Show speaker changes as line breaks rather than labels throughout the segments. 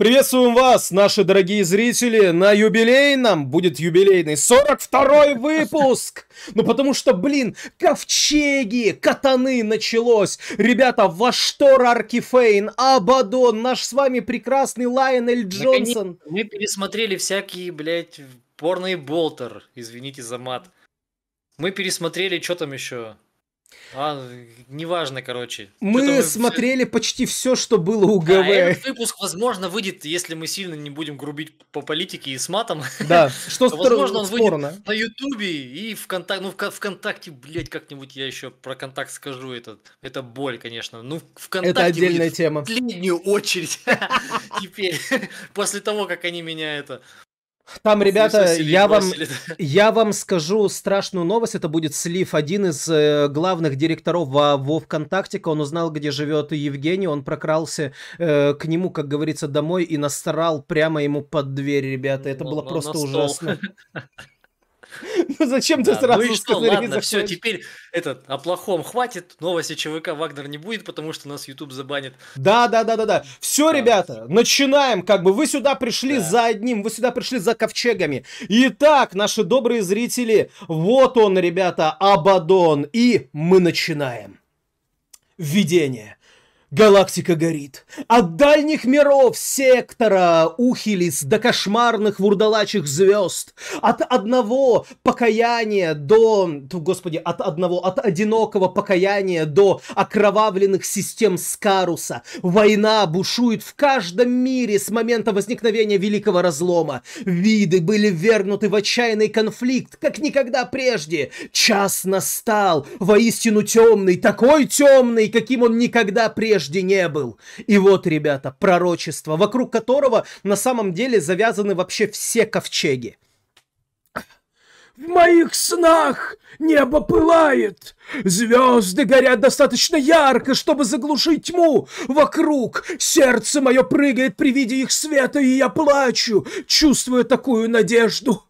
Приветствуем вас, наши дорогие зрители, на юбилейном, будет юбилейный, 42-й выпуск! Ну потому что, блин, ковчеги, катаны началось! Ребята, во штор Аркифейн, Абадон, наш с вами прекрасный Лайонель Джонсон. Наконец,
мы пересмотрели всякие, блядь, порно и болтер, извините за мат. Мы пересмотрели, что там еще? А, неважно, короче. Мы
смотрели все... почти все, что было у а ГВ. А, этот
выпуск, возможно, выйдет, если мы сильно не будем грубить по политике и с матом. Да, что Возможно, он выйдет на Ютубе и ВКонтакте. Ну, ВКонтакте, блядь, как-нибудь я еще про контакт скажу. Это, это боль, конечно. Ну, ВКонтакте Это отдельная
тема. В последнюю очередь.
Теперь, после того, как они меня это
там, ребята, я вам, я вам скажу страшную новость. Это будет слив. Один из э, главных директоров во, во ВКонтактика, он узнал, где живет Евгений. Он прокрался э, к нему, как говорится, домой и насрал прямо ему под дверь, ребята. Это но, ну, было но, просто ужасно. Ну зачем ты ну сразу Ну ладно, все,
теперь этот о плохом хватит, новости ЧВК Вагнер не будет, потому что нас YouTube забанит.
Да, да, да, да, да. Все, ребята, начинаем, как бы вы сюда пришли за одним, вы сюда пришли за ковчегами. Итак, наши добрые зрители, вот он, ребята, Абадон, и мы начинаем. Видение. Галактика горит. От дальних миров сектора Ухилис до кошмарных вурдалачих звезд. От одного покаяния до... Господи, от одного, от одинокого покаяния до окровавленных систем Скаруса. Война бушует в каждом мире с момента возникновения Великого Разлома. Виды были вернуты в отчаянный конфликт, как никогда прежде. Час настал, воистину темный, такой темный, каким он никогда прежде прежде не был. И вот, ребята, пророчество,
вокруг которого на самом деле завязаны вообще все ковчеги. В моих снах небо пылает, звезды горят достаточно ярко, чтобы заглушить тьму. Вокруг сердце мое прыгает при виде их света, и я плачу, чувствуя такую надежду.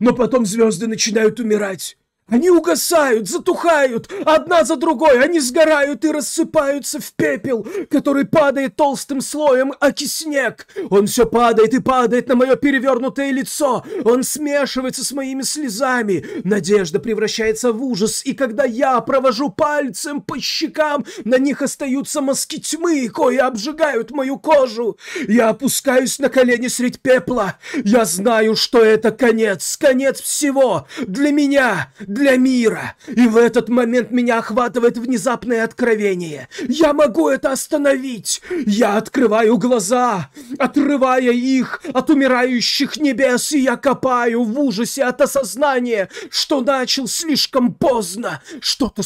Но потом звезды начинают умирать. Они угасают, затухают, одна за другой, они сгорают и рассыпаются в пепел, который падает толстым слоем а окиснег. Он все падает и падает на мое перевернутое лицо, он смешивается с моими слезами. Надежда превращается в ужас, и когда я провожу пальцем по щекам, на них остаются мазки тьмы, кои обжигают мою кожу. Я опускаюсь на колени средь пепла. Я знаю, что это конец, конец всего. Для меня, для мира. И в этот момент меня охватывает внезапное откровение. Я могу это остановить. Я открываю глаза, отрывая их от умирающих небес, и я копаю в ужасе от осознания, что начал слишком поздно. Что-то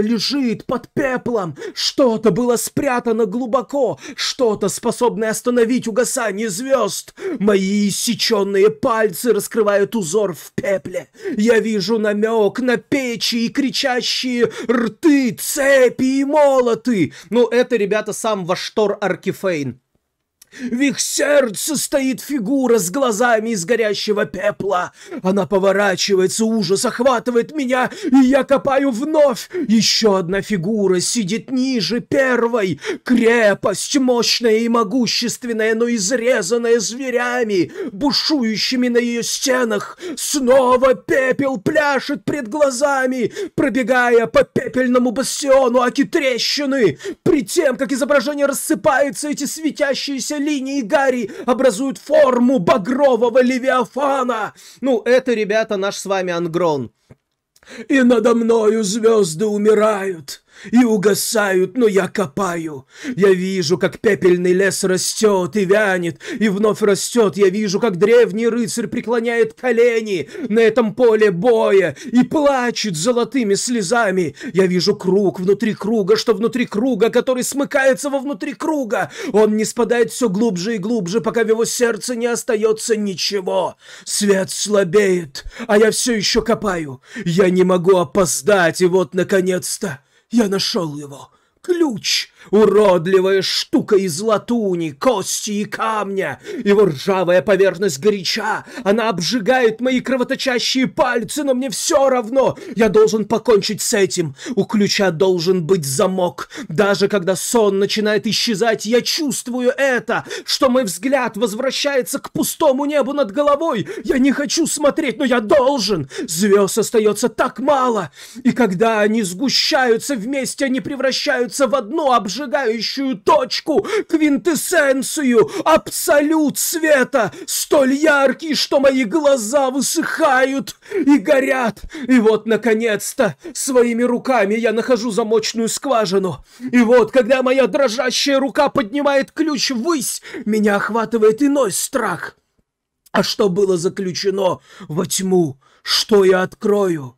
лежит под пеплом, что-то было спрятано глубоко, что-то способное остановить угасание звезд. Мои иссеченные пальцы раскрывают узор в пепле. Я вижу намек на печи и кричащие рты, цепи и молоты. Ну, это, ребята, сам Ваштор Аркифейн. В их сердце стоит фигура с глазами из горящего пепла. Она поворачивается, ужас охватывает меня, и я копаю вновь. Еще одна фигура сидит ниже первой. Крепость, мощная и могущественная, но изрезанная зверями, бушующими на ее стенах. Снова пепел пляшет пред глазами, пробегая по пепельному бастиону аки трещины. При тем, как изображение рассыпается, эти светящиеся линии Гарри образуют форму багрового Левиафана. Ну, это, ребята, наш с вами Ангрон. И надо мною звезды умирают и угасают, но я копаю. Я вижу, как пепельный лес растет и вянет, и вновь растет. Я вижу, как древний рыцарь преклоняет колени на этом поле боя и плачет золотыми слезами. Я вижу круг внутри круга, что внутри круга, который смыкается во внутри круга. Он не спадает все глубже и глубже, пока в его сердце не остается ничего. Свет слабеет, а я все еще копаю. Я не могу опоздать, и вот наконец-то... Я нашел его! Ключ! Уродливая штука из латуни, кости и камня. Его ржавая поверхность горяча. Она обжигает мои кровоточащие пальцы, но мне все равно. Я должен покончить с этим. У ключа должен быть замок. Даже когда сон начинает исчезать, я чувствую это, что мой взгляд возвращается к пустому небу над головой. Я не хочу смотреть, но я должен. Звезд остается так мало. И когда они сгущаются вместе, они превращаются в одно обжигание обжигающую точку, квинтэссенцию, абсолют света, столь яркий, что мои глаза высыхают и горят. И вот, наконец-то, своими руками я нахожу замочную скважину. И вот, когда моя дрожащая рука поднимает ключ ввысь, меня охватывает иной страх. А что было заключено во тьму, что я открою?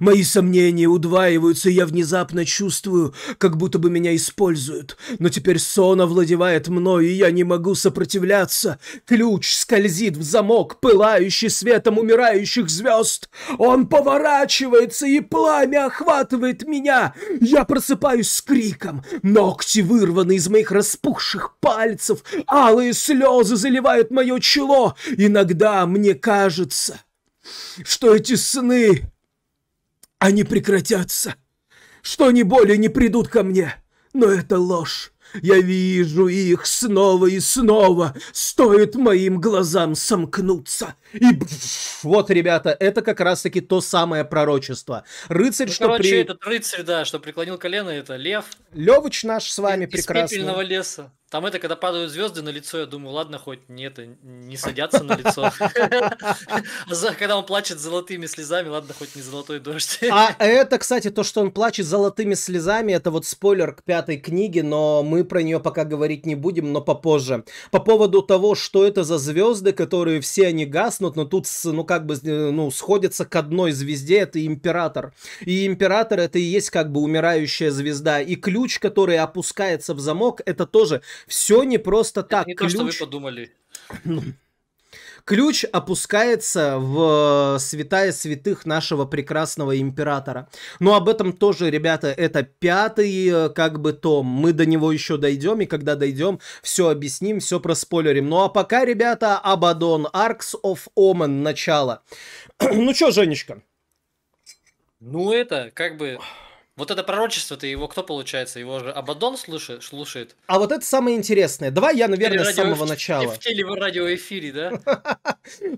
Мои сомнения удваиваются, и я внезапно чувствую, как будто бы меня используют. Но теперь сон овладевает мной, и я не могу сопротивляться. Ключ скользит в замок, пылающий светом умирающих звезд. Он поворачивается, и пламя охватывает меня. Я просыпаюсь с криком. Ногти вырваны из моих распухших пальцев. Алые слезы заливают мое чело. Иногда мне кажется, что эти сны они прекратятся. Что они более не придут ко мне. Но это ложь. Я вижу их снова и снова. Стоит моим глазам сомкнуться и
бфф, вот, ребята, это как раз-таки то самое пророчество. Рыцарь, ну, что короче, при... этот
рыцарь, да, что преклонил колено, это лев.
Левыч наш с вами из, прекрасный. Из пепельного
леса. Там это, когда падают звезды на лицо, я думаю, ладно, хоть не это, не садятся на лицо. А когда он плачет золотыми слезами, ладно, хоть не золотой дождь. А
это, кстати, то, что он плачет золотыми слезами, это вот спойлер к пятой книге, но мы про нее пока говорить не будем, но попозже. По поводу того, что это за звезды, которые все они гаснут, гаснут, но тут, ну, как бы, э, ну, сходится к одной звезде, это император. И император это и есть как бы умирающая звезда. И ключ, который опускается в замок, это тоже все не просто так. Это не ключ... то, что вы подумали. Ну, Ключ опускается в э, святая святых нашего прекрасного императора. Но об этом тоже, ребята, это пятый э, как бы том. Мы до него еще дойдем, и когда дойдем, все объясним, все проспойлерим. Ну а пока, ребята, Абадон, Аркс of Omen, начало. ну что, Женечка?
Ну это, как бы, вот это пророчество-то его кто получается? Его же Абадон слушает? слушает?
А вот это самое интересное. Давай я, наверное, с самого в, начала. В
телерадиоэфире, да?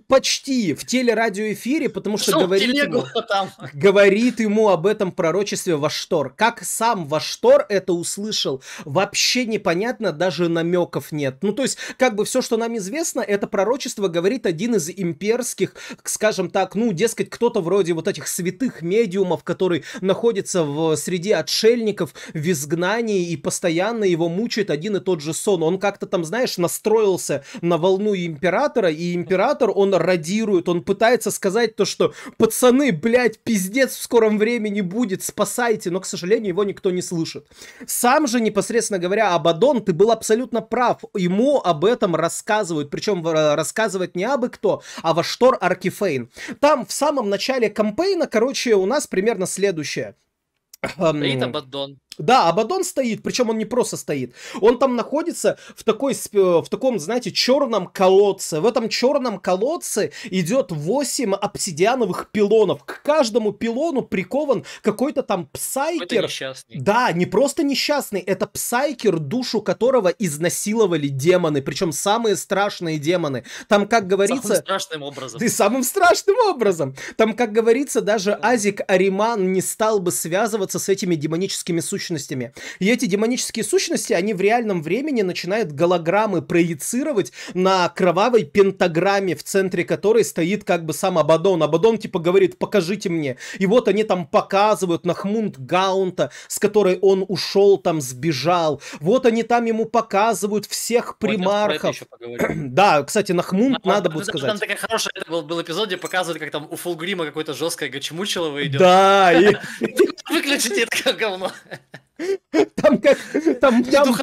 Почти. В телерадиоэфире, потому что говорит ему, говорит ему об этом пророчестве Ваштор. Как сам Ваштор это услышал, вообще непонятно, даже намеков нет. Ну, то есть, как бы все, что нам известно, это пророчество говорит один из имперских, скажем так, ну, дескать, кто-то вроде вот этих святых медиумов, который находится в среди отшельников, в изгнании, и постоянно его мучает один и тот же сон. Он как-то там, знаешь, настроился на волну императора, и император, он радирует, он пытается сказать то, что пацаны, блядь, пиздец в скором времени будет, спасайте, но, к сожалению, его никто не слышит. Сам же, непосредственно говоря, Абадон, ты был абсолютно прав, ему об этом рассказывают, причем э, рассказывать не абы кто, а Ваштор Аркифейн. Там в самом начале кампейна, короче, у нас примерно следующее – Саид эм, Абаддон. Да, Абадон стоит, причем он не просто стоит. Он там находится в, такой, э, в таком, знаете, черном колодце. В этом черном колодце идет 8 обсидиановых пилонов. К каждому пилону прикован какой-то там псайкер. Это несчастный. Да, не просто несчастный, это псайкер, душу которого изнасиловали демоны, причем самые страшные демоны. Там, как говорится... Самым
страшным образом. Ты самым
страшным образом. Там, как говорится, даже Азик Ариман не стал бы связываться с этими демоническими сущностями сущностями. И эти демонические сущности, они в реальном времени начинают голограммы проецировать на кровавой пентаграмме, в центре которой стоит как бы сам Абадон. Абадон типа говорит, покажите мне. И вот они там показывают Нахмунд Гаунта, с которой он ушел, там сбежал. Вот они там ему показывают всех примархов. да, кстати, Нахмунд надо, надо будет это, сказать. Там
такая хорошая, это был, был эпизод, где показывают, как там у Фулгрима какое-то жесткое гачмучилово идет. Да, и... Выключите это говно.
Там как... Там, там...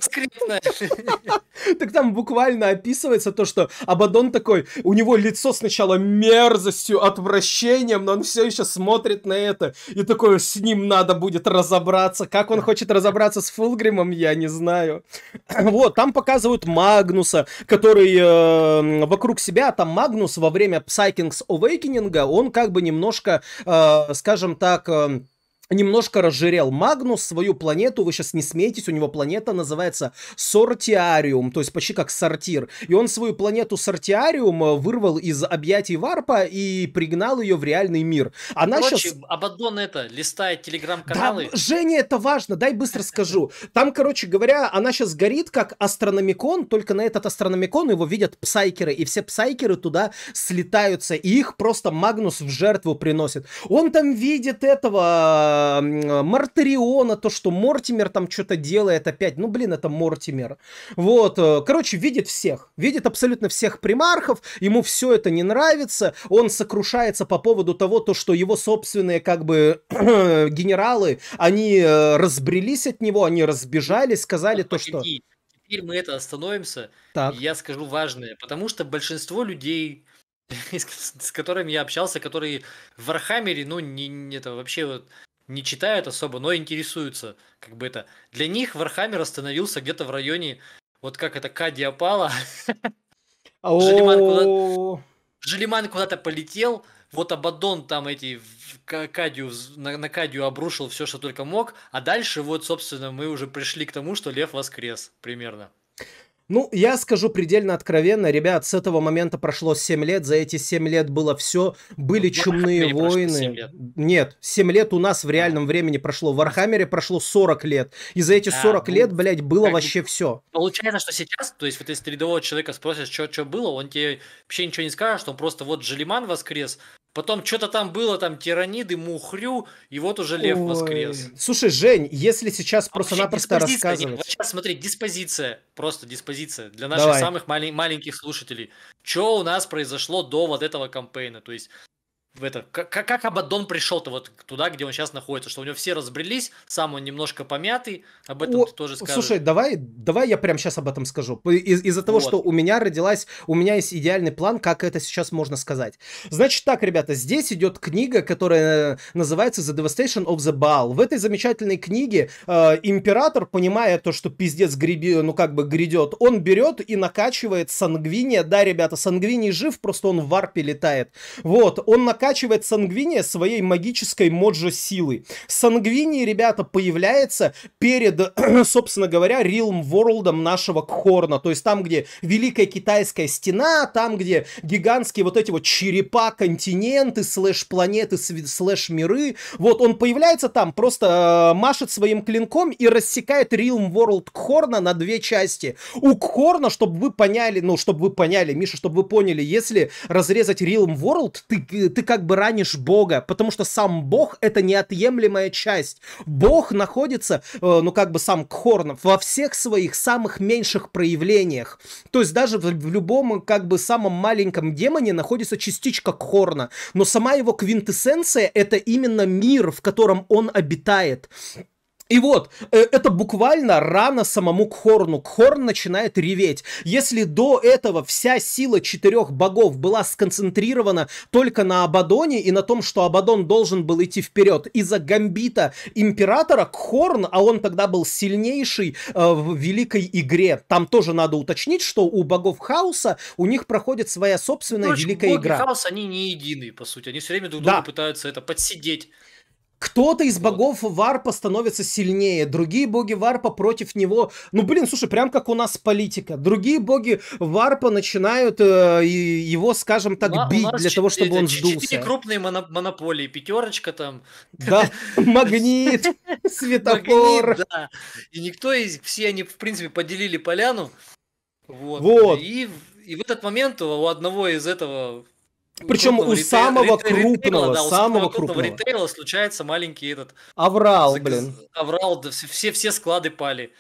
Так там буквально описывается то, что Абадон такой, у него лицо сначала мерзостью, отвращением, но он все еще смотрит на это. И такое, с ним надо будет разобраться. Как он хочет разобраться с Фулгримом, я не знаю. Вот, там показывают Магнуса, который э, вокруг себя, а там Магнус во время Psykings Awakening, он как бы немножко, э, скажем так... Э, немножко разжирел Магнус, свою планету, вы сейчас не смеетесь, у него планета называется Сортиариум, то есть почти как сортир. И он свою планету Сортиариум э, вырвал из объятий Варпа и пригнал ее в реальный мир. Она короче, сейчас...
Абаддон это, листает телеграм-каналы. Да, Женя,
это важно, дай быстро скажу. Там, короче говоря, она сейчас горит как астрономикон, только на этот астрономикон его видят псайкеры, и все псайкеры туда слетаются, и их просто Магнус в жертву приносит. Он там видит этого Э, Мартариона, то, что Мортимер там что-то делает опять. Ну, блин, это Мортимер. Вот, э, короче, видит всех. Видит абсолютно всех примархов. Ему все это не нравится. Он сокрушается по поводу того, то, что его собственные, как бы, генералы, они э, разбрелись от него, они разбежались, сказали ну, то, что... Теперь
мы это остановимся. Так. Я скажу важное, потому что большинство людей, с которыми я общался, которые в Архамере, ну, не, не это вообще вот не читают особо, но интересуются, как бы это. Для них Вархаммер остановился где-то в районе, вот как это, Кадия пала. Желиман куда-то, Желиман куда-то полетел, вот Абадон там эти Кадию, на, на Кадию обрушил все, что только мог, а дальше вот, собственно, мы уже пришли к тому, что Лев воскрес примерно.
Ну, я скажу предельно откровенно, ребят, с этого момента прошло 7 лет, за эти 7 лет было все, были чумные войны. 7 лет. Нет, 7 лет у нас в а. реальном времени прошло, в Вархаммере прошло 40 лет, и за эти 40 да, ну, лет, ну, блядь, было вообще все.
Получается, что сейчас, то есть вот если рядового человека спросят, что было, он тебе вообще ничего не скажет, что он просто вот Желиман воскрес, Потом что-то там было, там тираниды, мухрю, и вот уже лев Ой. воскрес.
Слушай, Жень, если сейчас а просто-напросто рассказывать... Вот
сейчас смотри, диспозиция, просто диспозиция для наших Давай. самых мали- маленьких слушателей. Что у нас произошло до вот этого кампейна? То есть в это, как, как Абаддон пришел-то вот туда, где он сейчас находится, что у него все разбрелись, сам он немножко помятый, об этом о, ты тоже скажешь. Слушай,
давай, давай я прямо сейчас об этом скажу. Из, из-за того, вот. что у меня родилась, у меня есть идеальный план, как это сейчас можно сказать. Значит так, ребята, здесь идет книга, которая э, называется The Devastation of the Baal. В этой замечательной книге э, император, понимая то, что пиздец греби, ну как бы грядет, он берет и накачивает сангвиния. Да, ребята, сангвиний жив, просто он в варпе летает. Вот, он накачивает прокачивает Сангвиния своей магической моджо силы. Сангвиний, ребята, появляется перед, собственно говоря, Realm World нашего Кхорна. То есть там, где Великая Китайская Стена, там, где гигантские вот эти вот черепа, континенты, слэш-планеты, слэш-миры. Вот он появляется там, просто э, машет своим клинком и рассекает Realm World Кхорна на две части. У Кхорна, чтобы вы поняли, ну, чтобы вы поняли, Миша, чтобы вы поняли, если разрезать Realm World, ты, ты как как бы ранишь Бога, потому что сам Бог это неотъемлемая часть. Бог находится, э, ну как бы сам Кхорнов, во всех своих самых меньших проявлениях. То есть даже в любом как бы самом маленьком демоне находится частичка Кхорна, но сама его квинтэссенция это именно мир, в котором он обитает. И вот, э, это буквально рано самому Кхорну. Кхорн начинает реветь. Если до этого вся сила четырех богов была сконцентрирована только на Абадоне и на том, что Абадон должен был идти вперед, из-за гамбита императора Кхорн, а он тогда был сильнейший э, в великой игре. Там тоже надо уточнить, что у богов хаоса у них проходит своя собственная Короче, великая боги игра. Боги
хаоса, они не едины, по сути. Они все время друг друга пытаются это подсидеть.
Кто-то из богов Варпа становится сильнее, другие боги Варпа против него. Ну, блин, слушай, прям как у нас политика. Другие боги Варпа начинают э, его, скажем так, на, бить для того, чтобы он
сдулся. Четыре крупные моно- монополии, пятерочка там.
Да,
магнит,
светофор. да. И никто из... Все они, в принципе, поделили поляну.
Вот. и
в этот момент у одного из этого
причем у самого ритей, крупного, ритейла, да, самого у крупного ритейла
случается маленький этот...
Аврал, блин.
Аврал, да, все, все склады пали.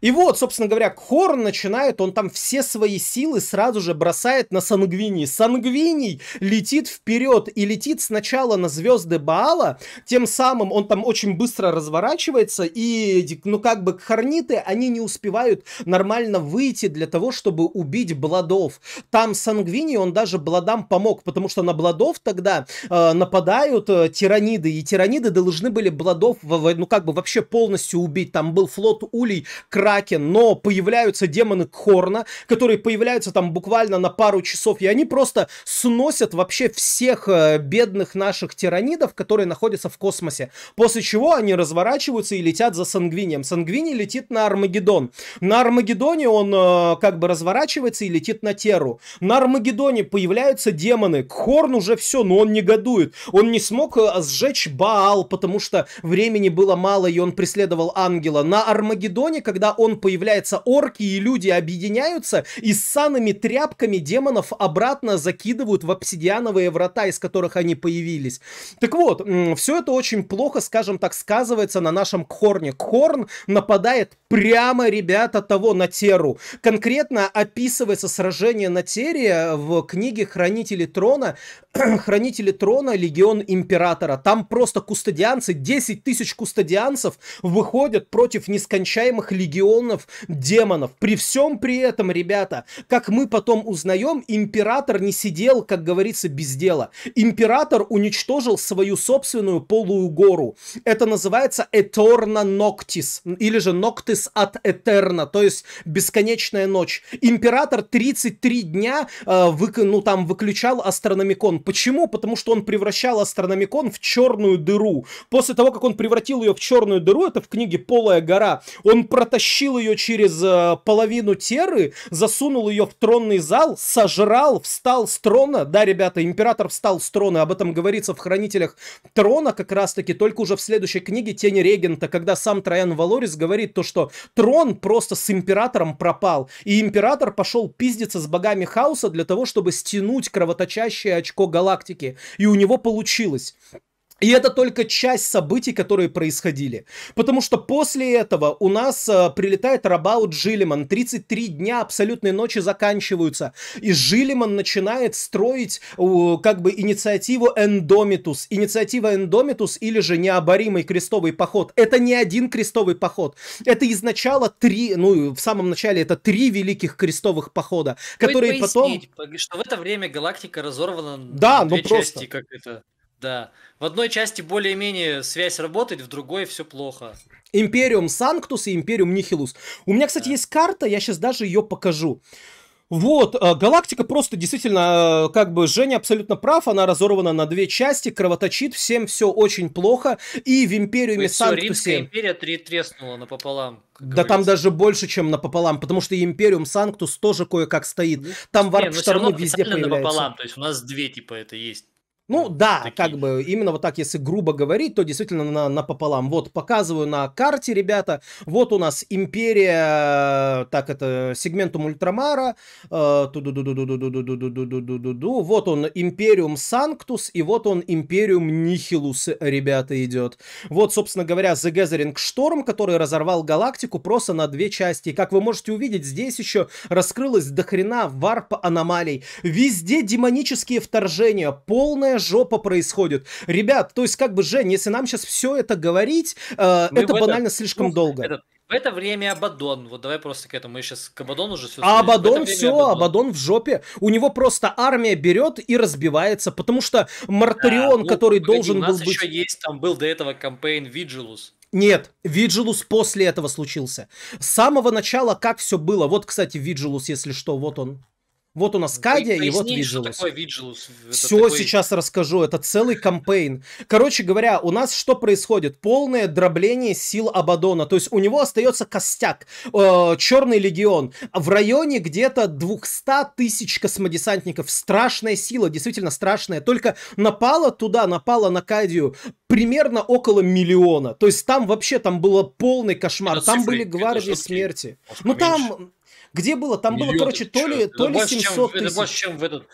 И вот, собственно говоря, Хорн начинает, он там все свои силы сразу же бросает на Сангвини. Сангвиний летит вперед и летит сначала на звезды Баала, тем самым он там очень быстро разворачивается, и, ну, как бы хорниты, они не успевают нормально выйти для того, чтобы убить Бладов. Там Сангвини, он даже Бладам помог, потому что на Бладов тогда э, нападают э, тираниды, и тираниды должны были Бладов, ну, как бы вообще полностью убить. Там был флот Улей, Кракен, но появляются демоны Кхорна, которые появляются там буквально на пару часов, и они просто сносят вообще всех э, бедных наших тиранидов, которые находятся в космосе. После чего они разворачиваются и летят за Сангвинием. Сангвини летит на Армагеддон. На Армагеддоне он э, как бы разворачивается и летит на Теру. На Армагеддоне появляются демоны. Кхорн уже все, но он негодует. Он не смог э, сжечь Баал, потому что времени было мало, и он преследовал ангела. На Армагеддоне, когда когда он появляется, орки и люди объединяются и с санами тряпками демонов обратно закидывают в обсидиановые врата, из которых они появились. Так вот, все это очень плохо, скажем так, сказывается на нашем Кхорне. Кхорн нападает прямо, ребята, того на Теру. Конкретно описывается сражение на Тере в книге «Хранители трона», «Хранители трона. Легион Императора». Там просто кустодианцы, 10 тысяч кустодианцев выходят против нескончаемых легионов легионов демонов. При всем при этом, ребята, как мы потом узнаем, император не сидел, как говорится, без дела. Император уничтожил свою собственную полую гору. Это называется Эторна Ноктис, или же Ноктис от Этерна, то есть бесконечная ночь. Император 33 дня э, вы, ну, там, выключал астрономикон. Почему? Потому что он превращал астрономикон в черную дыру. После того, как он превратил ее в черную дыру, это в книге «Полая гора», он протащил протащил ее через э, половину теры, засунул ее в тронный зал, сожрал, встал с трона. Да, ребята, император встал с трона, об этом говорится в «Хранителях трона» как раз-таки, только уже в следующей книге «Тени регента», когда сам Троян Валорис говорит то, что трон просто с императором пропал, и император пошел пиздиться с богами хаоса для того, чтобы стянуть кровоточащее очко галактики, и у него получилось. И это только часть событий, которые происходили. Потому что после этого у нас э, прилетает Рабаут Жилиман. 33 дня абсолютной ночи заканчиваются. И Жилиман начинает строить э, как бы инициативу Эндомитус. Инициатива Эндомитус или же необоримый крестовый поход. Это не один крестовый поход. Это из три, ну в самом начале это три великих крестовых похода, которые пояснить,
потом... что в это время галактика разорвана да, на две ну части, просто... как это... Да. В одной части более-менее связь работает, в другой все плохо.
Империум Санктус и Империум Нихилус. У меня, кстати, да. есть карта, я сейчас даже ее покажу. Вот, э, галактика просто действительно, э, как бы Женя абсолютно прав, она разорвана на две части, кровоточит, всем все очень плохо, и в Империуме Санктусе... Все, империя
три треснула напополам.
Да говорится. там даже больше, чем напополам, потому что Империум Санктус тоже кое-как стоит. Там варп-штормы везде появляются. Напополам,
то есть у нас две типа это есть.
Ну да, такие. как бы именно вот так, если грубо говорить, то действительно на, пополам. Вот показываю на карте, ребята, вот у нас империя, так это сегментум ультрамара, э, вот он империум санктус и вот он империум нихилус, ребята, идет. Вот, собственно говоря, The Gathering Storm, который разорвал галактику просто на две части. как вы можете увидеть, здесь еще раскрылась дохрена варп аномалий. Везде демонические вторжения, полное жопа происходит. Ребят, то есть как бы, Жень, если нам сейчас все это говорить, э, это банально слишком ну, долго.
в это время Абадон. Вот давай просто к этому. Мы сейчас к Абадону уже все. А Абадон все, Абадон.
Абадон в жопе. У него просто армия берет и разбивается, потому что Мартарион, да, ну, который погоди, должен у нас еще
быть... есть, там был до этого кампейн Виджилус.
Нет, Виджилус после этого случился. С самого начала как все было. Вот, кстати, Виджилус, если что, вот он. Вот у нас Кадия и вот
Виджилус. Все такой... сейчас
расскажу, это целый кампейн. Короче говоря, у нас что происходит? Полное дробление сил Абадона, то есть у него остается костяк, э, Черный Легион. В районе где-то 200 тысяч космодесантников, страшная сила, действительно страшная. Только напала туда, напала на Кадию примерно около миллиона. То есть там вообще там было полный кошмар, это там цифры, были гвардии смерти. Ну там где было? Там Миллион, было, короче, то ли, то ли 700 чем, тысяч. Это больше,
чем в этот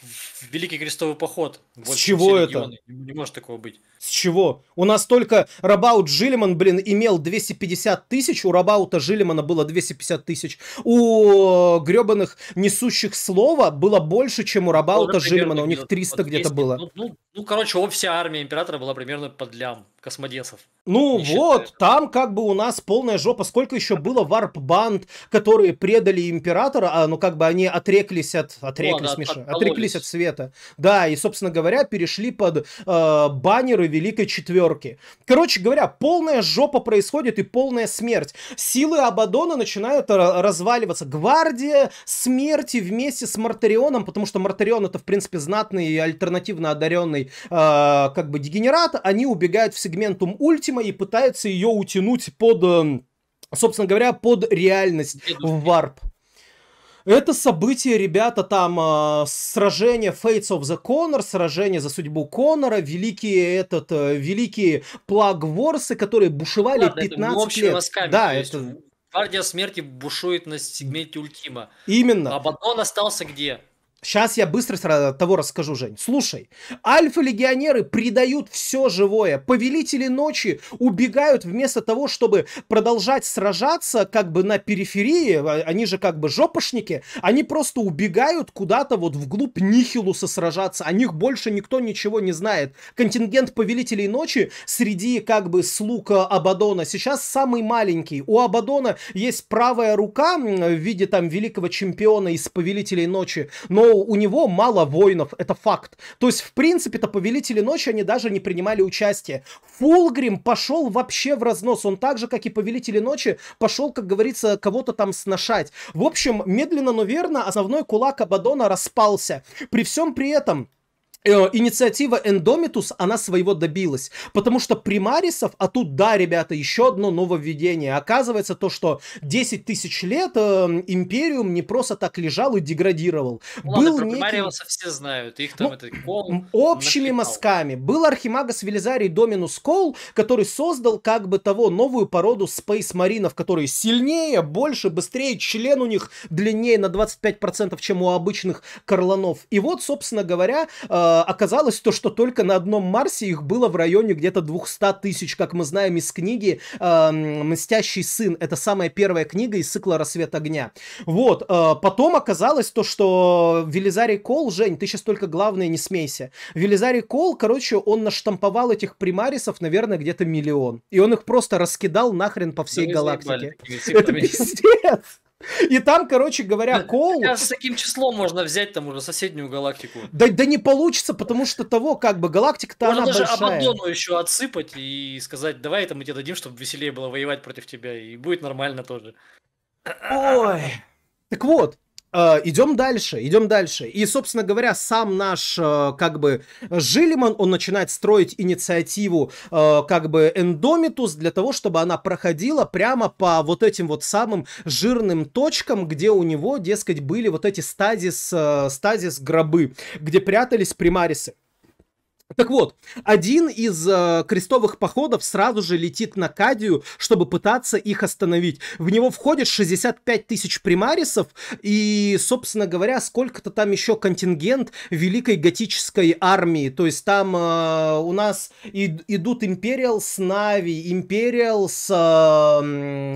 в Великий Крестовый Поход. С чего это? Регионы. Не может такого быть.
С чего? У нас только Рабаут Жилиман, блин, имел 250 тысяч, у Рабаута Жилимана было 250 тысяч, у э, гребаных несущих слова было больше, чем у Рабаута ну, Жилимана, у них 300 где-то было. Ну, ну,
ну, короче, вся армия Императора была примерно под лям космодесов.
Ну вот, считаю. там как бы у нас полная жопа. Сколько еще было варп-банд, которые предали императора, а, ну как бы они отреклись от... Отреклись, Ладно, ну, Миша, от, отреклись от света. Да, и, собственно говоря, перешли под э, баннеры Великой Четверки. Короче говоря, полная жопа происходит и полная смерть. Силы Абадона начинают разваливаться. Гвардия смерти вместе с Мартарионом, потому что Мартарион это, в принципе, знатный и альтернативно одаренный э, как бы дегенерат, они убегают в сегментум ультима и пытаются ее утянуть под, эм, собственно говоря, под реальность в варп. Это событие, ребята, там э, сражение Fates of the Connor, сражение за судьбу Конора, великие этот, э, великие плагворсы, которые бушевали Ладно, 15 это лет. Мазками, да, это... Гвардия
смерти бушует на сегменте Ультима. Именно. А Абадон остался где?
Сейчас я быстро того расскажу, Жень. Слушай, альфа-легионеры предают все живое. Повелители ночи убегают вместо того, чтобы продолжать сражаться как бы на периферии. А, они же как бы жопошники. Они просто убегают куда-то вот вглубь Нихилуса сражаться. О них больше никто ничего не знает. Контингент повелителей ночи среди как бы слуг Абадона сейчас самый маленький. У Абадона есть правая рука в виде там великого чемпиона из повелителей ночи. Но у него мало воинов, это факт. То есть, в принципе-то, Повелители Ночи, они даже не принимали участие. Фулгрим пошел вообще в разнос, он так же, как и Повелители Ночи, пошел, как говорится, кого-то там сношать. В общем, медленно, но верно, основной кулак Абадона распался. При всем при этом, Э, инициатива Эндомитус, она своего добилась. Потому что примарисов, а тут, да, ребята, еще одно нововведение. Оказывается то, что 10 тысяч лет э, Империум не просто так лежал и деградировал. Ну, Был ладно,
некий... все знают, их там ну, этот
кол... Общими нахлепал. мазками. Был архимагас Велизарий Доминус Кол, который создал как бы того новую породу спейс-маринов, которые сильнее, больше, быстрее, член у них длиннее на 25%, чем у обычных Карлонов. И вот, собственно говоря, э, а, оказалось то, что только на одном Марсе их было в районе где-то 200 тысяч, как мы знаем из книги «Мстящий сын». Это самая первая книга из цикла «Рассвет огня». Вот, а, потом оказалось то, что Велизарий Кол, Жень, ты сейчас только главное не смейся. Велизарий Кол, короче, он наштамповал этих примарисов, наверное, где-то миллион. И он их просто раскидал нахрен по всей да ну,
галактике. Это
пиздец. И там, короче говоря, Кол...
Мне кажется, таким числом можно взять там уже соседнюю галактику.
Да, да не получится, потому что того, как бы, галактика-то можно она даже большая. Абаддону
еще отсыпать и сказать, давай это мы тебе дадим, чтобы веселее было воевать против тебя, и будет нормально тоже.
Ой. Так вот, Э, идем дальше, идем дальше. И, собственно говоря, сам наш, э, как бы, Жилиман, он начинает строить инициативу, э, как бы, Эндомитус для того, чтобы она проходила прямо по вот этим вот самым жирным точкам, где у него, дескать, были вот эти стазис, стазис гробы, где прятались примарисы. Так вот, один из э, крестовых походов сразу же летит на Кадию, чтобы пытаться их остановить. В него входит 65 тысяч примарисов и, собственно говоря, сколько-то там еще контингент великой готической армии. То есть там э, у нас и, идут империал с Нави, империал с, э,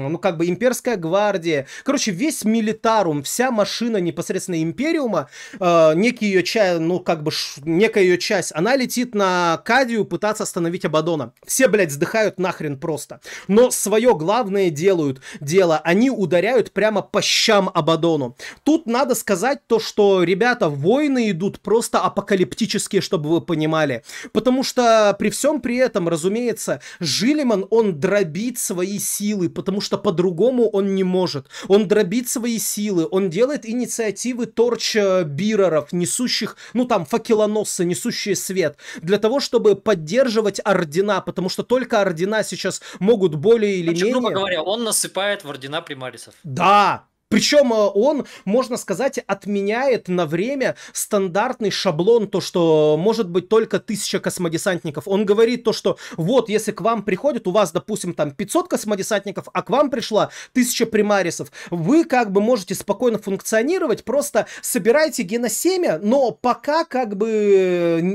ну как бы имперская гвардия. Короче, весь милитарум, вся машина непосредственно империума, э, некий ее часть, ну как бы ш, некая ее часть, она летит летит на Кадию пытаться остановить Абадона. Все, блядь, вздыхают нахрен просто. Но свое главное делают дело. Они ударяют прямо по щам Абадону. Тут надо сказать то, что, ребята, войны идут просто апокалиптические, чтобы вы понимали. Потому что при всем при этом, разумеется, Жилиман, он дробит свои силы, потому что по-другому он не может. Он дробит свои силы, он делает инициативы торч биреров, несущих, ну там, факелоносцы, несущие свет для того, чтобы поддерживать ордена, потому что только ордена сейчас могут более или а менее... Грубо говоря,
он насыпает в ордена примарисов.
Да, причем э, он, можно сказать, отменяет на время стандартный шаблон, то, что э, может быть только тысяча космодесантников. Он говорит то, что вот, если к вам приходит, у вас, допустим, там 500 космодесантников, а к вам пришла тысяча примарисов, вы как бы можете спокойно функционировать, просто собирайте геносемя, но пока как бы,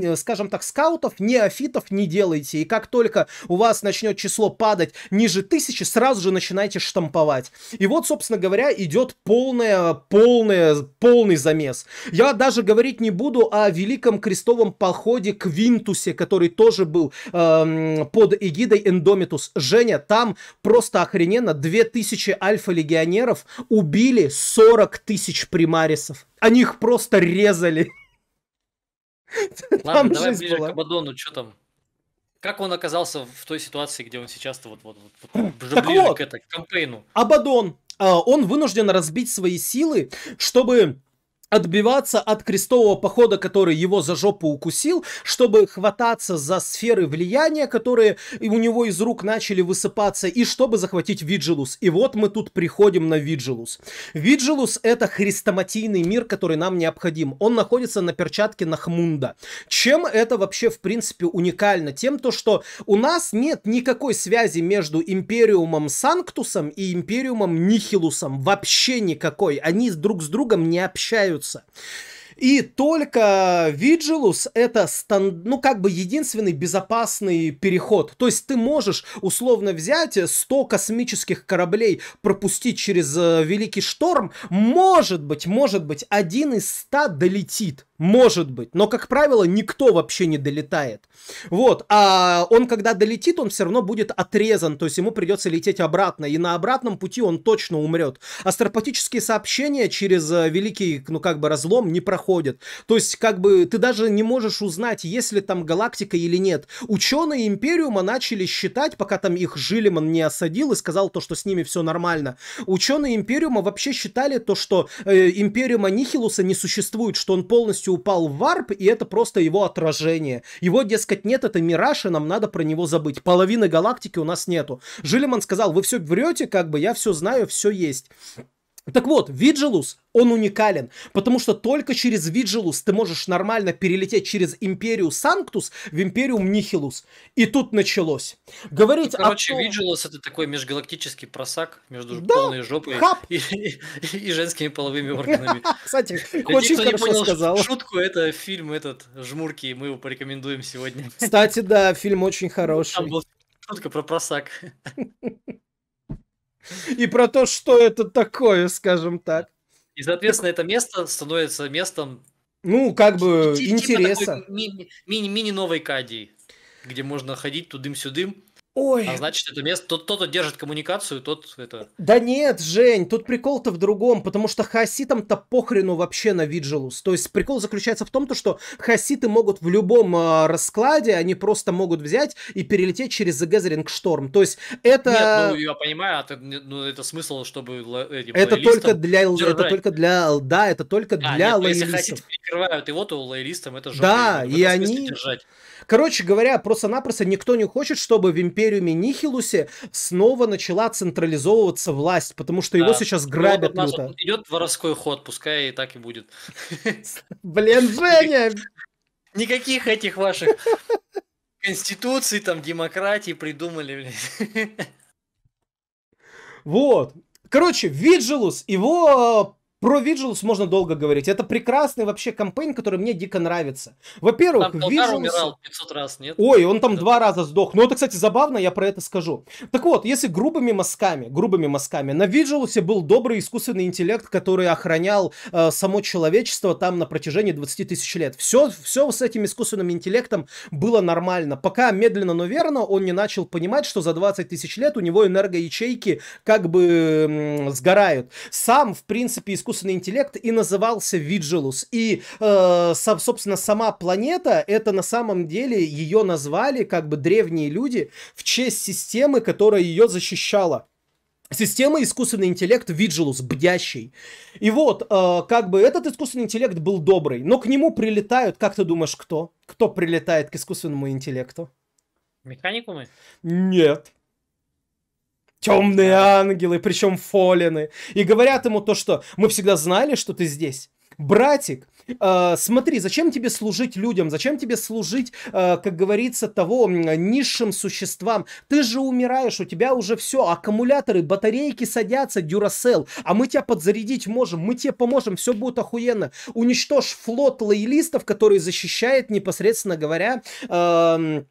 э, скажем так, скаутов, неофитов не делайте. И как только у вас начнет число падать ниже тысячи, сразу же начинайте штамповать. И вот, собственно говоря, идет идет полная, полная, полный замес. Я даже говорить не буду о великом крестовом походе к Винтусе который тоже был э, под эгидой Эндомитус. Женя, там просто охрененно 2000 альфа-легионеров убили 40 тысяч примарисов. Они их просто резали. Ладно, там давай ближе была. к
Абадону, что там? Как он оказался в той ситуации, где он сейчас-то вот, вот, вот, вот так ближе вот, к, это, к кампейну?
Абадон а, он вынужден разбить свои силы, чтобы отбиваться от крестового похода, который его за жопу укусил, чтобы хвататься за сферы влияния, которые у него из рук начали высыпаться, и чтобы захватить Виджилус. И вот мы тут приходим на Виджилус. Виджилус — это хрестоматийный мир, который нам необходим. Он находится на перчатке Нахмунда. Чем это вообще, в принципе, уникально? Тем, то, что у нас нет никакой связи между Империумом Санктусом и Империумом Нихилусом. Вообще никакой. Они друг с другом не общаются остаются. И только Vigilus это, стан... ну, как бы единственный безопасный переход. То есть ты можешь условно взять 100 космических кораблей, пропустить через э, Великий Шторм. Может быть, может быть, один из 100 долетит. Может быть, но, как правило, никто вообще не долетает. Вот, а он, когда долетит, он все равно будет отрезан, то есть ему придется лететь обратно, и на обратном пути он точно умрет. Астропатические сообщения через э, Великий, ну, как бы, разлом не проходят проходят. То есть, как бы, ты даже не можешь узнать, есть ли там галактика или нет. Ученые Империума начали считать, пока там их Жилиман не осадил и сказал то, что с ними все нормально. Ученые Империума вообще считали то, что э, Империума Нихилуса не существует, что он полностью упал в варп, и это просто его отражение. Его, дескать, нет, это мираж, и нам надо про него забыть. Половины галактики у нас нету. Жилиман сказал, вы все врете, как бы, я все знаю, все есть. Так вот, Виджелус, он уникален, потому что только через Виджелус ты можешь нормально перелететь через Империю Санктус в Империю Нихилус. И тут началось. Говорить ну, короче, том...
Виджелус это такой межгалактический просак между да, полной жопой И, и, и женскими половыми органами.
Кстати, очень хорошо сказал.
Шутку, это фильм этот, «Жмурки», мы его порекомендуем сегодня.
Кстати, да, фильм очень ну, хороший.
шутка про просак.
и про то, что это такое, скажем так.
И, соответственно, это место становится местом...
Ну, как бы типа интереса.
Мини-новой Кадии, где можно ходить тудым-сюдым Ой. А значит, это место, тот, кто-то держит коммуникацию, тот это...
Да нет, Жень, тут прикол-то в другом, потому что хаоситам-то похрену вообще на Виджилус. То есть прикол заключается в том, то, что хаоситы могут в любом э, раскладе, они просто могут взять и перелететь через The Gathering Storm. То есть это... Нет, ну я
понимаю, это, а ну, это смысл, чтобы этим это только для, держать. это только
для, да, это только а, для нет, лоялистов. Ну, если хаоситы
перекрывают и вот у лоялистам это жопа. Да, и они...
Держать. Короче говоря, просто-напросто никто не хочет, чтобы в Империи империуме Нихилусе снова начала централизовываться власть, потому что да. его сейчас грабят ну, люто.
Идет воровской ход, пускай и так и будет.
Блин, Женя!
Никаких этих ваших конституций, там, демократии придумали, блин.
Вот. Короче, Виджилус, его про Vigils можно долго говорить. Это прекрасный вообще кампейн, который мне дико нравится. Во-первых, там Vigils... умирал
500 раз, нет? Ой, он там
да. два раза сдох. Но ну, это, кстати, забавно, я про это скажу. Так вот, если грубыми мазками, грубыми мазками, на Виджилусе был добрый искусственный интеллект, который охранял э, само человечество там на протяжении 20 тысяч лет. Все, все с этим искусственным интеллектом было нормально. Пока медленно, но верно, он не начал понимать, что за 20 тысяч лет у него энергоячейки как бы м- сгорают. Сам, в принципе, искусственный искусственный интеллект и назывался Виджилус. И, э, собственно, сама планета, это на самом деле ее назвали как бы древние люди в честь системы, которая ее защищала. Система искусственный интеллект Виджилус бдящий. И вот, э, как бы этот искусственный интеллект был добрый, но к нему прилетают, как ты думаешь, кто? Кто прилетает к искусственному интеллекту?
Механикумы?
Нет темные ангелы, причем фолины. И говорят ему то, что мы всегда знали, что ты здесь. Братик, э, смотри, зачем тебе служить людям, зачем тебе служить, э, как говорится, того низшим существам? Ты же умираешь, у тебя уже все, аккумуляторы, батарейки садятся, дюрасел, а мы тебя подзарядить можем, мы тебе поможем, все будет охуенно. Уничтожь флот лоялистов, который защищает, непосредственно говоря, э,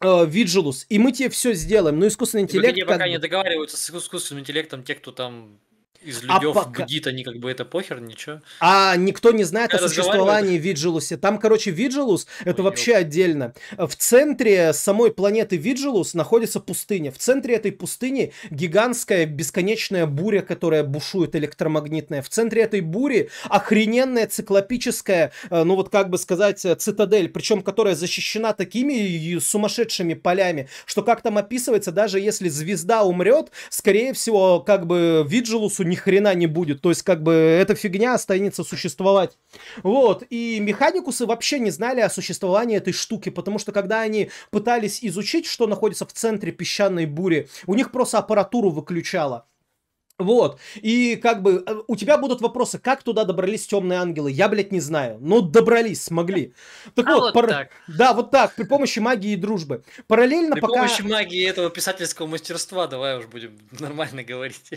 Виджелус, э, и мы тебе все сделаем. Но искусственный интеллект... Они пока как... не
договариваются с искусственным интеллектом, те, кто там из людей а пока... бдит, они как бы это похер, ничего.
А никто не знает Я о существовании Виджилусе. Там, короче, Виджилус — это Ой, вообще ёп. отдельно. В центре самой планеты Виджилус находится пустыня. В центре этой пустыни гигантская бесконечная буря, которая бушует электромагнитная. В центре этой бури охрененная циклопическая, э, ну вот как бы сказать, э, цитадель, причем которая защищена такими сумасшедшими полями, что как там описывается, даже если звезда умрет, скорее всего, как бы Виджилусу не хрена не будет. То есть, как бы, эта фигня останется существовать. Вот, и механикусы вообще не знали о существовании этой штуки, потому что, когда они пытались изучить, что находится в центре песчаной бури, у них просто аппаратуру выключала. Вот, и как бы э, у тебя будут вопросы, как туда добрались темные ангелы, я, блядь, не знаю, но добрались, смогли. Так а вот, вот пар... так. да, вот так, при помощи магии и дружбы. Параллельно при пока... При помощи
магии этого писательского мастерства, давай уж будем нормально говорить.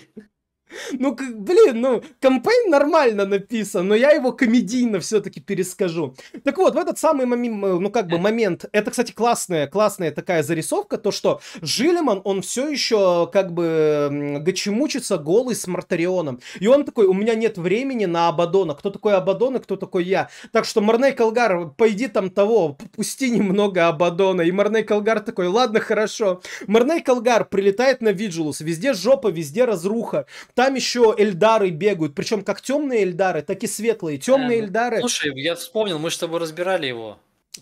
Ну, блин, ну, кампейн нормально написан, но я его комедийно все-таки перескажу. Так вот, в этот самый момент, э, ну, как бы момент, это, кстати, классная, классная такая зарисовка, то, что Жилиман, он все еще, как бы, гачемучится голый с Мартарионом. И он такой, у меня нет времени на Абадона. Кто такой Абадон и кто такой я? Так что, Марней Калгар, пойди там того, пусти немного Абадона. И Марней Калгар такой, ладно, хорошо. Марней Калгар прилетает на Виджелус, везде жопа, везде разруха там еще эльдары бегают, причем как темные эльдары, так и светлые. Темные э, ну, эльдары. Слушай,
я вспомнил, мы с тобой разбирали его.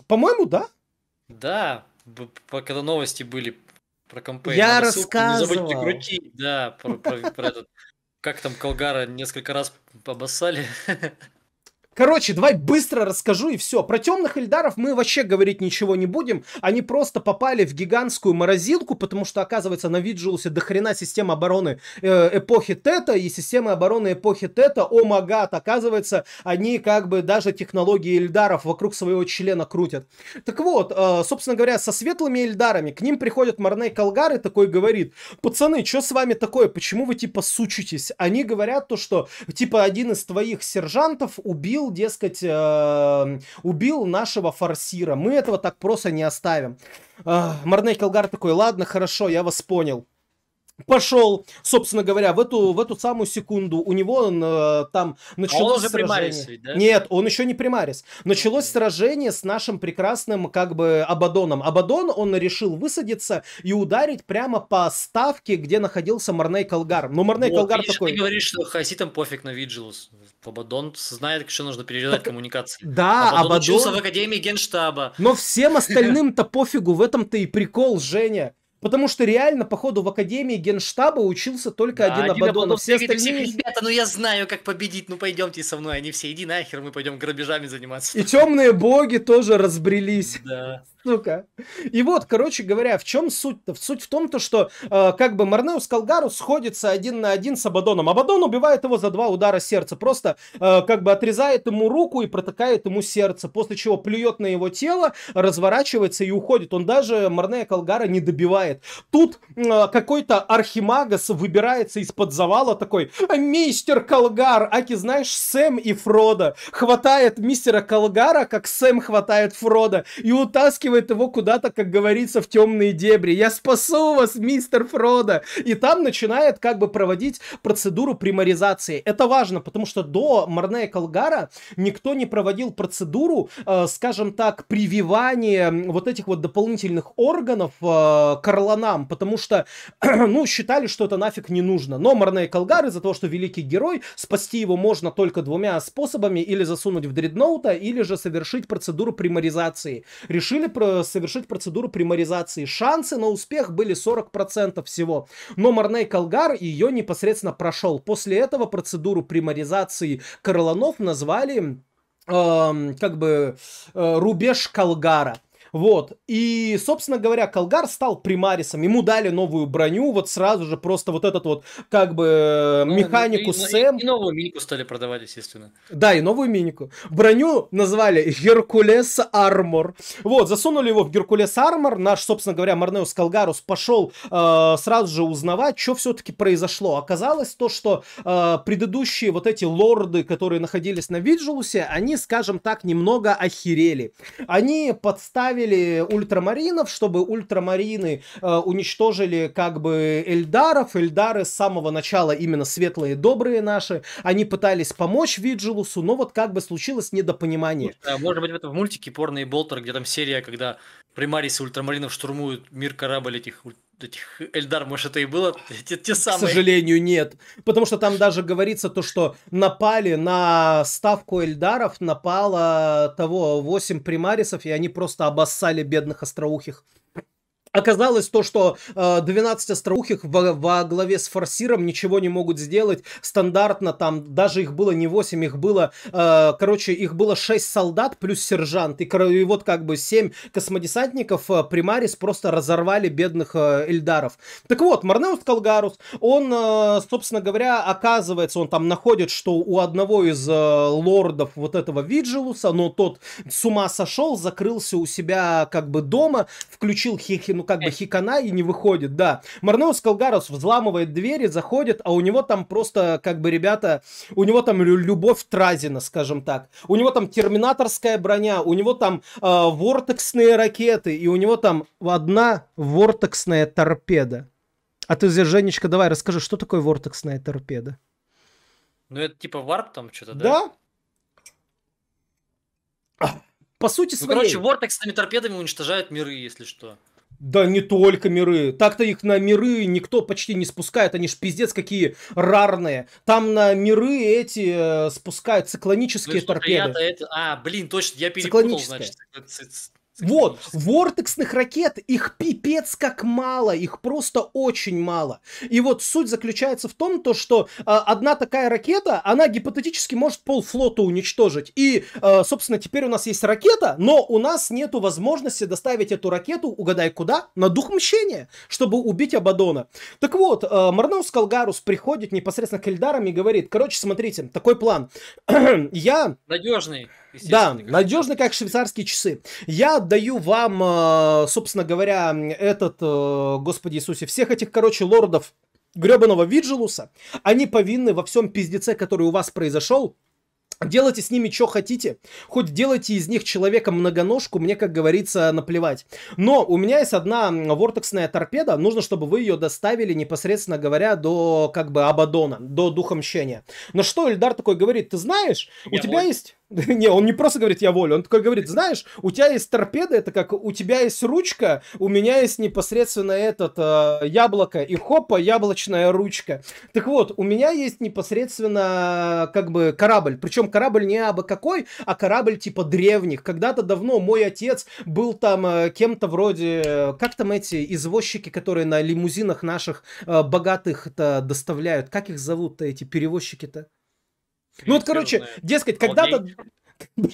По-моему, да. Да, когда новости были про кампейн. Я Надо рассказывал. не забудьте крутить, да, про, про, про этот. Как там Колгара несколько раз обоссали.
Короче, давай быстро расскажу и все. Про темных Эльдаров мы вообще говорить ничего не будем. Они просто попали в гигантскую морозилку, потому что, оказывается, на Виджулсе дохрена система обороны э, эпохи Тета и системы обороны эпохи Тета. О, магат, оказывается, они как бы даже технологии Эльдаров вокруг своего члена крутят. Так вот, э, собственно говоря, со светлыми Эльдарами к ним приходит Марней Калгар и такой говорит, пацаны, что с вами такое, почему вы типа сучитесь? Они говорят то, что типа один из твоих сержантов убил убил, дескать, э, убил нашего форсира. Мы этого так просто не оставим. Э, Марней Келгар такой, ладно, хорошо, я вас понял пошел, собственно говоря, в эту, в эту самую секунду у него он, э, там началось а он уже сражение. да? Нет, он еще не примарис. Началось mm-hmm. сражение с нашим прекрасным как бы Абадоном. Абадон, он решил высадиться и ударить прямо по ставке, где находился Марней Калгар. Но Марней вот, Калгар видишь, такой... Ты
говоришь, что хаситам пофиг на Виджилус. Абадон знает, что нужно перерезать так... коммуникации. Да, Абадон, Абадон... учился в Академии Генштаба. Но всем остальным-то
пофигу, в этом-то и прикол, Женя. Потому что реально, походу, в Академии Генштаба учился только да, один, один Абадонов. Абадон. А все остальные... всех,
ребята, ну я знаю, как победить, ну пойдемте со мной. Они все, иди нахер, мы пойдем грабежами заниматься. И
темные боги тоже разбрелись. Да сука. И вот, короче говоря, в чем суть-то? Суть в том, то, что э, как бы Марнеус Калгару сходится один на один с Абадоном. Абадон убивает его за два удара сердца. Просто э, как бы отрезает ему руку и протыкает ему сердце. После чего плюет на его тело, разворачивается и уходит. Он даже Марнея Калгара не добивает. Тут э, какой-то архимагас выбирается из-под завала такой «Мистер Калгар!» Аки, знаешь, Сэм и Фрода? Хватает мистера Калгара, как Сэм хватает Фрода И утаскивает утаскивает его куда-то, как говорится, в темные дебри. Я спасу вас, мистер Фродо! И там начинает как бы проводить процедуру приморизации. Это важно, потому что до Марнея Калгара никто не проводил процедуру, э, скажем так, прививания вот этих вот дополнительных органов э, карлонам, потому что, ну, считали, что это нафиг не нужно. Но Марней Калгар из-за того, что великий герой, спасти его можно только двумя способами, или засунуть в дредноута, или же совершить процедуру приморизации. Решили совершить процедуру примаризации. Шансы на успех были 40% всего. Но Марней Колгар ее непосредственно прошел. После этого процедуру примаризации Крыланов назвали э, как бы э, рубеж Колгара. Вот. И, собственно говоря, Колгар стал примарисом. Ему дали новую броню, вот сразу же просто вот этот вот, как бы, ну, ну механику и, Сэм.
И, и новую минику стали продавать, естественно.
Да, и новую минику. Броню назвали Геркулес Армор. Вот, засунули его в Геркулес Армор. Наш, собственно говоря, Марнеус Колгарус пошел э, сразу же узнавать, что все-таки произошло. Оказалось то, что э, предыдущие вот эти лорды, которые находились на Виджелусе, они, скажем так, немного охерели. Они подставили отправили ультрамаринов, чтобы ультрамарины э, уничтожили как бы эльдаров. Эльдары с самого начала именно светлые, добрые наши. Они пытались помочь Виджилусу, но вот как бы случилось недопонимание.
А может быть, это в мультике «Порно и Болтер», где там серия, когда примарисы ультрамаринов штурмуют мир корабль этих этих, Эльдар, может, это и было те, те самые? К сожалению,
нет. Потому что там даже говорится то, что напали на ставку Эльдаров, напало того 8 примарисов, и они просто обоссали бедных остроухих. Оказалось то, что э, 12 остроухих во, во главе с форсиром ничего не могут сделать. Стандартно там даже их было не 8, их было, э, короче, их было 6 солдат плюс сержант. И, и вот как бы 7 космодесантников э, Примарис просто разорвали бедных э, эльдаров. Так вот, Марнеус Калгарус, он, э, собственно говоря, оказывается, он там находит, что у одного из э, лордов вот этого Виджилуса, но тот с ума сошел, закрылся у себя как бы дома, включил Хихину как бы хикана и не выходит, да. Марнеус Калгарус взламывает двери, заходит, а у него там просто, как бы, ребята, у него там любовь Тразина, скажем так. У него там терминаторская броня, у него там э, вортексные ракеты, и у него там одна вортексная торпеда. А ты, Женечка, давай расскажи, что такое вортексная торпеда?
Ну, это типа варп там что-то, да?
Да. По сути ну, своей... короче,
вортексными торпедами уничтожают миры, если что.
Да не только миры. Так-то их на миры никто почти не спускает. Они ж пиздец какие рарные. Там на миры эти э, спускают циклонические ну, торпеды.
Это... А, блин, точно, я перепутал, значит.
Вот, вортексных ракет, их пипец как мало, их просто очень мало. И вот суть заключается в том, то, что э, одна такая ракета, она гипотетически может полфлота уничтожить. И, э, собственно, теперь у нас есть ракета, но у нас нету возможности доставить эту ракету, угадай куда, на дух мщения, чтобы убить Абадона. Так вот, э, а, Марнаус Калгарус приходит непосредственно к Эльдарам и говорит, короче, смотрите, такой план. Я... Надежный. Да, как надежно, как швейцарские часы. Я отдаю вам, э, собственно говоря, этот, э, Господи Иисусе, всех этих, короче, лордов гребаного Виджилуса. Они повинны во всем пиздеце, который у вас произошел. Делайте с ними, что хотите. Хоть делайте из них человека многоножку, мне, как говорится, наплевать. Но у меня есть одна вортексная торпеда. Нужно, чтобы вы ее доставили, непосредственно говоря, до, как бы, Абадона, до Духа Мщения. На что Эльдар такой говорит, ты знаешь, Я у тебя мой. есть... Не, он не просто говорит «я волю», он такой говорит, знаешь, у тебя есть торпеда, это как у тебя есть ручка, у меня есть непосредственно этот э, яблоко, и хопа, яблочная ручка. Так вот, у меня есть непосредственно как бы корабль, причем корабль не абы какой, а корабль типа древних. Когда-то давно мой отец был там э, кем-то вроде, э, как там эти извозчики, которые на лимузинах наших э, богатых-то доставляют, как их зовут-то эти перевозчики-то? Ну вот, короче, дескать, когда-то...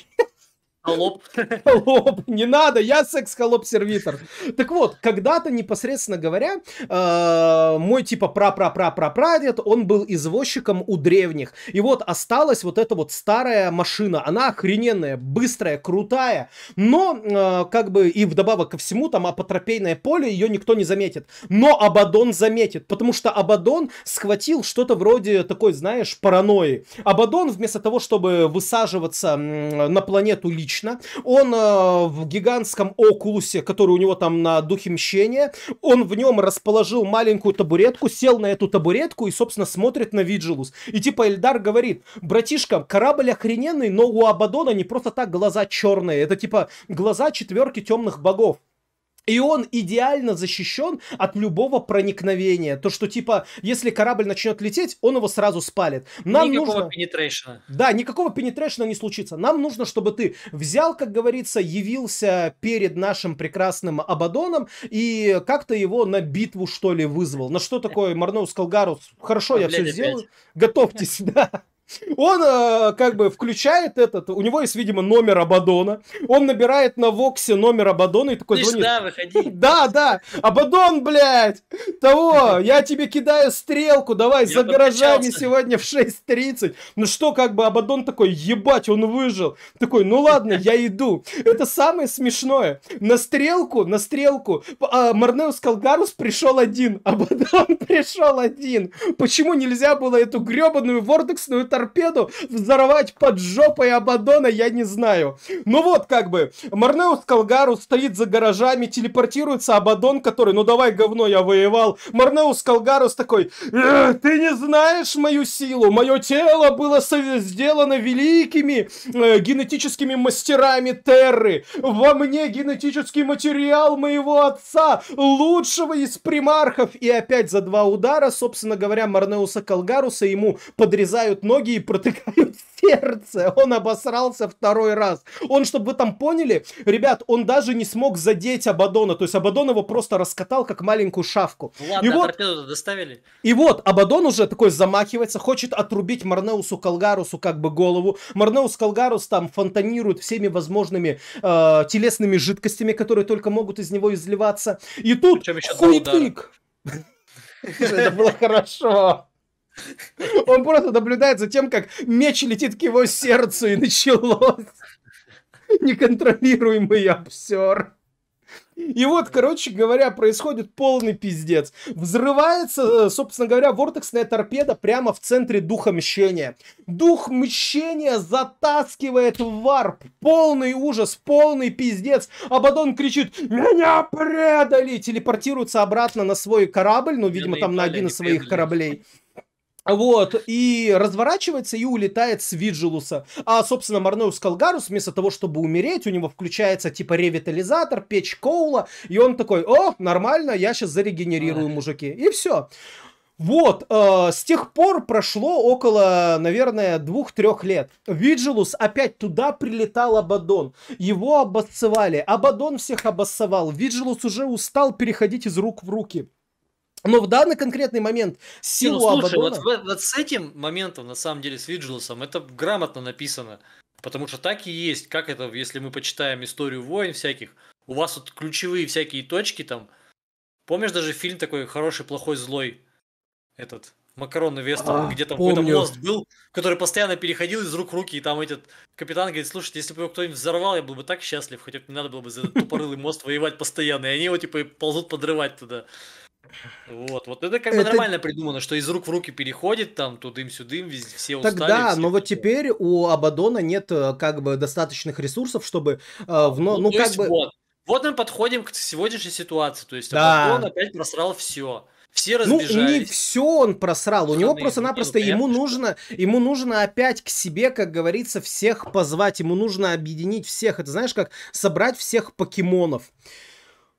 Холоп. Холоп. Не надо, я секс-холоп-сервитор. Так вот, когда-то, непосредственно говоря, э, мой типа пра-пра-пра-пра-прадед, он был извозчиком у древних. И вот осталась вот эта вот старая машина. Она охрененная, быстрая, крутая. Но, э, как бы, и вдобавок ко всему, там апотропейное поле, ее никто не заметит. Но Абадон заметит, потому что Абадон схватил что-то вроде такой, знаешь, паранойи. Абадон вместо того, чтобы высаживаться на планету лично, лично. Он э, в гигантском окулусе, который у него там на духе мщения, он в нем расположил маленькую табуретку, сел на эту табуретку и, собственно, смотрит на Виджилус. И типа Эльдар говорит, братишка, корабль охрененный, но у Абадона не просто так глаза черные. Это типа глаза четверки темных богов. И он идеально защищен от любого проникновения. То, что типа, если корабль начнет лететь, он его сразу спалит. Нам никакого нужно...
пенетрейшена. Да,
никакого пенетрейшена не случится. Нам нужно, чтобы ты взял, как говорится, явился перед нашим прекрасным Абадоном и как-то его на битву, что ли, вызвал. На что такое Марноус Калгарус? Хорошо, я все сделаю. Готовьтесь, да. Он э, как бы включает этот, у него есть, видимо, номер Абадона. Он набирает на Воксе номер Абадона и такой Ты звонит. Да, выходи. Да, да. Абадон, блядь! Того, я тебе кидаю стрелку, давай, за гаражами сегодня в 6.30. Ну что, как бы Абадон такой, ебать, он выжил. Такой, ну ладно, я иду. Это самое смешное. На стрелку, на стрелку, а, Марнеус Калгарус пришел один, Абадон пришел один. Почему нельзя было эту гребаную вордексную торпеду, взорвать под жопой Абадона, я не знаю. Ну вот, как бы, Марнеус Калгару стоит за гаражами, телепортируется Абадон, который, ну давай, говно, я воевал. Марнеус Калгарус такой, э, ты не знаешь мою силу, мое тело было сделано великими э, генетическими мастерами Терры. Во мне генетический материал моего отца, лучшего из примархов. И опять за два удара, собственно говоря, Марнеуса Калгаруса ему подрезают ноги, многие протыкают сердце. Он обосрался второй раз. Он, чтобы вы там поняли, ребят, он даже не смог задеть Абадона. То есть Абадон его просто раскатал, как маленькую шавку. Ну ладно, и а вот, доставили. И вот Абадон уже такой замахивается, хочет отрубить Марнеусу Калгарусу как бы голову. Марнеус Калгарус там фонтанирует всеми возможными э, телесными жидкостями, которые только могут из него изливаться. И тут хуйник! Это было хорошо.
Он просто наблюдает за тем, как меч летит к его сердцу, и началось неконтролируемый обсер. И
вот, короче говоря, происходит полный пиздец. Взрывается, э, собственно говоря, вортексная торпеда прямо в центре духа мщения. Дух мщения затаскивает варп. Полный ужас, полный пиздец. Абадон кричит «Меня предали!» Телепортируется обратно на свой корабль, ну, видимо, там на один из своих кораблей. Типа. Вот, и разворачивается и улетает с Виджилуса. А, собственно, Марнеус Калгарус, вместо того, чтобы умереть, у него включается, типа, ревитализатор, печь Коула, и он такой, о, нормально, я сейчас зарегенерирую, мужики. И все. Вот, э, с тех пор прошло около, наверное, двух-трех лет. Виджилус опять туда прилетал Абадон. Его обоссывали. Абадон всех обоссовал. Виджилус уже устал переходить из рук в руки. Но в данный конкретный момент силу ну, слушай, Абадона...
вот, вот с этим моментом, на самом деле, с Виджилсом, это грамотно написано. Потому что так и есть, как это, если мы почитаем историю войн всяких, у вас вот ключевые всякие точки там. Помнишь даже фильм такой хороший, плохой, злой? Этот, Макаронный Вестон, а, где там какой-то мост был, который постоянно переходил из рук в руки, и там этот капитан говорит, слушайте, если бы его кто-нибудь взорвал, я был бы так счастлив, хотя бы не надо было бы за этот тупорылый мост воевать постоянно, и они его типа ползут подрывать туда. Вот, вот это как бы это... нормально придумано, что из рук в руки переходит, там тудым-сюдым, все Тогда, устали. Да, но
вот теперь у Абадона нет э, как бы достаточных ресурсов, чтобы э, в, ну, ну как бы... Вот.
вот мы подходим к сегодняшней ситуации, то есть да. Абадон опять просрал все. Все разбежались. Ну, не
все он просрал. У него просто-напросто ну, ну, ему нужно, ему нужно опять к себе, как говорится, всех позвать. Ему нужно объединить всех. Это знаешь, как собрать всех покемонов.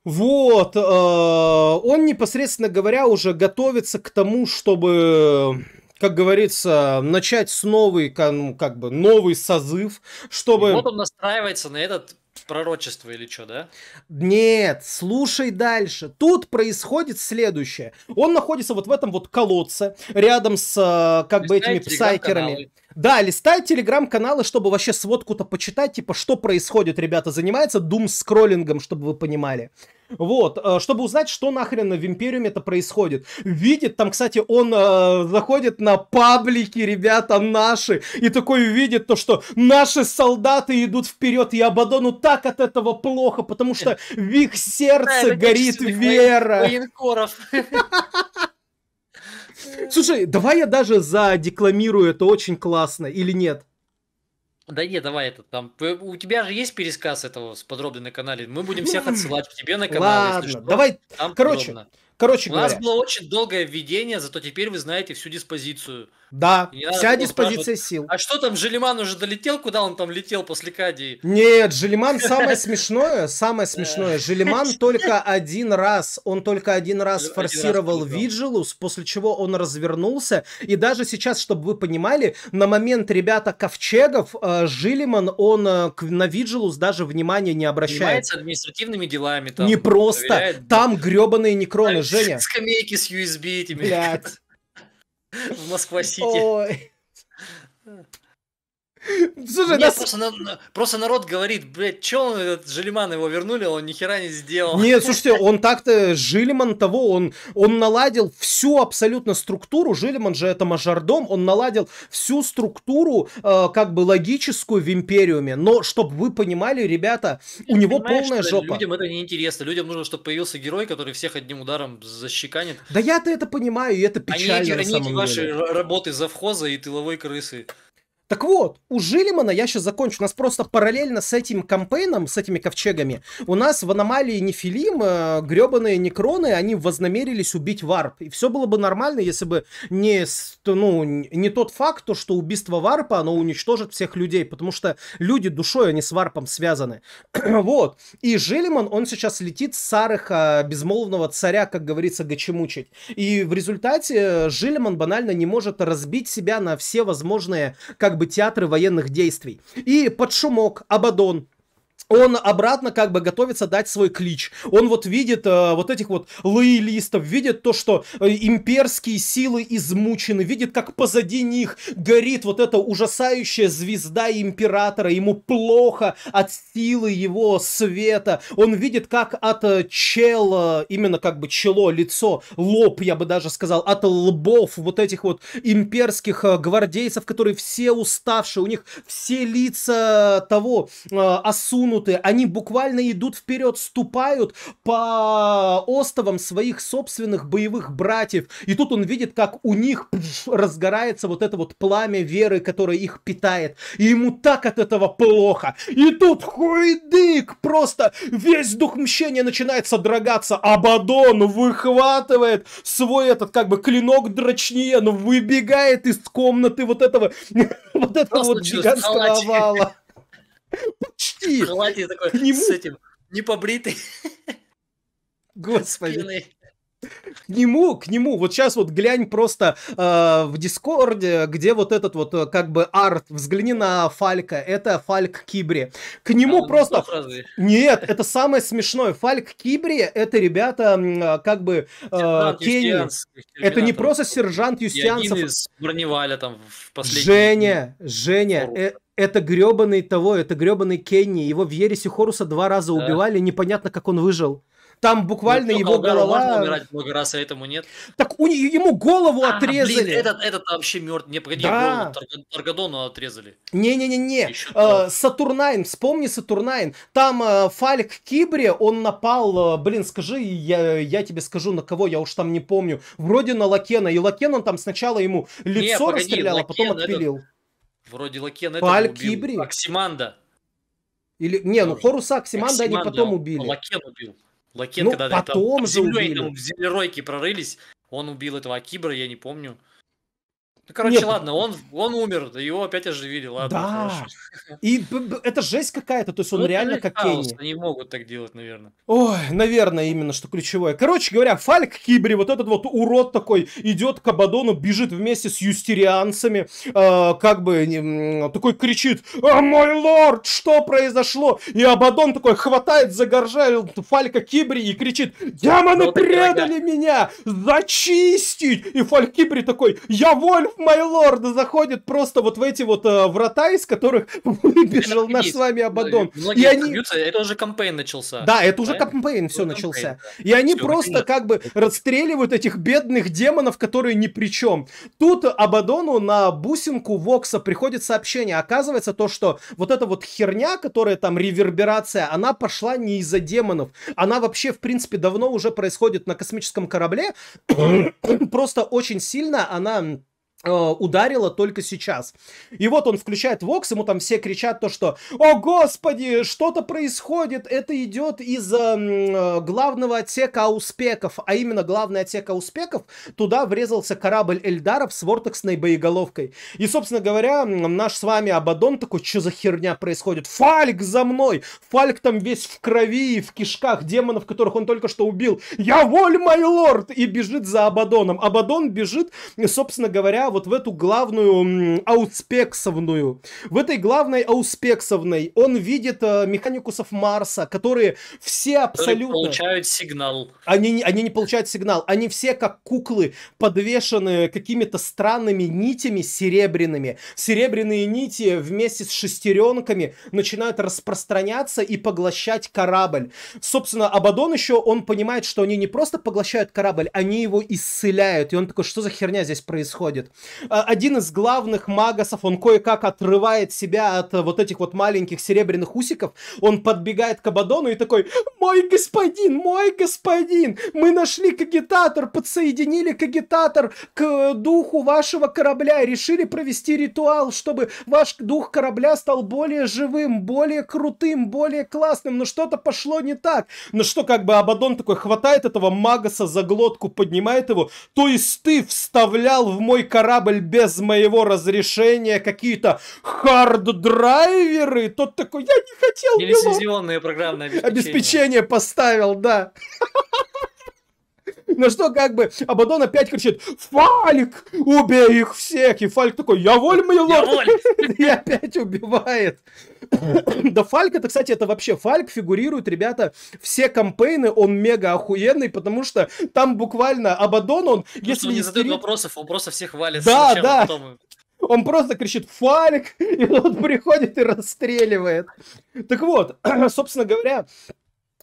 Вот, э, он непосредственно говоря уже готовится к тому, чтобы как говорится, начать с новый, как бы, новый созыв, чтобы... И вот он
настраивается на этот пророчество или что, да?
Нет, слушай дальше. Тут происходит следующее. Он находится вот в этом вот колодце, рядом с, э, как листай бы, этими псайкерами. Да, листай телеграм-каналы, чтобы вообще сводку-то почитать, типа, что происходит, ребята, занимается дум-скроллингом, чтобы вы понимали. Вот, э, чтобы узнать, что нахрен в Империуме это происходит. Видит, там, кстати, он э, заходит на паблики, ребята наши, и такой видит то, что наши солдаты идут вперед, и Абадону так от этого плохо, потому что в их сердце да, горит вера. Слушай, давай я даже задекламирую это очень классно, или нет?
Да не, давай это там. У тебя же есть пересказ этого с подробным на канале. Мы будем всех отсылать к тебе на канал. Ладно, что, давай. Там короче, подробно.
короче У говоря. нас
было очень долгое введение, зато теперь вы знаете всю диспозицию. Да, и вся диспозиция сил. А что там, Желиман уже долетел? Куда он там летел после Кадии? Нет, Желиман самое
смешное, самое смешное. Желиман только один раз, он только один раз форсировал Виджилус, после чего он развернулся. И даже сейчас, чтобы вы понимали, на момент ребята Ковчегов, э, Жилиман, он э, на Виджилус даже внимания не обращает.
Занимается административными делами. не просто.
Там гребаные некроны, а, Женя.
Скамейки с USB этими. Блядь. в Москва-Сити.
Слушай, Нет, просто,
на... просто народ говорит, блядь, чё он, этот Жилиман его вернули, он нихера не сделал. Нет, слушайте,
он так-то, Жилиман того, он, он наладил всю абсолютно структуру, Жилиман же это мажордом, он наладил всю структуру, э, как бы логическую в Империуме, но, чтобы вы понимали, ребята, у Ты него полная жопа.
Людям это не интересно, людям нужно, чтобы появился герой, который всех одним ударом защеканит.
Да я-то это понимаю, и это печально они эти, на самом они деле.
ваши работы завхоза и тыловой крысы.
Так вот, у Жилимана, я сейчас закончу, у нас просто параллельно с этим кампейном, с этими ковчегами, у нас в аномалии Нефилим э, гребаные некроны, они вознамерились убить варп. И все было бы нормально, если бы не, ну, не тот факт, то, что убийство варпа, оно уничтожит всех людей, потому что люди душой, они с варпом связаны. вот. И Жилиман, он сейчас летит с Сарыха, безмолвного царя, как говорится, гачемучить. И в результате э, Жилиман банально не может разбить себя на все возможные, как как бы театры военных действий. И под шумок Абадон он обратно как бы готовится дать свой клич. Он вот видит э, вот этих вот лоялистов, видит то, что э, имперские силы измучены, видит, как позади них горит вот эта ужасающая звезда императора, ему плохо от силы его света. Он видит, как от э, чела, именно как бы чело, лицо, лоб, я бы даже сказал, от лбов вот этих вот имперских э, гвардейцев, которые все уставшие, у них все лица того э, осуну продвинутые, они буквально идут вперед, ступают по островам своих собственных боевых братьев. И тут он видит, как у них разгорается вот это вот пламя веры, которое их питает. И ему так от этого плохо. И тут хуйдык! Просто весь дух мщения начинает содрогаться. Абадон выхватывает свой этот как бы клинок дрочниен, выбегает из комнаты вот этого вот этого вот гигантского вала.
Почти. В халате такой, к нему... с этим,
не побритый. Господи. К нему, к нему. Вот сейчас вот глянь просто э, в Дискорде, где вот этот вот э, как бы арт. Взгляни на Фалька. Это Фальк Кибри. К нему а просто... Нет, это самое смешное. Фальк Кибри это ребята э, как бы э, Кенни. Это не просто сержант Юстианцев. из
Броневаля там в последний... Женя,
Женя, э, это гребаный того, это гребаный Кенни. Его в Ересе Хоруса два раза да. убивали, непонятно, как он выжил. Там ну, буквально ну, его голова... Можно умирать
много раз, а этому нет.
Так у... ему голову а, отрезали. Блин,
этот, этот вообще мертв. Не, погоди, да. голову Таргадону отрезали.
Не-не-не-не. Э, Сатурнайн, вспомни Сатурнайн. Там а, э, Фалик Кибре, он напал, а, блин, скажи, я, я тебе скажу, на кого, я уж там не помню. Вроде на Лакена. И Лакен, он там сначала ему лицо не, погоди, расстреляло, а потом отпилил. Этот
Вроде Лакен это убил. Кибри? Оксиманда.
Или, не, ну Хоруса Аксиманда Оксиманда они потом ну, убили. Лакен
убил. Лакен, ну, когда потом там, же землей, убили. там в землеройке прорылись, он убил этого Акибра, я не помню. Ну, короче, Нет. ладно, он, он умер, да его опять оживили, ладно,
да. И
это жесть какая-то, то есть он ну, реально как хаос, Кенни.
Они могут так делать, наверное.
Ой, наверное, именно, что ключевое. Короче говоря, Фальк Кибри, вот этот вот урод такой, идет к Абадону, бежит вместе с юстерианцами, э, как бы не, такой кричит, «О, мой лорд, что произошло?» И Абадон такой хватает за горжа Фалька Кибри и кричит, «Демоны ну, предали меня! Зачистить!» И Фальк Кибри такой, «Я Вольф мой лорд заходит просто вот в эти вот э, врата, из которых выбежал наш есть. с вами Абадон. Многие и они...
это уже кампейн начался. Да, это уже да?
кампейн все кампейн, начался. Да. И они все, просто как бы расстреливают этих бедных демонов, которые ни при чем. Тут Абадону на бусинку Вокса приходит сообщение. Оказывается то, что вот эта вот херня, которая там реверберация, она пошла не из-за демонов. Она вообще, в принципе, давно уже происходит на космическом корабле. Просто очень сильно она Э, ударило только сейчас. И вот он включает Vox ему там все кричат то, что «О, Господи, что-то происходит!» Это идет из э, э главного отсека успеков а именно главный отсек успеков туда врезался корабль Эльдаров с вортексной боеголовкой. И, собственно говоря, наш с вами Абадон такой «Чё за херня происходит? Фальк за мной! Фальк там весь в крови и в кишках демонов, которых он только что убил! Я воль, мой лорд!» И бежит за Абадоном. Абадон бежит, собственно говоря, вот в эту главную ауспексовную. В этой главной ауспексовной он видит э, механикусов Марса, которые все абсолютно... Которые получают
сигнал.
Они, они не получают сигнал. Они все как куклы подвешены какими-то странными нитями серебряными. Серебряные нити вместе с шестеренками начинают распространяться и поглощать корабль. Собственно, Абадон еще, он понимает, что они не просто поглощают корабль, они его исцеляют. И он такой, что за херня здесь происходит? Э, один из главных магасов, он кое-как отрывает себя от э, вот этих вот маленьких серебряных усиков, он подбегает к Абадону и такой, мой господин, мой господин, мы нашли кагитатор, подсоединили кагитатор к э, духу вашего корабля, решили провести ритуал, чтобы ваш дух корабля стал более живым, более крутым, более классным, но что-то пошло не так. На что как бы Абадон такой хватает этого магаса за глотку, поднимает его, то есть ты вставлял в мой корабля корабль без моего разрешения, какие-то хард-драйверы. Тот такой, я не хотел. Или
сезонное программное обеспечение. Обеспечение
поставил, да.
На что как бы Абадон опять кричит «Фальк! Убей их всех!» И Фальк такой «Я воль, милорд!» И опять убивает.
Да Фальк, это, кстати, это вообще Фальк фигурирует, ребята, все кампейны, он мега охуенный, потому что там буквально Абадон, он, если не задает
вопросов, он просто всех валит. Да, да.
Он просто кричит «Фальк!» и он приходит и расстреливает. Так вот, собственно говоря,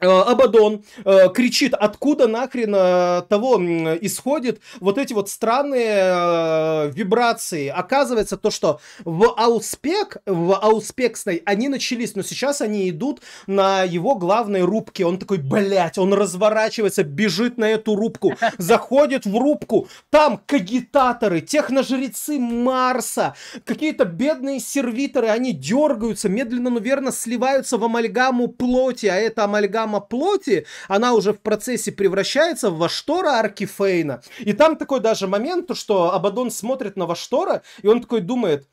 Э, Абадон э, кричит, откуда нахрен э, того э, исходит вот эти вот странные э, вибрации. Оказывается, то, что в Ауспек, в Ауспексной они начались, но сейчас они идут на его главной рубке. Он такой, блядь, он разворачивается, бежит на эту рубку, заходит в рубку. Там кагитаторы, техножрецы Марса, какие-то бедные сервиторы, они дергаются, медленно, но верно сливаются в амальгаму плоти, а это амальгама прямо плоти, она уже в процессе превращается в Ваштора Аркифейна. И там такой даже момент, что Абадон смотрит на Ваштора, и он такой думает –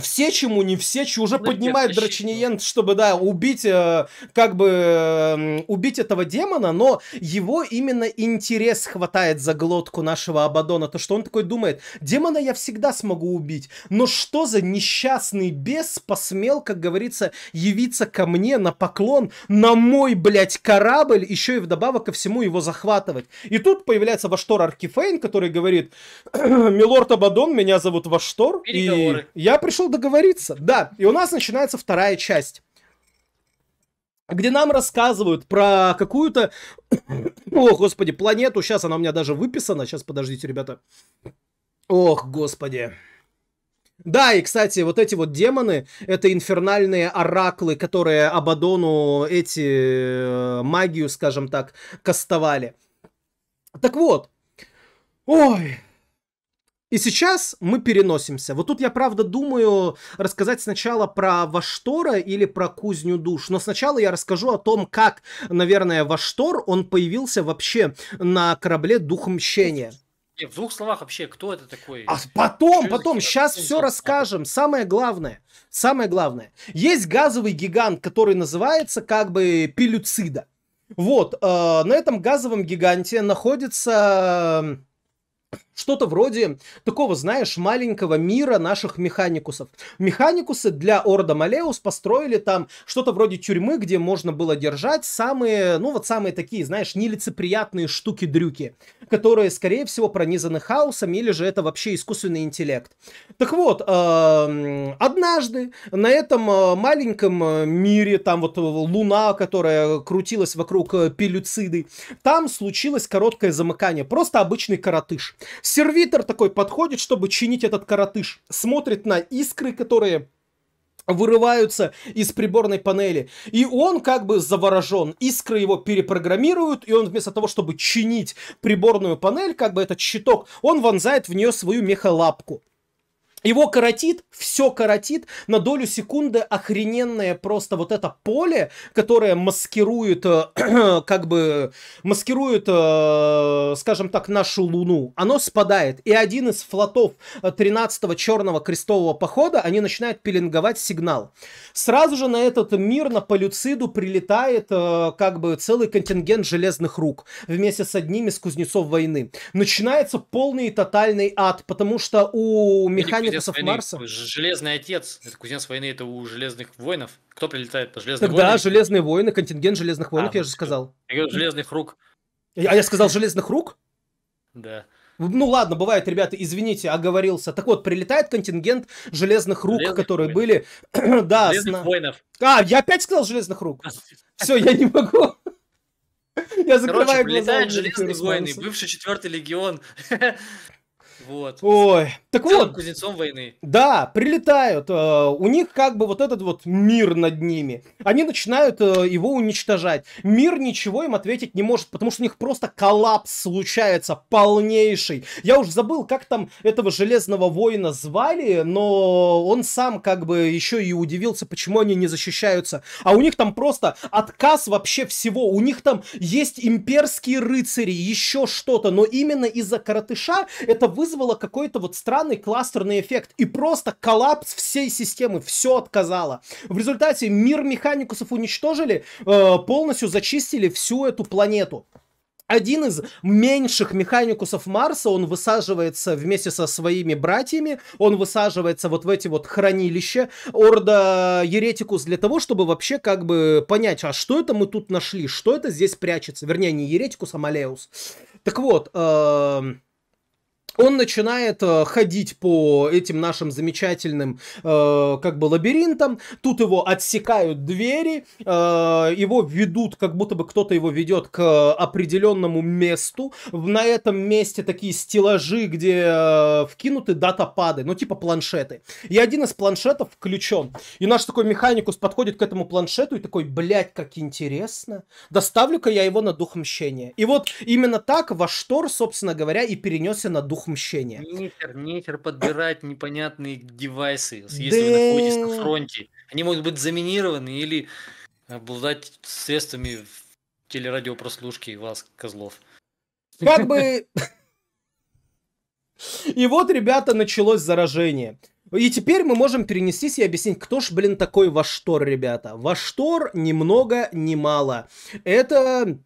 все чему не все, че уже ну, поднимают Драчиниен, чтобы, да, убить, э, как бы, э, убить этого демона, но его именно интерес хватает за глотку нашего Абадона, то, что он такой думает, демона я всегда смогу убить, но что за несчастный бес посмел, как говорится, явиться ко мне на поклон, на мой, блядь, корабль, еще и вдобавок ко всему его захватывать. И тут появляется Ваштор Аркифейн, который говорит, «Милорд Абадон, меня зовут Ваштор, и я пришел договориться. Да, и у нас начинается вторая часть где нам рассказывают про какую-то, о господи, планету, сейчас она у меня даже выписана, сейчас подождите, ребята. Ох, господи. Да, и, кстати, вот эти вот демоны, это инфернальные ораклы, которые Абадону эти э, магию, скажем так, кастовали. Так вот, ой, и сейчас мы переносимся. Вот тут я, правда, думаю рассказать сначала про Ваштора или про Кузню душ. Но сначала я расскажу о том, как, наверное, Ваштор, он появился вообще на корабле Дух Мщения.
В двух словах вообще, кто это такой? А
потом, Что потом, сейчас все собственно? расскажем. Самое главное, самое главное. Есть газовый гигант, который называется как бы пелюцида. Вот, э, на этом газовом гиганте находится что-то вроде такого, знаешь, маленького мира наших механикусов. Механикусы для Орда Малеус построили там что-то вроде тюрьмы, где можно было держать самые, ну вот самые такие, знаешь, нелицеприятные штуки-дрюки, которые, скорее всего, пронизаны хаосом или же это вообще искусственный интеллект. Так вот, эм, однажды на этом э, маленьком э, мире, там вот луна, которая крутилась вокруг э, пелюциды, там случилось короткое замыкание, просто обычный коротыш. Сервитор такой подходит, чтобы чинить этот коротыш. Смотрит на искры, которые вырываются из приборной панели. И он как бы заворожен. Искры его перепрограммируют, и он вместо того, чтобы чинить приборную панель, как бы этот щиток, он вонзает в нее свою мехолапку. Его коротит, все коротит, на долю секунды охрененное просто вот это поле, которое маскирует, э, как бы, маскирует, э, скажем так, нашу Луну, оно спадает. И один из флотов 13-го э, Черного Крестового Похода, они начинают пеленговать сигнал. Сразу же на этот мир, на Полюциду прилетает, как бы, целый контингент Железных Рук вместе с одними из кузнецов войны. Начинается полный и тотальный ад, потому что у механика кузнец войны. Марса. Э,
железный отец. Это кузнец войны, это у Железных воинов. Кто прилетает по Железным войнам? Да, войны?
Железные войны, контингент Железных воинов, а, я ну, же сказал.
Я говорю, Железных рук.
А я сказал Железных рук? Да. Ну ладно, бывает, ребята, извините, оговорился. Так вот, прилетает контингент железных рук, железных которые войн. были. да, железных сна... воинов. А, я опять сказал железных рук. Все, я не могу. Я закрываю Короче, глаза. Прилетает железный воин,
бывший четвертый легион. Вот. Ой, так Целым вот. кузнецом войны.
Да, прилетают. Э, у них как бы вот этот вот мир над ними. Они начинают э, его уничтожать. Мир ничего им ответить не может, потому что у них просто коллапс случается полнейший. Я уж забыл, как там этого Железного Воина звали, но он сам как бы еще и удивился, почему они не защищаются. А у них там просто отказ вообще всего. У них там есть имперские рыцари, еще что-то, но именно из-за коротыша это вызвало вызвало какой-то вот странный кластерный эффект и просто коллапс всей системы, все отказало. В результате мир механикусов уничтожили, э, полностью зачистили всю эту планету. Один из меньших механикусов Марса, он высаживается вместе со своими братьями, он высаживается вот в эти вот хранилища Орда Еретикус для того, чтобы вообще как бы понять, а что это мы тут нашли, что это здесь прячется, вернее не Еретикус, а Малеус. Так вот, э -э он начинает э, ходить по этим нашим замечательным э, как бы лабиринтам. Тут его отсекают двери, э, его ведут, как будто бы кто-то его ведет к определенному месту. На этом месте такие стеллажи, где э, вкинуты датапады, ну типа планшеты. И один из планшетов включен. И наш такой механикус подходит к этому планшету и такой, блядь, как интересно. Доставлю-ка я его на дух мщения. И вот именно так Ваштор, собственно говоря, и перенесся на дух мщения.
Нехер, нехер подбирать непонятные девайсы, если да... вы находитесь на фронте. Они могут быть заминированы или обладать средствами телерадиопрослушки вас,
козлов. Как бы... И вот, ребята, началось заражение. И теперь мы можем перенестись и объяснить, кто ж, блин, такой Ваштор, ребята. Ваштор ни много, ни мало. Это,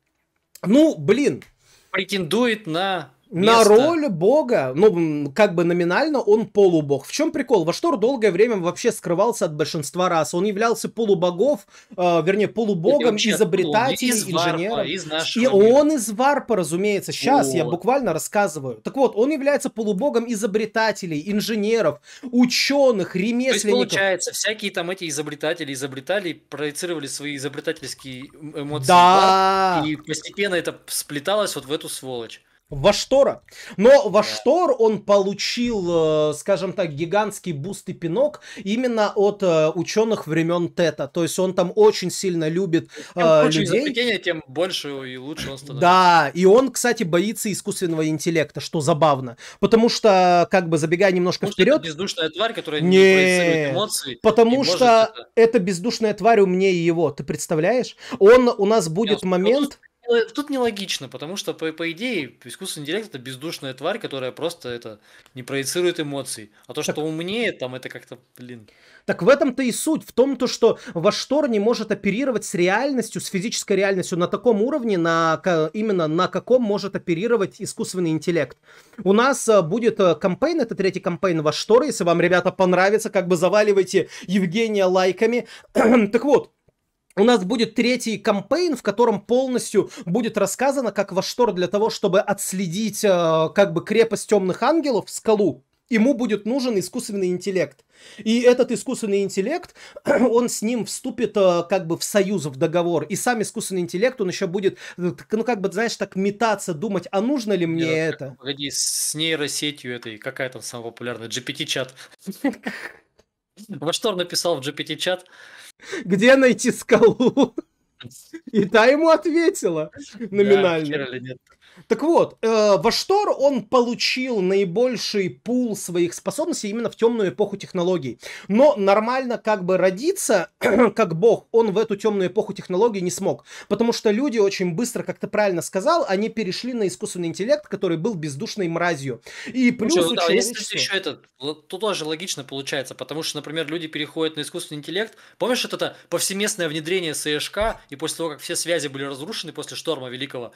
ну, блин.
Претендует на место. На роль
бога, ну, как бы номинально, он полубог. В чем прикол? Ваштор долгое время вообще скрывался от большинства рас. Он являлся полубогов, э, вернее, полубогом, изобретателем, из инженером.
Варпа, из И мира.
он из Варпа, разумеется. Сейчас вот. я буквально рассказываю. Так вот, он является полубогом изобретателей, инженеров, ученых, ремесленников. То есть,
получается, всякие там эти изобретатели, изобретали, проецировали свои изобретательские эмоции. Да. Варп, и постепенно это сплеталось вот в эту сволочь.
Ваштора. Но Ваштор, он получил, э, скажем так, гигантский буст и пинок именно от э, ученых времен Тета. То есть он там очень сильно любит ну, чем э,
людей. тем больше и лучше он становится. Да,
и он, кстати, боится искусственного интеллекта, что забавно. Потому что, как бы забегая немножко потому вперед... это
бездушная тварь, которая не, не эмоции. Потому что это...
это бездушная тварь умнее его, ты представляешь? Он у нас будет Я момент... Просто ну, э, тут нелогично,
потому что, по, по идее, искусственный интеллект это бездушная тварь, которая просто это не проецирует эмоций. А то, что так... умнее, там это как-то, блин.
Так в этом-то и суть, в том, то, что ваш Штор не может оперировать с реальностью, с физической реальностью на таком уровне, на, именно на каком может оперировать искусственный интеллект. У нас э, будет э, кампейн, это третий кампейн ваш Штор, если вам, ребята, понравится, как бы заваливайте Евгения лайками. так вот, у нас будет третий кампейн, в котором полностью будет рассказано, как Ваштор для того, чтобы отследить э, как бы крепость темных ангелов, в скалу, ему будет нужен искусственный интеллект. И этот искусственный интеллект, он с ним вступит э, как бы в союз, в договор. И сам искусственный интеллект, он еще будет, э, ну как бы, знаешь, так метаться, думать, а нужно ли мне Нет, это?
Погоди, с нейросетью этой, какая там самая популярная, GPT-чат. Ваштор написал в GPT-чат?
где найти скалу? И та ему ответила номинально. Да, вчера или нет, так вот, э, Ваштор, он получил наибольший пул своих способностей именно в темную эпоху технологий. Но нормально как бы родиться, как бог, он в эту темную эпоху технологий не смог. Потому что люди очень быстро, как ты правильно сказал, они перешли на искусственный интеллект, который был бездушной мразью. И ну, плюс ну, да, еще
это, то тоже логично получается, потому что, например, люди переходят на искусственный интеллект. Помнишь, это повсеместное внедрение СШК, и после того, как все связи были разрушены после шторма великого,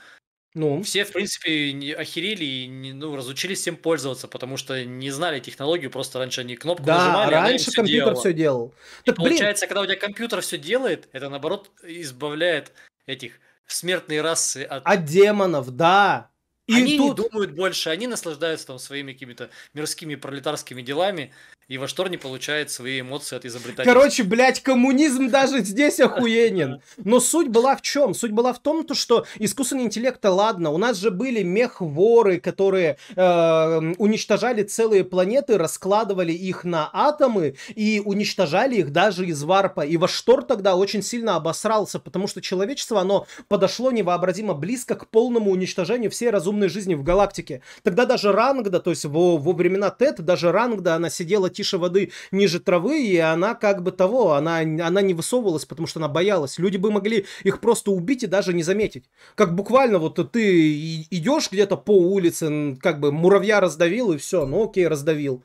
ну. Все, в принципе, охерели и ну, разучились всем пользоваться, потому что не знали технологию, просто раньше они кнопку да, нажимали. Да, раньше все компьютер делала. все
делал. И так, получается,
блин. когда у тебя компьютер все делает, это наоборот избавляет этих смертной расы от... От
демонов, да. И они тут...
не думают больше, они наслаждаются там своими какими-то мирскими пролетарскими делами, и Ваштор не получает свои эмоции от изобретателя. Короче,
блядь, коммунизм даже здесь охуенен. Но суть была в чем? Суть была в том, то, что искусственный интеллект, ладно, у нас же были мехворы, которые э, уничтожали целые планеты, раскладывали их на атомы и уничтожали их даже из варпа. И Ваштор тогда очень сильно обосрался, потому что человечество, оно подошло невообразимо близко к полному уничтожению всей разумной жизни в галактике. Тогда даже Рангда, то есть во, во времена Тет, даже Рангда, она сидела тише воды, ниже травы, и она как бы того, она, она не высовывалась, потому что она боялась. Люди бы могли их просто убить и даже не заметить. Как буквально вот ты идешь где-то по улице, как бы муравья раздавил и все, ну окей, раздавил.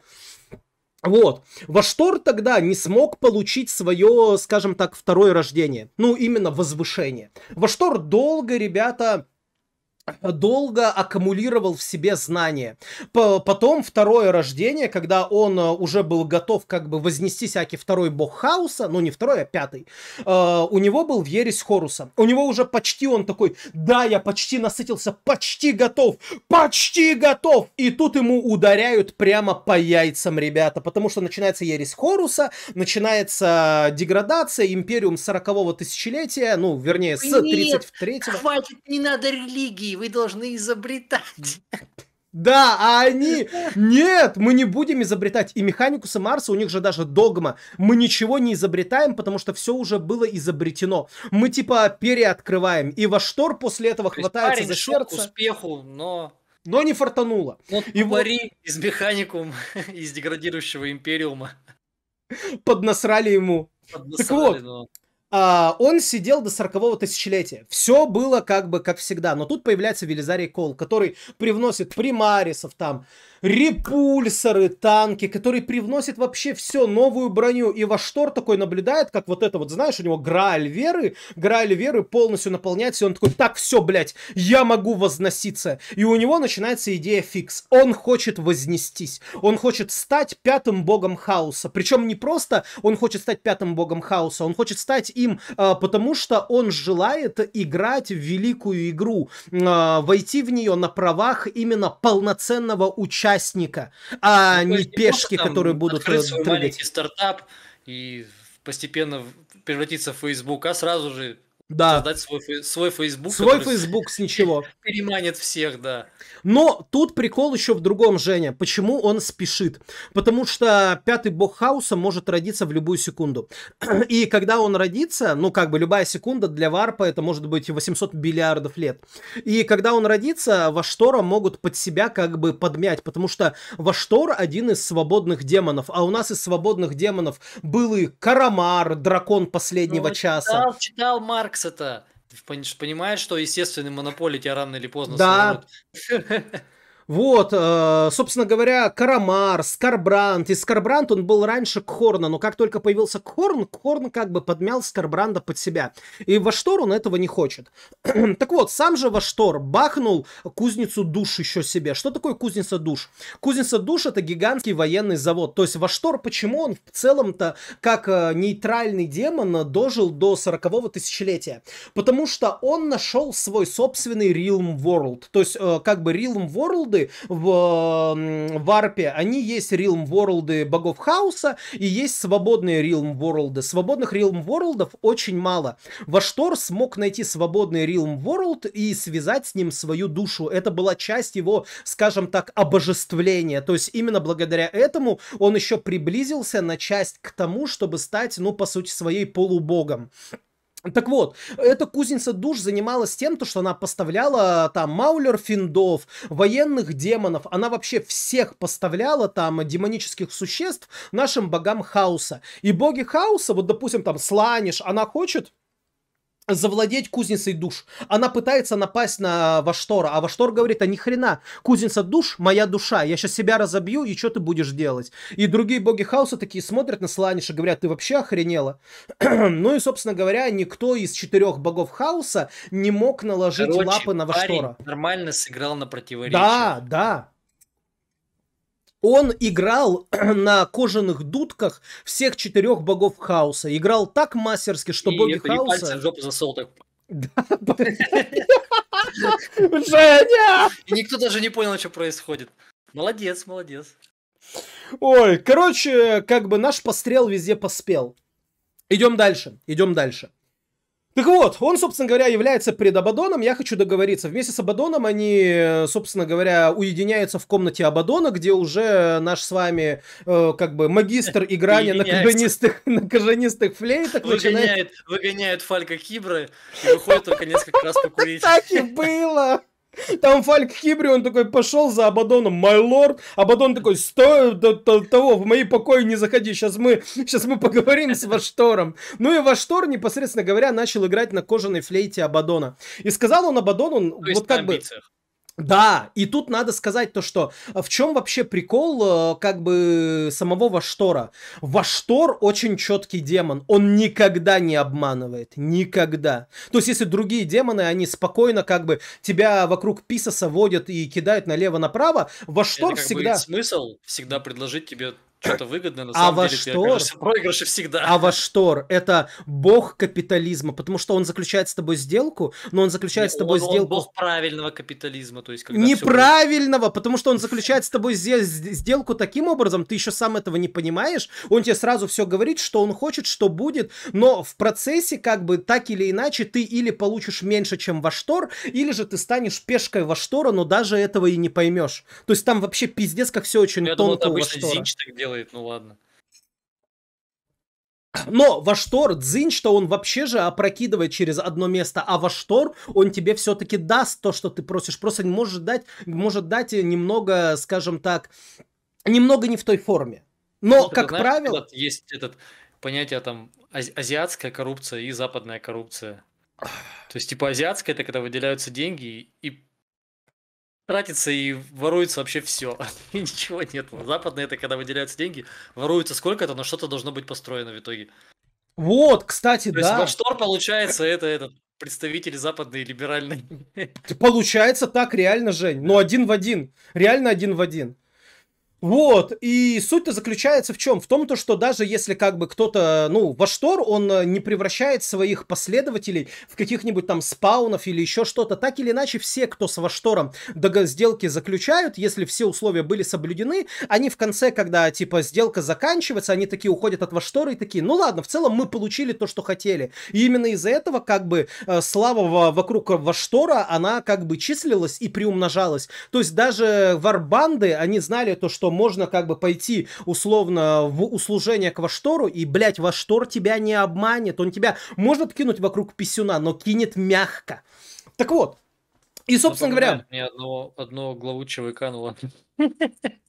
Вот. Ваштор тогда не смог получить свое, скажем так, второе рождение. Ну, именно возвышение. Ваштор долго, ребята, долго аккумулировал в себе знания. Потом второе рождение, когда он э, уже был готов как бы вознести всякий второй бог хаоса, ну не второй, а пятый, э, у него был ересь Хоруса. У него уже почти он такой, да, я почти насытился, почти готов, почти готов. И тут ему ударяют прямо по яйцам, ребята, потому что начинается ересь Хоруса, начинается деградация, империум 40-го тысячелетия, ну, вернее, с 33-го.
хватит, не надо религии идеи вы должны изобретать.
Да, а они... Нет, мы не будем изобретать. И механикусы Марса, у них же даже догма. Мы ничего не изобретаем, потому что все уже было изобретено. Мы типа переоткрываем. И Ваштор после этого То хватается за сердце.
успеху, но...
Но не фартануло. Вот и Мари
вот... из Механикум, из деградирующего Империума.
Поднасрали ему. Поднасрали, так вот, но... Ну а, он сидел до сорокового тысячелетия. Все было как бы как всегда. Но тут появляется Велизарий Кол, который привносит примарисов там, репульсоры, танки, которые привносят вообще все, новую броню. И Ваштор такой наблюдает, как вот это вот, знаешь, у него Грааль веры, Грааль веры полностью наполняется, и он такой, так, все, блядь, я могу возноситься. И у него начинается идея фикс. Он хочет вознестись, он хочет стать пятым богом хаоса. Причем не просто он хочет стать пятым богом хаоса, он хочет стать им, а, потому что он желает играть в великую игру, а, войти в нее на правах именно полноценного участия участника, а ну, не пешки, там которые будут... Э, открыть свой маленький
стартап и постепенно превратиться в Facebook, а сразу же да. Создать свой, свой Facebook. Свой Facebook
с ничего.
Переманит всех, да.
Но тут прикол еще в другом, Женя. Почему он спешит? Потому что пятый бог хаоса может родиться в любую секунду. И когда он родится, ну как бы любая секунда для варпа это может быть 800 миллиардов лет. И когда он родится, Ваштора могут под себя как бы подмять. Потому что Ваштор один из свободных демонов. А у нас из свободных демонов был и Карамар, дракон последнего ну, часа. Читал,
читал Маркс секса-то? Понимаешь, что естественный монополий тебя рано или поздно Да.
Вот, э, собственно говоря, Карамар, Скарбранд. И Скарбранд, он был раньше Кхорна, но как только появился Кхорн, Кхорн как бы подмял Скарбранда под себя. И Ваштор он этого не хочет. так вот, сам же Ваштор бахнул кузницу душ еще себе. Что такое кузница душ? Кузница душ это гигантский военный завод. То есть Ваштор, почему он в целом-то как э, нейтральный демон дожил до 40-го тысячелетия? Потому что он нашел свой собственный Realm World. То есть э, как бы Realm World ворлды в, э, в Варпе, они есть Realm Ворлды богов хаоса и есть свободные Realm Ворлды. Свободных Realm Ворлдов очень мало. Ваштор смог найти свободный Realm World и связать с ним свою душу. Это была часть его, скажем так, обожествления. То есть именно благодаря этому он еще приблизился на часть к тому, чтобы стать, ну, по сути своей, полубогом. Так вот, эта кузница душ занималась тем, то, что она поставляла там маулер финдов, военных демонов, она вообще всех поставляла там демонических существ нашим богам хаоса. И боги хаоса, вот допустим там Сланиш, она хочет завладеть кузницей душ. Она пытается напасть на Ваштора, а Ваштор а говорит, а ни хрена, кузница душ, моя душа, я сейчас себя разобью, и что ты будешь делать? И другие боги хаоса такие смотрят на Сланиша, говорят, ты вообще охренела? ну и, собственно говоря, никто из четырех богов хаоса не мог наложить Короче, лапы на Ваштора.
нормально сыграл на противоречие.
Да, да. Он играл на кожаных дудках всех четырех богов хаоса. Играл так мастерски, что
и боги это, хаоса... И пальцы в а жопу засол так. Женя! И никто даже не понял, что происходит. Молодец, молодец.
Ой, короче, как бы наш пострел везде поспел. Идем дальше, идем дальше. Так вот, он, собственно говоря, является пред Абадоном. Я хочу договориться. Вместе с Абадоном они, собственно говоря, уединяются в комнате Абадона, где уже наш с вами, э, как бы, магистр играния на кожанистых, на кожанистых флейтах. Выгоняет, начинает... выгоняет
Фалька кибры
и выходит только несколько раз покурить. Так и было! Там Фальк Хибри, он такой пошел за Абадоном, май лорд. Абадон такой, стой, до, до того, в мои покои не заходи, сейчас мы, сейчас мы поговорим с Ваштором. Ну и Ваштор, непосредственно говоря, начал играть на кожаной флейте Абадона. И сказал он Абадону, То вот как амбициях. бы... Да, и тут надо сказать то, что э, в чем вообще прикол э, как бы э, самого Ваштора. Ваштор очень четкий демон, он никогда не обманывает, никогда. То есть если другие демоны, они спокойно как бы тебя вокруг писаса водят и кидают налево-направо, Ваштор Это как всегда... Бы
смысл всегда предложить тебе что-то выгодно, на а самом Аваштор, деле, кажется, проигрыши всегда.
А Аваштор – это бог капитализма, потому что он заключает с тобой сделку, но он заключает не, с ну, тобой он, сделку… Он бог
правильного капитализма, то есть когда Неправильного,
все... потому что он заключает с тобой сделку таким образом, ты еще сам этого не понимаешь, он тебе сразу все говорит, что он хочет, что будет, но в процессе как бы так или иначе ты или получишь меньше, чем Ваштор, или же ты станешь пешкой Ваштора, но даже этого и не поймешь. То есть там вообще пиздец, как все очень ну, Я тонко думал, обычно Ваштора. Зинч
так
делает делает, ну ладно.
Но Ваштор, дзинь что он вообще же опрокидывает через одно место, а Ваштор, он тебе все-таки даст то, что ты просишь. Просто не может дать, может дать немного, скажем так, немного не в той форме. Но, ну, как знаешь, правило...
Есть этот понятие там азиатская коррупция и западная коррупция. То есть, типа, азиатская это когда выделяются деньги и тратится и воруется вообще все. И ничего нет. Западные это когда выделяются деньги, воруется сколько-то, но что-то должно быть построено в итоге.
Вот, кстати, То да. Есть
Баштор, получается, это этот представитель западной либеральной.
Получается так реально, Жень. Ну, один в один. Реально один в один. Вот, и суть-то заключается в чем? В том, то, что даже если как бы кто-то, ну, во штор, он э, не превращает своих последователей в каких-нибудь там спаунов или еще что-то. Так или иначе, все, кто с во штором сделки заключают, если все условия были соблюдены, они в конце, когда, типа, сделка заканчивается, они такие уходят от во и такие, ну ладно, в целом мы получили то, что хотели. И именно из-за этого, как бы, э, слава вокруг во она как бы числилась и приумножалась. То есть даже варбанды, они знали то, что можно как бы пойти условно в услужение к Ваштору, и, блядь, Ваштор тебя не обманет, он тебя может кинуть вокруг писюна, но кинет мягко. Так вот, и, собственно говоря...
Мне одного, одного главу ЧВК, ну ладно.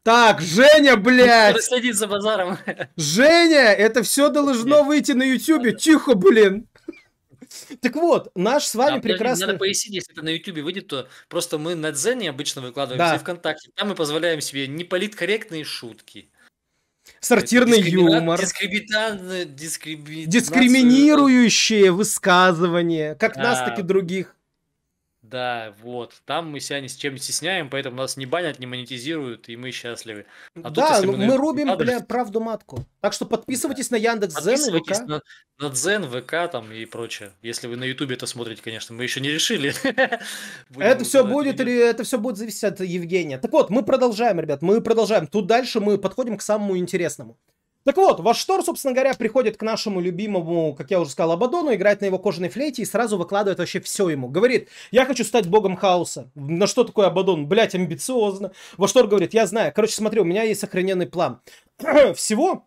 Так, Женя, блядь!
Следить за базаром.
Женя, это все должно выйти на Ютубе. Тихо, блин.
Так вот, наш с вами а, прекрасный... Надо
пояснить, если это на YouTube выйдет, то просто мы на Дзене обычно выкладываем да. ВКонтакте. Там мы позволяем себе неполиткорректные шутки.
Сортирный юмор.
Дискриминирующие
высказывания, как а... нас, так и других.
Да, вот. Там мы себя ни с чем не стесняем, поэтому нас не банят, не монетизируют, и мы счастливы. А да, тут, ну, мы, мы рубим, падали... бля,
правду матку. Так что подписывайтесь да. на Яндекс Дзен ВК.
На, на Дзен, ВК там и прочее. Если вы на Ютубе это смотрите, конечно, мы еще не решили.
Это все будет или это все будет зависеть от Евгения. Так вот, мы продолжаем, ребят, мы продолжаем. Тут дальше мы подходим к самому интересному. Так вот, Ваштор, собственно говоря, приходит к нашему любимому, как я уже сказал, Абадону, играет на его кожаной флейте и сразу выкладывает вообще все ему. Говорит, я хочу стать богом хаоса. На что такое Абадон? Блять, амбициозно. Ваштор говорит, я знаю. Короче, смотри, у меня есть сохраненный план. Всего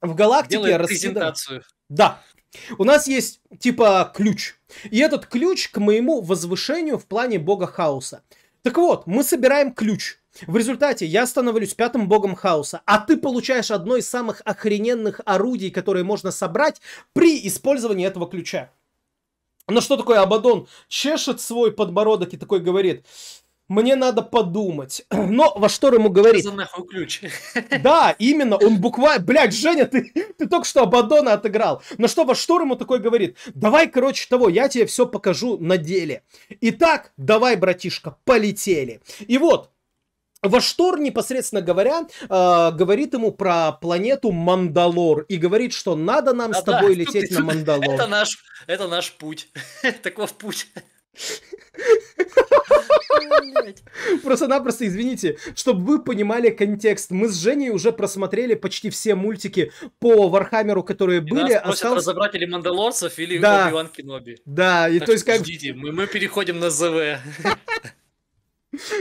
в галактике... Делает презентацию. Да, у нас есть, типа, ключ. И этот ключ к моему возвышению в плане бога хаоса. Так вот, мы собираем ключ. В результате я становлюсь пятым богом хаоса, а ты получаешь одно из самых охрененных орудий, которые можно собрать при использовании этого ключа. Но что такое Абадон? Чешет свой подбородок и такой говорит, мне надо подумать. Но во что ему говорит? За
нахуй ключ.
Да, именно, он буквально... Блядь, Женя, ты, ты только что Абадона отыграл. Но что во что ему такой говорит? Давай, короче, того, я тебе все покажу на деле. Итак, давай, братишка, полетели. И вот, Ваштор, непосредственно говоря, э, говорит ему про планету Мандалор и говорит, что надо нам да, с тобой да, лететь тут, на Мандалор. Это
наш, это наш путь. Таков путь.
Просто-напросто, извините, чтобы вы понимали контекст. Мы с Женей уже просмотрели почти все мультики по Вархаммеру, которые и были. Нас осталось...
разобрать или Мандалорцев, или да. Оби-Ван Кеноби.
Да,
и так то есть как...
Ждите, мы, мы переходим на ЗВ.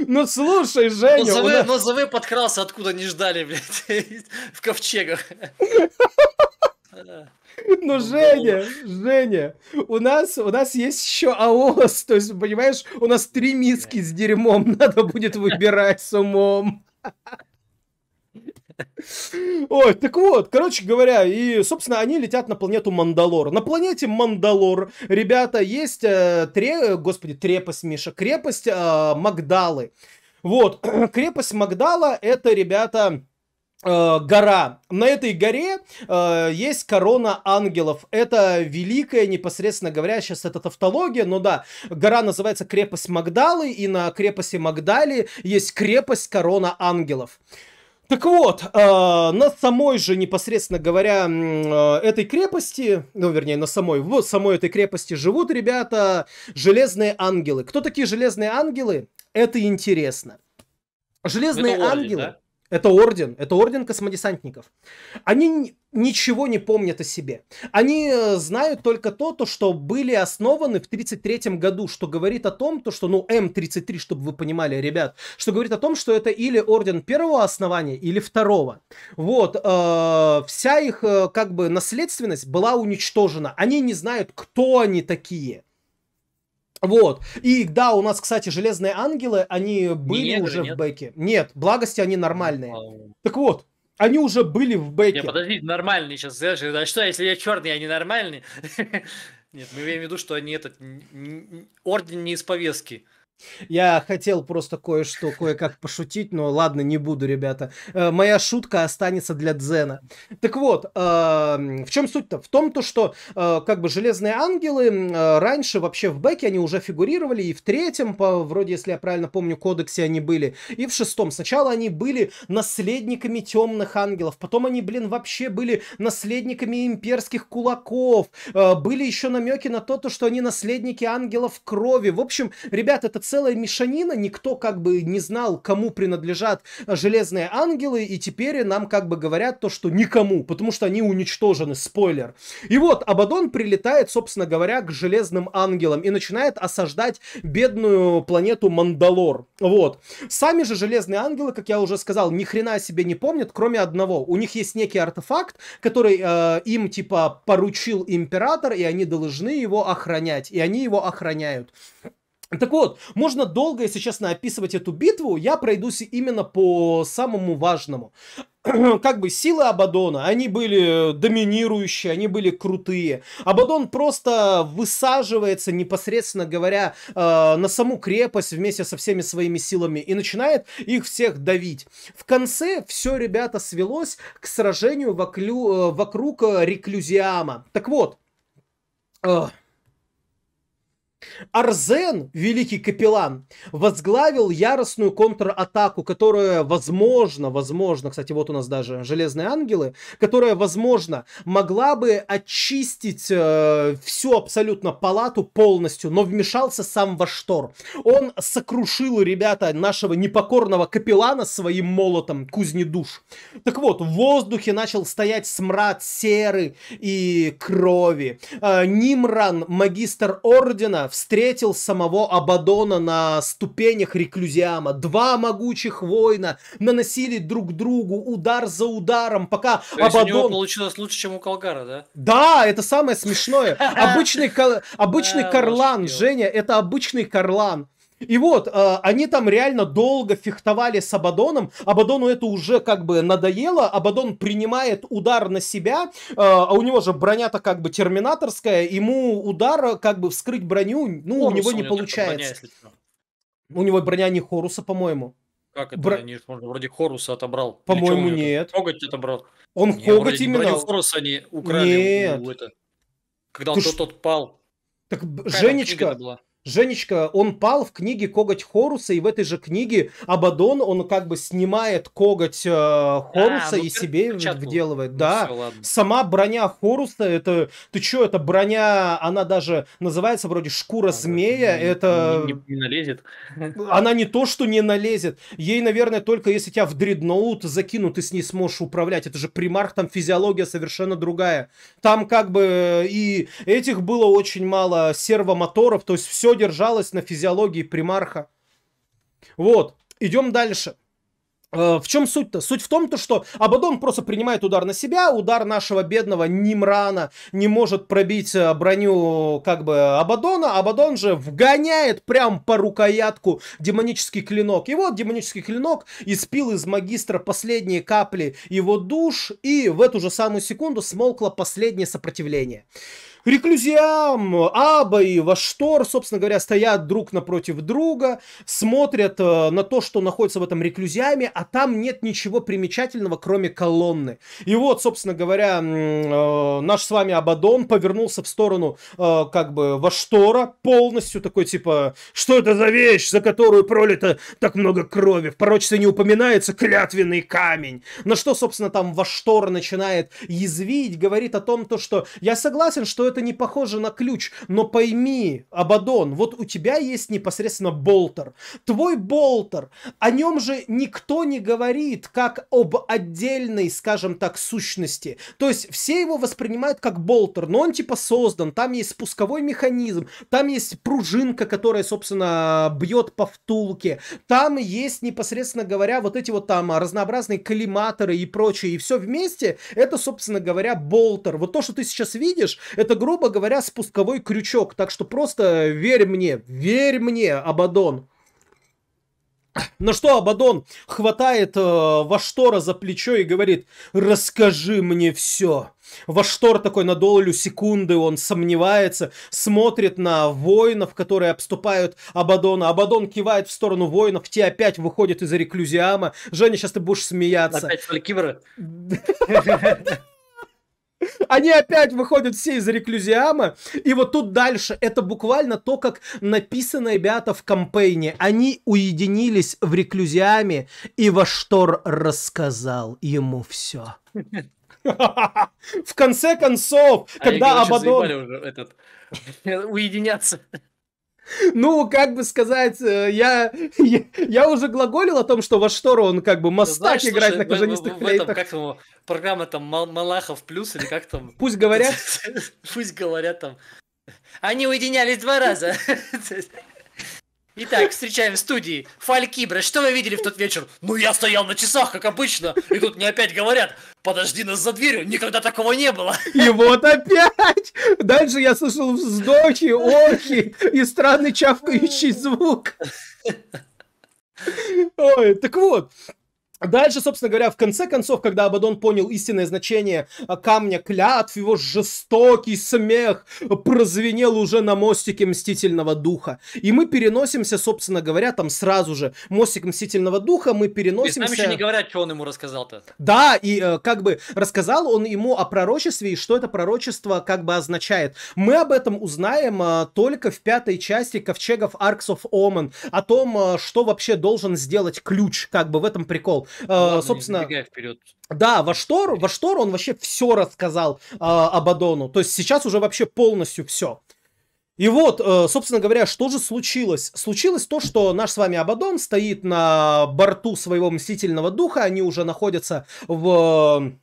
Ну слушай, Женя... Мазовы, ну, нас... Мазовы
ну, подкрался откуда не ждали, блядь, в ковчегах.
Ну, Женя, Женя,
у нас, у нас есть еще АОС, то есть, понимаешь, у нас три миски с дерьмом надо будет выбирать с умом. Ой, так вот, короче говоря, и, собственно, они летят на планету Мандалор. На планете Мандалор, ребята, есть, э, тре... господи, трепость, Миша, крепость э, Магдалы. Вот, крепость Магдала, это, ребята, э, гора. На этой горе э, есть корона ангелов. Это великая, непосредственно говоря, сейчас это тавтология, но да, гора называется крепость Магдалы, и на крепости Магдали есть крепость корона ангелов. Так вот, э, на самой же, непосредственно говоря, э, этой крепости, ну, вернее, на самой, в самой этой крепости живут ребята железные ангелы. Кто такие железные ангелы? Это интересно. Железные это ангелы. Орден, да? Это орден, это орден космодесантников. Они ничего не помнят о себе. Они э, знают только то, то что были основаны в 1933 году, что говорит о том, то, что, ну, М-33, чтобы вы понимали, ребят, что говорит о том, что это или орден первого основания, или второго. Вот, э, вся их, э, как бы, наследственность была уничтожена. Они не знают, кто они такие. Вот. И да, у нас, кстати, железные ангелы, они были негры, уже нет? в бэке. Нет, благости они нормальные. Ау. Так вот, они уже были в бэке. Не,
подожди, нормальные сейчас. А что, если я черный, они нормальные? Нет, мы имеем в виду, что они этот орден не из повестки.
Я хотел просто кое-что, кое-как пошутить, но ладно, не буду, ребята. Э, моя шутка останется для Дзена. Так вот, эм, в чем суть-то? В том, то, что э, как бы Железные Ангелы э, раньше вообще в Бэке они уже фигурировали, и в третьем, по, вроде, если я правильно помню, кодексе они были, и в шестом. Сначала они были наследниками Темных Ангелов, потом они, блин, вообще были наследниками имперских кулаков, были еще намеки на то, то, что они наследники Ангелов Крови. В общем, ребят, этот целая мешанина, никто как бы не знал, кому принадлежат э, Железные Ангелы, и теперь нам как бы говорят то, что никому, потому что они уничтожены, спойлер. И вот Абадон прилетает, собственно говоря, к Железным Ангелам и начинает осаждать бедную планету Мандалор. Вот. Сами же Железные Ангелы, как я уже сказал, ни хрена себе не помнят, кроме одного. У них есть некий артефакт, который э, им типа поручил император, и они должны его охранять, и они его охраняют. Так вот, можно долго, если честно, описывать эту битву. Я пройдусь именно по самому важному. как бы силы Абадона, они были доминирующие, они были крутые. Абадон просто высаживается, непосредственно говоря, э, на саму крепость вместе со всеми своими силами и начинает их всех давить. В конце все, ребята, свелось к сражению воклю, э, вокруг э, реклюзиама. Так вот... Э, Арзен, великий капеллан, возглавил яростную контратаку, которая, возможно, возможно, кстати, вот у нас даже Железные Ангелы, которая, возможно, могла бы очистить э, всю абсолютно палату полностью, но вмешался сам Ваштор. Он сокрушил, ребята, нашего непокорного капеллана своим молотом, Кузни душ. Так вот, в воздухе начал стоять смрад серы и крови. Э, Нимран, магистр ордена, встретил самого Абадона на ступенях реклюзиама. Два могучих воина наносили друг другу удар за ударом, пока То Абадон... у него
получилось лучше, чем у Калгара, да?
Да, это самое смешное. Обычный, обычный Карлан, Женя, это обычный Карлан. И вот, э, они там реально долго фехтовали с Абадоном. Абадону это уже как бы надоело. Абадон принимает удар на себя, э, а у него же броня-то как бы терминаторская. Ему удар, э, как бы вскрыть броню, ну, Хоруса у него не у него получается. Броня, у него броня не Хоруса, по-моему.
Как это? Бро... Не, он вроде Хоруса отобрал. По-моему, нет. Коготь отобрал.
Он не, Коготь вроде, именно. Броню Хоруса
они украли. Нет. У, у это... Когда Ты он ш... тот, тот пал.
Так, Какая Женечка... Была? Женечка, он пал в книге «Коготь Хоруса», и в этой же книге Абадон, он как бы снимает коготь э, Хоруса а, ну, и себе перчатку. вделывает. Ну, да, все, сама броня Хоруса, это, ты чё, это броня, она даже называется вроде «Шкура а, змея», не, это... Не, не, не налезет. Она не то, что не налезет, ей, наверное, только если тебя в дредноут закинут, ты с ней сможешь управлять. Это же примарх, там физиология совершенно другая. Там как бы э, и этих было очень мало сервомоторов, то есть все все держалось на физиологии примарха. Вот, идем дальше. Э, в чем суть-то? Суть в том, то, что Абадон просто принимает удар на себя, удар нашего бедного Нимрана не может пробить э, броню как бы Абадона, Абадон же вгоняет прям по рукоятку демонический клинок. И вот демонический клинок испил из магистра последние капли его душ, и в эту же самую секунду смолкло последнее сопротивление. Реклюзиам, Аба и Ваштор, собственно говоря, стоят друг напротив друга, смотрят э, на то, что находится в этом реклюзиаме, а там нет ничего примечательного, кроме колонны. И вот, собственно говоря, э, наш с вами Абадон повернулся в сторону э, как бы Ваштора полностью, такой типа, что это за вещь, за которую пролито так много крови, в пророчестве не упоминается клятвенный камень. На что, собственно, там Ваштор начинает язвить, говорит о том, то, что я согласен, что это не похоже на ключ, но пойми, Абадон, вот у тебя есть непосредственно болтер. Твой болтер, о нем же никто не говорит, как об отдельной, скажем так, сущности. То есть все его воспринимают как болтер, но он типа создан, там есть спусковой механизм, там есть пружинка, которая, собственно, бьет по втулке, там есть, непосредственно говоря, вот эти вот там разнообразные коллиматоры и прочее, и все вместе, это, собственно говоря, болтер. Вот то, что ты сейчас видишь, это грубо говоря, спусковой крючок. Так что просто верь мне, верь мне, Абадон. На что Абадон хватает э, Ваштора за плечо и говорит, расскажи мне все. Ваштор такой на долю секунды, он сомневается, смотрит на воинов, которые обступают Абадона. Абадон кивает в сторону воинов, те опять выходят из реклюзиама. Женя, сейчас ты будешь смеяться. Опять Они опять выходят все из реклюзиама. И вот тут дальше. Это буквально то, как написано, ребята, в кампейне. Они уединились в реклюзиаме, и Ваштор рассказал ему все. В конце концов, когда Абадон...
Этот... Уединяться.
Ну, как бы сказать, э, я, я, я уже глаголил о том, что во штору он как бы мастак Знаешь, играть слушай, на кожанистых в, в, в этом, как
там, программа там Малахов плюс или как там? Пусть говорят. Пусть говорят там. Они уединялись два раза. Итак, встречаем в студии Фалькибра. Что вы видели в тот вечер? Ну, я стоял на часах, как обычно. И тут мне опять говорят, подожди нас за дверью, никогда такого не было.
И вот опять! Дальше я слышал вздохи, охи и странный чавкающий звук.
Ой, так вот, Дальше, собственно говоря, в конце концов, когда Абадон понял истинное значение а, камня клятв, его жестокий смех прозвенел уже на мостике Мстительного Духа. И мы переносимся, собственно говоря, там сразу же. Мостик Мстительного Духа мы переносимся... И нам еще не
говорят, что он ему рассказал-то.
Да, и э, как бы рассказал он ему о пророчестве и что это пророчество как бы означает. Мы об этом узнаем а, только в пятой части Ковчегов Арксов Омен, о том, а, что вообще должен сделать ключ, как бы в этом прикол. Ну а, ладно, собственно... вперед. Да, во Штор, во Штор он вообще все рассказал э, об Адону. То есть сейчас уже вообще полностью все. И вот, э, собственно говоря, что же случилось? Случилось то, что наш с вами Абадон стоит на борту своего Мстительного Духа, они уже находятся в...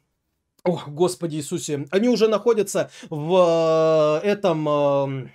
ох Господи Иисусе, они уже находятся в э, этом э,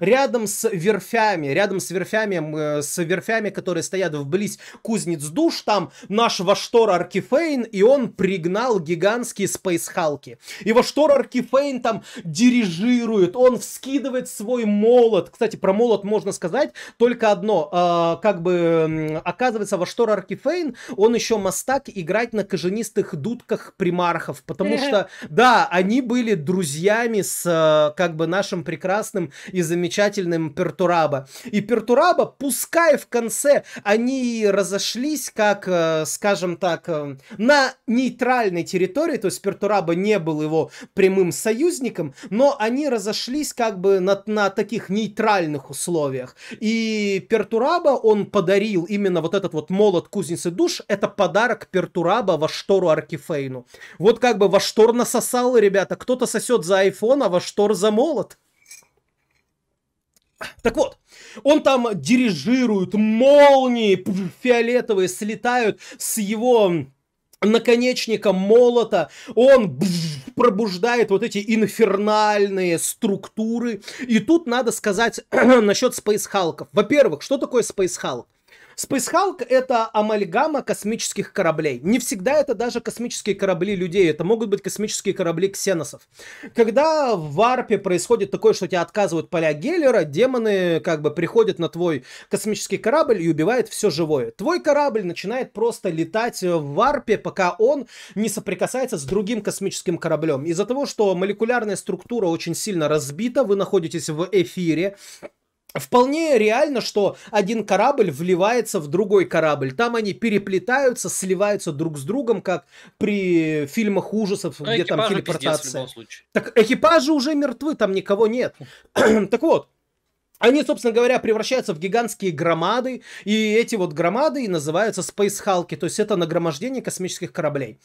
рядом с верфями, рядом с верфями, э, с верфями, которые стоят вблизь кузнец душ, там наш Ваштор Аркифейн, и он пригнал гигантские спейсхалки. И Ваштор Аркифейн там дирижирует, он вскидывает свой молот. Кстати, про молот можно сказать только одно. А, как бы оказывается, Ваштор Аркифейн, он еще мастак играть на кожанистых дудках примархов, потому что, да, они были друзьями с э, как бы нашим прекрасным изумительным замечательным Пертураба. И Пертураба, пускай в конце они разошлись, как, э, скажем так, э, на нейтральной территории, то есть Пертураба не был его прямым союзником, но они разошлись как бы на, на таких нейтральных условиях. И Пертураба, он подарил именно вот этот вот молот кузницы душ, это подарок Пертураба Ваштору Аркифейну. Вот как бы Ваштор насосал, ребята, кто-то сосет за айфон, а Ваштор за молот. Так вот, он там дирижирует, молнии фиолетовые слетают с его наконечника молота, он пробуждает вот эти инфернальные структуры. И тут надо сказать насчет спейсхалков. Во-первых, что такое спейсхалк? Space Hulk — это амальгама космических кораблей. Не всегда это даже космические корабли людей, это могут быть космические корабли ксеносов. Когда в варпе происходит такое, что тебя отказывают поля Геллера, демоны как бы приходят на твой космический корабль и убивают все живое. Твой корабль начинает просто летать в варпе, пока он не соприкасается с другим космическим кораблем. Из-за того, что молекулярная структура очень сильно разбита, вы находитесь в эфире, Вполне реально, что один корабль вливается в другой корабль. Там они переплетаются, сливаются друг с другом, как при фильмах ужасов, Но ну, где там телепортация. так экипажи уже мертвы, там никого нет. так вот, они, собственно говоря, превращаются в гигантские громады, и эти вот громады и называются спейсхалки. то есть это нагромождение космических кораблей.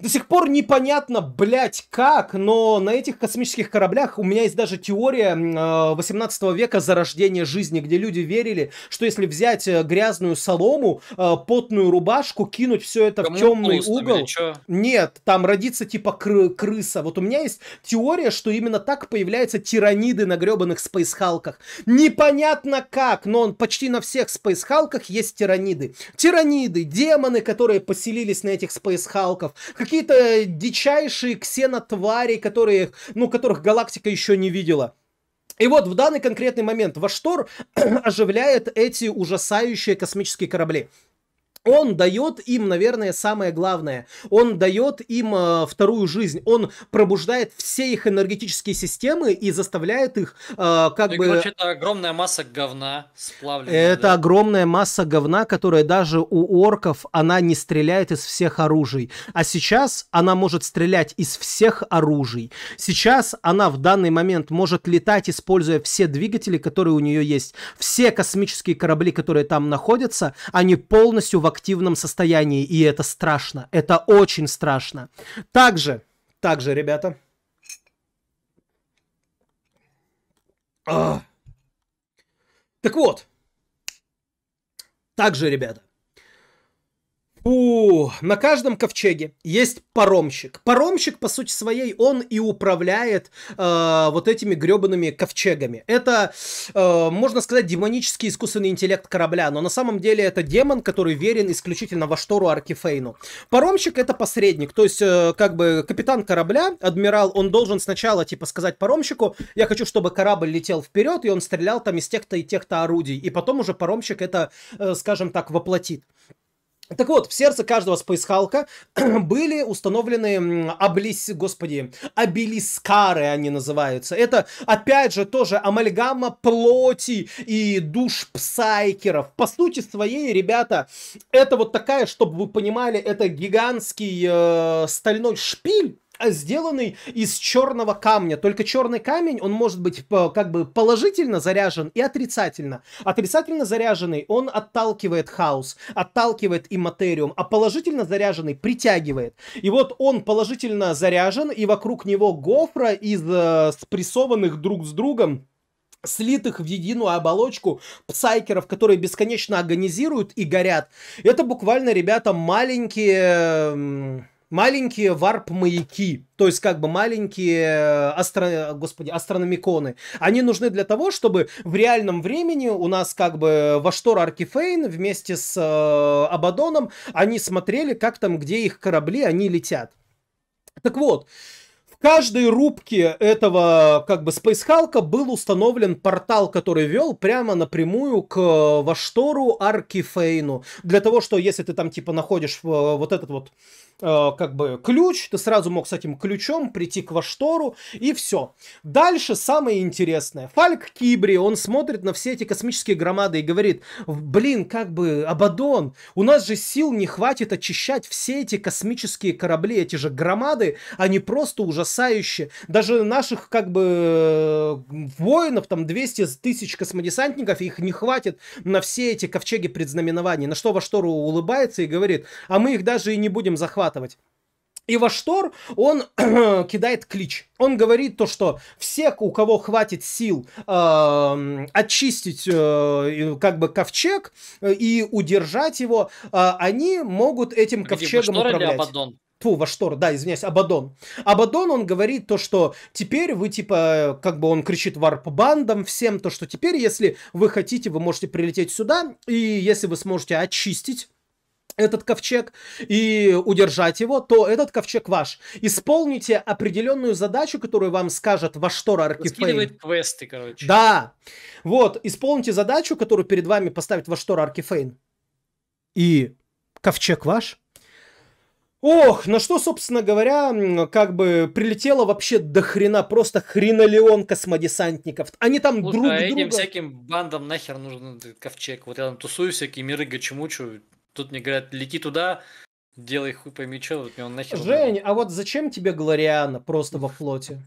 До сих пор непонятно, блядь, как, но на этих космических кораблях у меня есть даже теория 18 э, века зарождения жизни, где люди верили, что если взять э, грязную солому, э, потную рубашку, кинуть все это Кому в темный угол... Нет, там родится типа кры крыса. Вот у меня есть теория, что именно так появляются тираниды на гребаных спейсхалках. Непонятно как, но он почти на всех спейсхалках есть тираниды. Тираниды, демоны, которые поселились на этих спейсхалках, какие-то дичайшие ксенотвари, которые, ну, которых галактика еще не видела. И вот в данный конкретный момент Ваштор оживляет эти ужасающие космические корабли. Он дает им, наверное, самое главное. Он дает им э, вторую жизнь. Он пробуждает все их энергетические системы и заставляет их э, как и, бы... Короче,
это огромная масса говна сплавленная. Это да?
огромная масса говна, которая даже у орков, она не стреляет из всех оружий. А сейчас она может стрелять из всех оружий. Сейчас она в данный момент может летать, используя все двигатели, которые у нее есть. Все космические корабли, которые там находятся, они полностью вокруг активном состоянии, и это страшно. Это очень страшно. Также, также, ребята. А. Так вот. Также, ребята. У, на каждом ковчеге есть паромщик. Паромщик, по сути своей, он и управляет э, вот этими гребаными ковчегами. Это, э, можно сказать, демонический искусственный интеллект корабля, но на самом деле это демон, который верен исключительно во штору Аркифейну. Паромщик это посредник, то есть, э, как бы, капитан корабля, адмирал, он должен сначала, типа, сказать паромщику, я хочу, чтобы корабль летел вперед, и он стрелял там из тех-то и тех-то орудий, и потом уже паромщик это, э, скажем так, воплотит. Так вот, в сердце каждого спейсхалка были установлены облис... господи, обелискары они называются. Это, опять же, тоже амальгама плоти и душ псайкеров. По сути своей, ребята, это вот такая, чтобы вы понимали, это гигантский э, стальной шпиль, сделанный из черного камня. Только черный камень, он может быть как бы положительно заряжен и отрицательно. Отрицательно заряженный, он отталкивает хаос, отталкивает и материум, а положительно заряженный притягивает. И вот он положительно заряжен, и вокруг него гофра из э, спрессованных друг с другом слитых в единую оболочку псайкеров, которые бесконечно агонизируют и горят. Это буквально, ребята, маленькие маленькие варп-маяки, то есть как бы маленькие э, астро... Господи, астрономиконы. Они нужны для того, чтобы в реальном времени у нас как бы Ваштор Аркифейн вместе с э, Абадоном, они смотрели, как там, где их корабли, они летят. Так вот, в каждой рубке этого как бы Space был установлен портал, который вел прямо напрямую к э, Ваштору Аркифейну. Для того, что если ты там типа находишь э, вот этот вот Э, как бы ключ, ты сразу мог с этим ключом прийти к Ваштору, и все. Дальше самое интересное. Фальк Кибри, он смотрит на все эти космические громады и говорит, блин, как бы, Абадон, у нас же сил не хватит очищать все эти космические корабли, эти же громады, они просто ужасающие. Даже наших, как бы, э, воинов, там, 200 тысяч космодесантников, их не хватит на все эти ковчеги предзнаменований. На что Ваштору улыбается и говорит, а мы их даже и не будем захватывать отрабатывать. И во штор он кидает клич. Он говорит то, что все, у кого хватит сил э, очистить э, как бы ковчег э, и удержать его, э, они могут этим Где, ковчегом Баштор управлять. Ту, Ваштор, да, извиняюсь, Абадон. Абадон, он говорит то, что теперь вы, типа, как бы он кричит варп-бандам всем, то, что теперь, если вы хотите, вы можете прилететь сюда, и если вы сможете очистить этот ковчег и удержать его, то этот ковчег ваш. Исполните определенную задачу, которую вам скажет ваш Тора Аркифейм. Скидывает
квесты, короче.
Да. Вот, исполните задачу, которую перед вами поставит ваш Тора Аркифейн. И ковчег ваш. Ох, на что, собственно говоря, как бы прилетело вообще до хрена, просто хренолеон космодесантников. Они там Слушай, друг а друга... этим всяким
бандам нахер нужен этот ковчег. Вот я там тусую всякие миры гачемучу, Тут мне говорят, лети туда, делай хуй пойми что, вот мне он нахер. Жень, был.
а вот зачем тебе Глориана просто во флоте?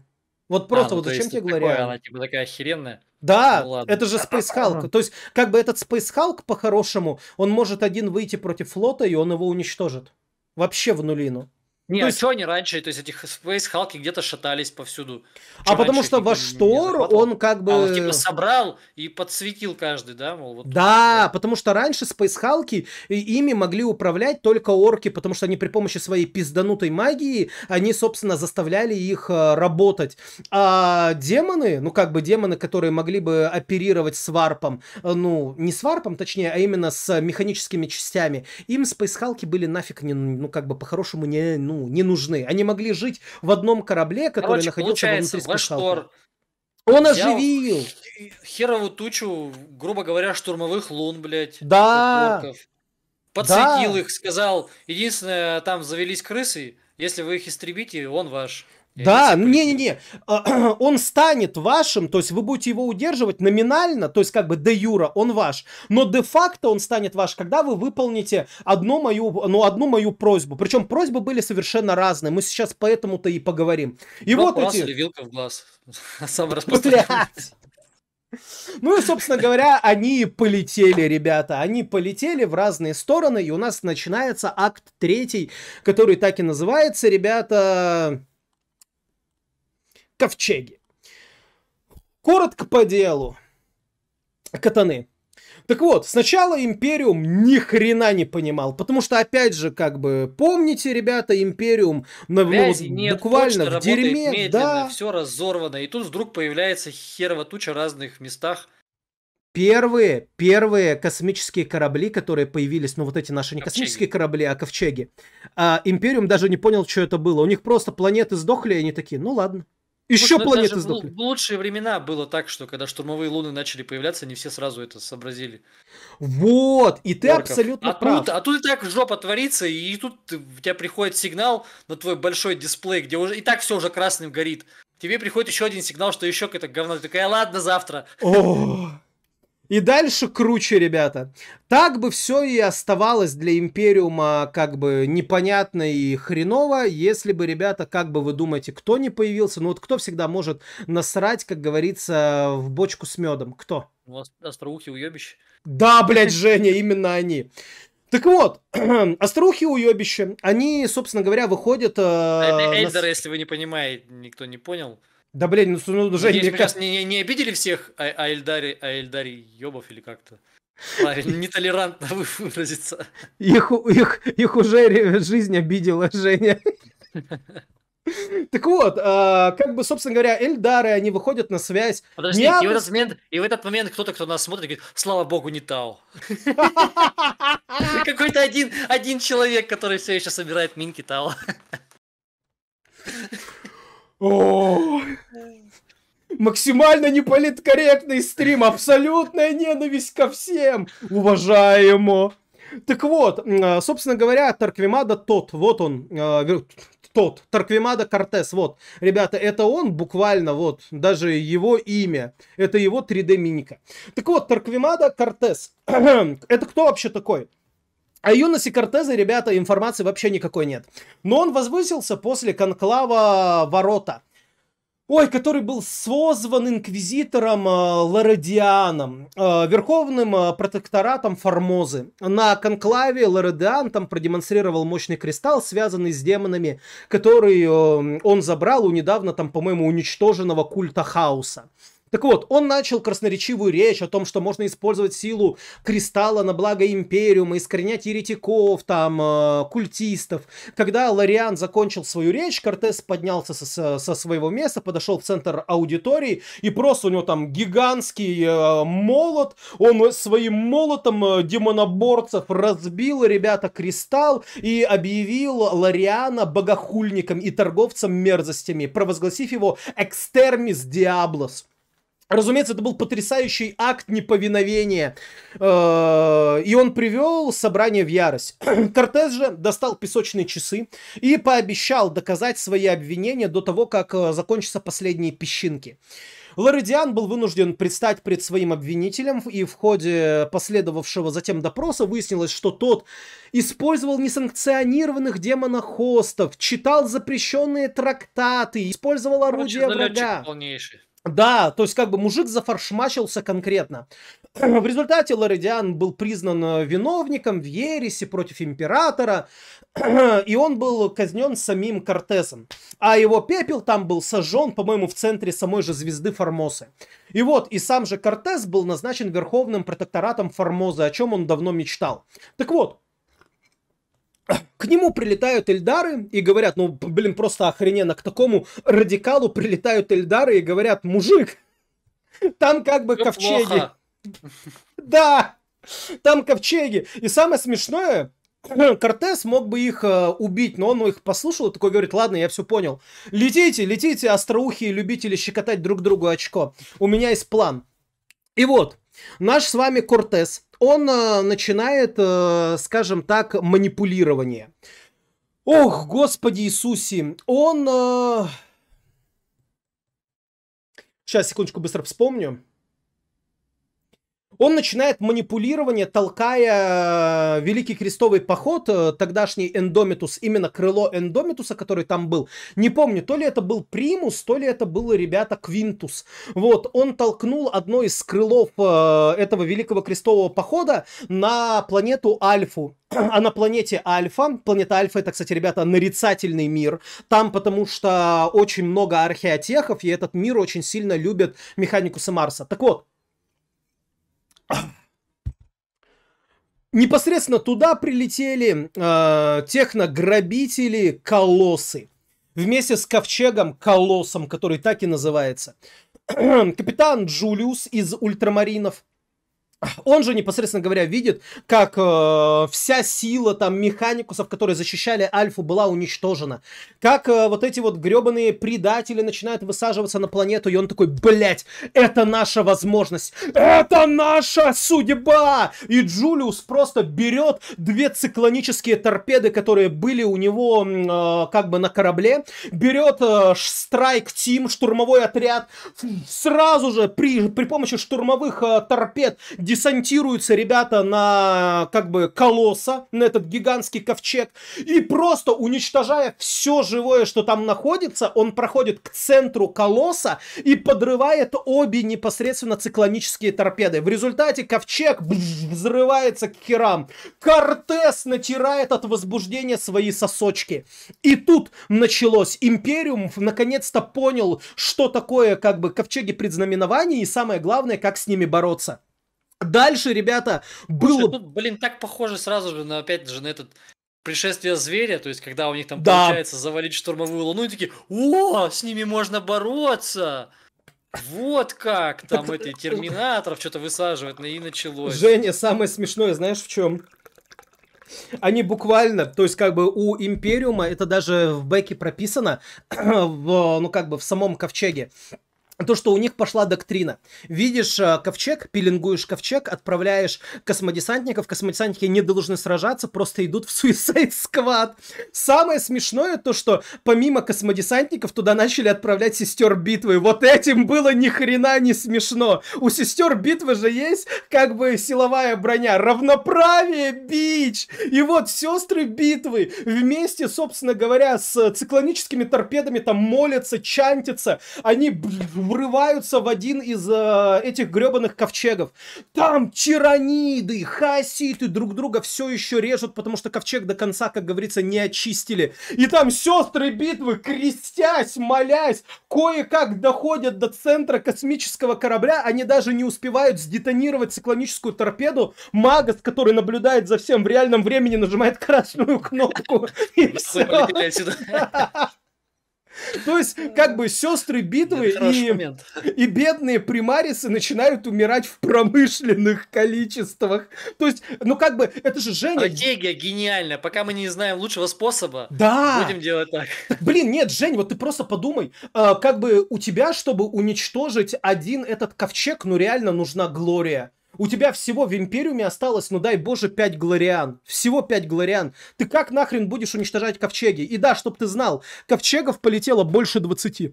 Вот просто а, ну, вот зачем тебе Глориана? Она
типа такая охеренная.
Да, ну, это же Space а, Hulk. А, то есть, как бы этот Space Hulk, по-хорошему, он может один выйти против флота, и он его уничтожит. Вообще в нулину.
Не, то а есть... что они раньше, то есть эти Space Халки где-то шатались повсюду? А Чё а потому
что во штор он как бы... А, он типа
собрал и подсветил каждый, да? Мол, вот
да, вот. потому что раньше Space Халки, ими могли управлять только орки, потому что они при помощи своей пизданутой магии, они, собственно, заставляли их э, работать. А демоны, ну как бы демоны, которые могли бы оперировать сварпом, э, ну не сварпом, точнее, а именно с механическими частями, им Space Халки были нафиг, не, ну как бы по-хорошему не, ну не нужны. Они могли жить в одном корабле, который Короче, находился внутри
скафандра. Он оживил! Херову тучу, грубо говоря, штурмовых лун, блядь. Да! Подсветил да. их, сказал, единственное, там завелись крысы, если вы их истребите, он
ваш да, не-не-не, а, он станет вашим, то есть вы будете его удерживать номинально, то есть как бы де юра он ваш, но де-факто он станет ваш, когда вы выполните одну мою, ну, одну мою просьбу. Причем просьбы были совершенно разные, мы сейчас поэтому-то и поговорим. И вот глаз эти...
вилка в глаз. Сам распространенный.
Ну и, собственно говоря, они полетели, ребята. Они полетели в разные стороны, и у нас начинается акт третий, который так и называется, ребята ковчеге. Коротко по делу. Катаны. Так вот, сначала Империум ни хрена не понимал, потому что, опять же, как бы, помните, ребята, Империум на, ну, ну нет, буквально в дерьме, медленно, да.
все разорвано, и тут вдруг появляется херова туча разных местах,
Первые, первые космические корабли, которые появились, ну вот эти наши не ковчеги. космические корабли, а ковчеги. А, Империум даже не понял, что это было. У них просто планеты сдохли, и они такие, ну ладно. Еще Слушай, планеты сдохли.
В лучшие времена было так, что когда штурмовые луны начали появляться, не все сразу это сообразили.
Вот, и ты Орков. абсолютно а прав. Тут,
а тут и так жопа творится, и тут у тебя приходит сигнал на твой большой дисплей, где уже и так все уже красным горит. Тебе приходит еще один сигнал, что еще какая-то говно. Ты такая, ладно, завтра.
О, и дальше круче, ребята. Так бы все и оставалось для Империума как бы непонятно и хреново, если бы, ребята, как бы вы думаете, кто не появился, ну вот кто всегда может насрать, как говорится, в бочку с медом? Кто?
Ну, остроухи уебищ. Да, блядь,
Женя, именно они. Так вот, остроухи уебища, они, собственно говоря, выходят... Э, а Эльдеры, на...
если вы не понимаете, никто не понял.
Да, блин, ну, ну уже ну, Надеюсь,
мне не, не, не обидели всех а, а Эльдари, а Эльдари Ёбов или как-то? Парень, нетолерантно выразиться.
Их, их, их уже жизнь обидела, Женя. Так вот, э, как бы, собственно говоря, Эльдары, они выходят на связь. Подожди, Ниабус... и, в этот
момент, и в этот момент кто-то, кто нас смотрит, говорит, слава богу, не Тау. Какой-то один, один человек, который все еще собирает минки Тау.
Максимально неполиткорректный стрим, абсолютная ненависть ко всем, уважаемо. Так
вот, а, собственно говоря, Тарквимада тот, вот он, а, тот, Тарквимада Кортес, вот. Ребята, это он буквально, вот, даже его имя, это его 3D-миника. Так вот, Тарквимада Кортес, это кто вообще такой? О а юности Кортеза, ребята, информации вообще никакой нет. Но он возвысился после конклава Ворота. Ой, который был созван инквизитором э, Лоредианом, э, верховным э, протекторатом Формозы. На конклаве Лоредиан там продемонстрировал мощный кристалл, связанный с демонами, который он забрал у недавно там, по-моему, уничтоженного культа хаоса. Так вот, он начал красноречивую речь о том, что можно использовать силу кристалла на благо Империума, искоренять еретиков, там, э, культистов. Когда Лориан закончил свою речь, Кортес поднялся со, со своего места, подошел в центр аудитории, и просто у него там гигантский э, молот, он своим молотом э, демоноборцев разбил, ребята, кристалл и объявил Лориана богохульником и торговцем мерзостями, провозгласив его «экстермис диаблос». Разумеется, это был потрясающий акт неповиновения. Э, и он привел собрание в ярость. Кортес же достал песочные часы и пообещал доказать свои обвинения до того, как э, закончатся последние песчинки. Лоредиан был вынужден предстать пред своим обвинителем, и в ходе последовавшего затем допроса выяснилось, что тот использовал несанкционированных демонохостов, читал запрещенные трактаты, использовал орудия Короче, врага. Полнейший. Да, то есть как бы мужик зафаршмачился конкретно. В результате Лоредиан был признан э, виновником в ересе против императора, и он был казнен самим Кортесом. А его пепел там был сожжен, по-моему, в центре самой же звезды Формосы. И вот, и сам же Кортес был назначен верховным протекторатом Формозы, о чем он давно мечтал. Так вот, к нему прилетают Эльдары и говорят, ну, блин, просто охрененно, к такому радикалу прилетают Эльдары и говорят, мужик, там как бы Все ковчеги. Плохо. Да, там ковчеги. И самое смешное, Кортес мог бы их э, убить, но он их послушал и такой говорит, ладно, я все понял. Летите, летите, остроухие любители щекотать друг другу очко. У меня есть план. И вот, наш с вами Кортес он э, начинает, э, скажем так, манипулирование. Ох, Господи Иисусе, он... Сейчас, э, секундочку, быстро вспомню. Он начинает манипулирование, толкая э, Великий Крестовый Поход, э, тогдашний Эндометус именно крыло Эндометуса, который там был. Не помню, то ли это был Примус, то ли это было, ребята, Квинтус. Вот, он толкнул одно из крылов э, этого Великого Крестового Похода на планету Альфу а на планете Альфа, планета Альфа это, кстати, ребята, нарицательный мир, там потому что очень много археотехов, и этот мир очень сильно любит механику Марса. Так вот, Непосредственно туда прилетели э, технограбители Колоссы. Вместе с Ковчегом Колоссом, который так и называется. Капитан Джулиус из Ультрамаринов. Он же непосредственно говоря видит, как э, вся сила там механикусов, которые защищали Альфу, была уничтожена. Как э, вот эти вот гребаные предатели начинают высаживаться на планету, и он такой, блять, это наша возможность, это наша судьба! И Джулиус просто берет две циклонические торпеды, которые были у него э, как бы на корабле, берет э, Страйк Тим, штурмовой отряд, сразу же при, при помощи штурмовых э, торпед десантируются ребята на как бы колосса, на этот гигантский ковчег, и просто уничтожая все живое, что там находится, он проходит к центру колосса и подрывает обе непосредственно циклонические торпеды. В результате ковчег взрывается к херам. Кортес натирает от возбуждения свои сосочки. И тут началось. Империум наконец-то понял, что такое как бы ковчеги предзнаменования и самое главное, как с ними бороться. А дальше, ребята, было... Слушай, тут, ну,
блин, так похоже сразу же на, опять же, на этот пришествие зверя, то есть когда у них там да. получается завалить штурмовую луну, и такие, о, с ними можно бороться! Вот как там эти терминаторов что-то высаживают, ну, и началось. Женя,
самое смешное, знаешь, в чем? Они буквально, то есть как бы у Империума, это даже в бэке прописано, в, ну как бы в самом ковчеге, то, что у них пошла доктрина. Видишь э, ковчег, пилингуешь ковчег, отправляешь космодесантников, космодесантники не должны сражаться, просто идут в Suicide Squad. Самое смешное то, что помимо космодесантников туда начали отправлять сестер битвы. Вот этим было ни хрена не смешно. У сестер битвы же есть как бы силовая броня. Равноправие, бич! И вот сестры битвы вместе, собственно говоря, с циклоническими торпедами там молятся, чантятся. Они врываются в один из э, этих гребаных ковчегов. Там тираниды, хаситы друг друга все еще режут, потому что ковчег до конца, как говорится, не очистили. И там сестры битвы, крестясь, молясь, кое-как доходят до центра космического корабля. Они даже не успевают сдетонировать циклоническую торпеду. Магас, который наблюдает за всем в реальном времени, нажимает красную кнопку. И все. То есть, как бы сестры битвы и, и бедные примарисы начинают умирать в промышленных количествах. То есть, ну как бы, это же Женя... Стратегия
гениальная. Пока мы не знаем лучшего способа, да. будем делать так.
Блин, нет, Жень, вот ты просто подумай. Э, как бы у тебя, чтобы уничтожить один этот ковчег, ну реально нужна Глория. У тебя всего в Империуме осталось, ну дай боже, 5 Глориан. Всего 5 Глориан. Ты как нахрен будешь уничтожать ковчеги? И да, чтоб ты знал, ковчегов полетело больше 20.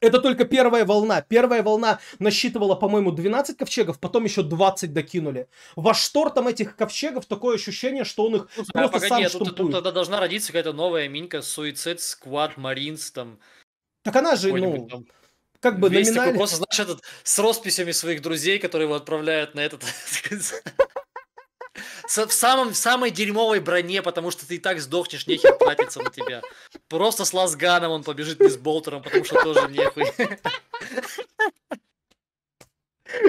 Это только первая волна. Первая волна насчитывала, по-моему, 12 ковчегов, потом еще 20 докинули. Во штор там этих ковчегов такое ощущение, что он их Слушай, ну, просто а, погоди, сам а тут, тут
тогда должна родиться какая-то новая минька, Суицид, Сквад, Маринс
там. Так она же, ну... Там как бы Вестик, номинально... просто,
знаешь, этот, с росписями своих друзей, которые его отправляют на этот... В, самом, в самой дерьмовой броне, потому что ты и так сдохнешь, нехер платится на тебя. Просто с Лазганом он побежит не с Болтером, потому что тоже нехуй.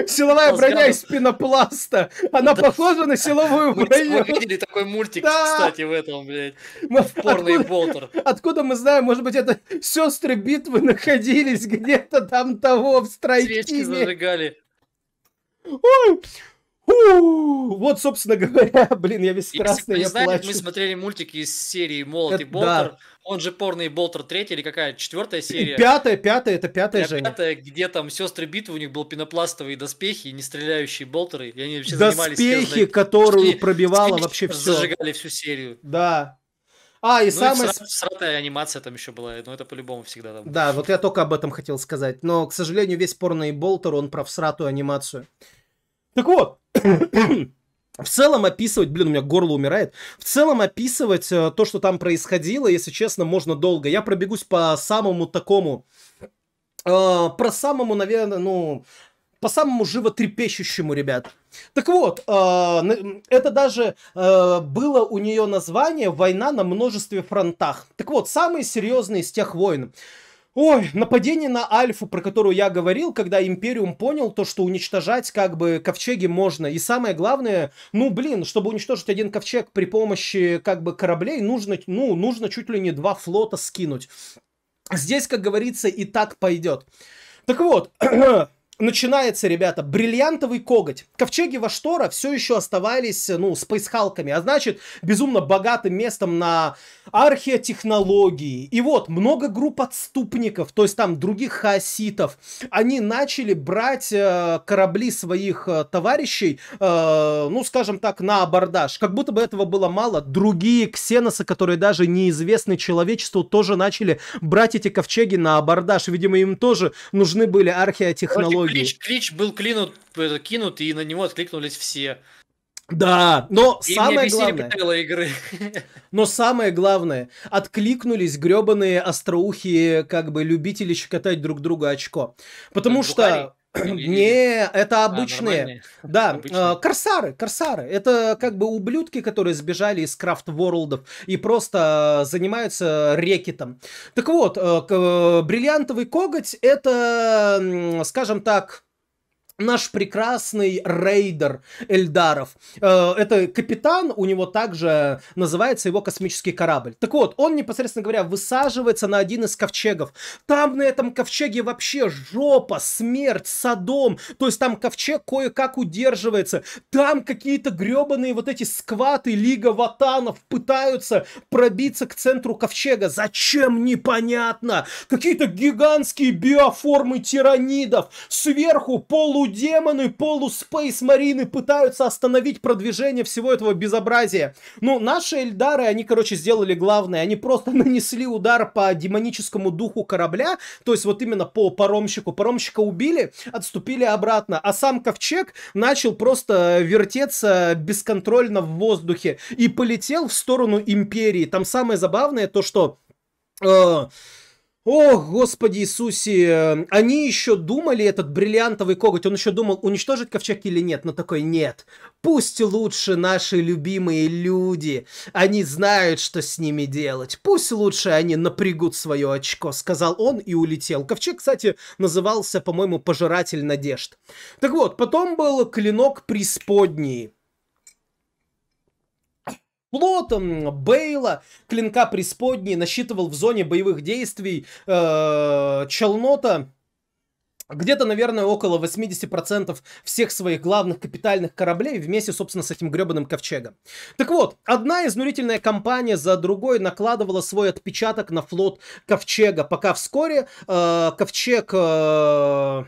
Силовая броня из пенопласта. Она похожа на силовую броню. Мы видели
такой мультик, кстати, в этом, блядь. В порный болтер.
Откуда мы знаем, может быть, это сестры битвы находились где-то там того в строительстве? Свечки
зажигали.
Ой, вот, собственно говоря, блин, я весь красный, я плачу. мы
смотрели мультики из серии «Молот и Болтер», он же «Порный Болтер» третий или какая, четвертая серия? Пятая, пятая, это пятая, же. Пятая, где там сестры битвы, у них был пенопластовые доспехи, не стреляющие болтеры, и они вообще доспехи, занимались... Доспехи, которые пробивала вообще все. Зажигали всю серию. Да,
а, и ну, самая... И
Сратая анимация там еще была, но это по-любому
всегда там. Да, вот я только об этом хотел сказать. Но, к сожалению, весь порно и болтер, он про всратую анимацию. Так вот, в целом описывать, блин, у меня горло умирает. В целом описывать э, то, что там происходило, если честно, можно долго. Я пробегусь по самому такому, э, про самому, наверное, ну, по самому животрепещущему, ребят. Так вот, э, это даже э, было у нее название «Война на множестве фронтах». Так вот, самые серьезные из тех войн. Ой, нападение на Альфу, про которую я говорил, когда Империум понял то, что уничтожать как бы ковчеги можно. И самое главное, ну блин, чтобы уничтожить один ковчег при помощи как бы кораблей, нужно, ну, нужно чуть ли не два флота скинуть. Здесь, как говорится, и так пойдет. Так вот, начинается, ребята, бриллиантовый коготь. Ковчеги Ваштора все еще оставались, ну, спейсхалками, а значит, безумно богатым местом на археотехнологии. И вот, много групп отступников, то есть там других хаоситов, они начали брать э, корабли своих э, товарищей, э, ну, скажем так, на абордаж. Как будто бы этого было мало. Другие ксеносы, которые даже неизвестны человечеству, тоже начали брать эти ковчеги на абордаж. Видимо, им тоже нужны были археотехнологии клич,
клич был клинут, э, кинут, и на него откликнулись все.
Да, но и самое главное...
игры.
Но самое главное, откликнулись гребаные остроухие, как бы, любители щекотать друг друга очко. Потому Бухари. что... Не, это а, обычные. А, да, обычные. Э, корсары, корсары. Это как бы ублюдки, которые сбежали из крафт ворлдов и просто занимаются рекетом. Так вот, э, э, бриллиантовый коготь это, скажем так, наш прекрасный рейдер Эльдаров. Э, это капитан, у него также называется его космический корабль. Так вот, он, непосредственно говоря, высаживается на один из ковчегов. Там на этом ковчеге вообще жопа, смерть, садом. То есть там ковчег кое-как удерживается. Там какие-то гребаные вот эти скваты Лига Ватанов пытаются пробиться к центру ковчега. Зачем? Непонятно. Какие-то гигантские биоформы тиранидов. Сверху полу полудемоны, полуспейс-марины пытаются остановить продвижение всего этого безобразия. Ну, наши Эльдары, они, короче, сделали главное. Они просто нанесли удар по демоническому духу корабля, то есть вот именно по паромщику. Паромщика убили, отступили обратно, а сам ковчег начал просто вертеться бесконтрольно в воздухе и полетел в сторону империи. Там самое забавное то, что... Э, о, Господи Иисусе, э, они еще думали, этот бриллиантовый коготь, он еще думал, уничтожить ковчег или нет, но такой нет. Пусть лучше наши любимые люди, они знают, что с ними делать. Пусть лучше они напрягут свое очко, сказал он и улетел. Ковчег, кстати, назывался, по-моему, пожиратель надежд. Так вот, потом был клинок преисподней. Плот Бейла, Клинка Преисподней, насчитывал в зоне боевых действий э, Челнота где-то, наверное, около 80% всех своих главных капитальных кораблей вместе, собственно, с этим гребаным ковчегом. Так вот, одна изнурительная компания за другой накладывала свой отпечаток на флот ковчега, пока вскоре э, ковчег... Э,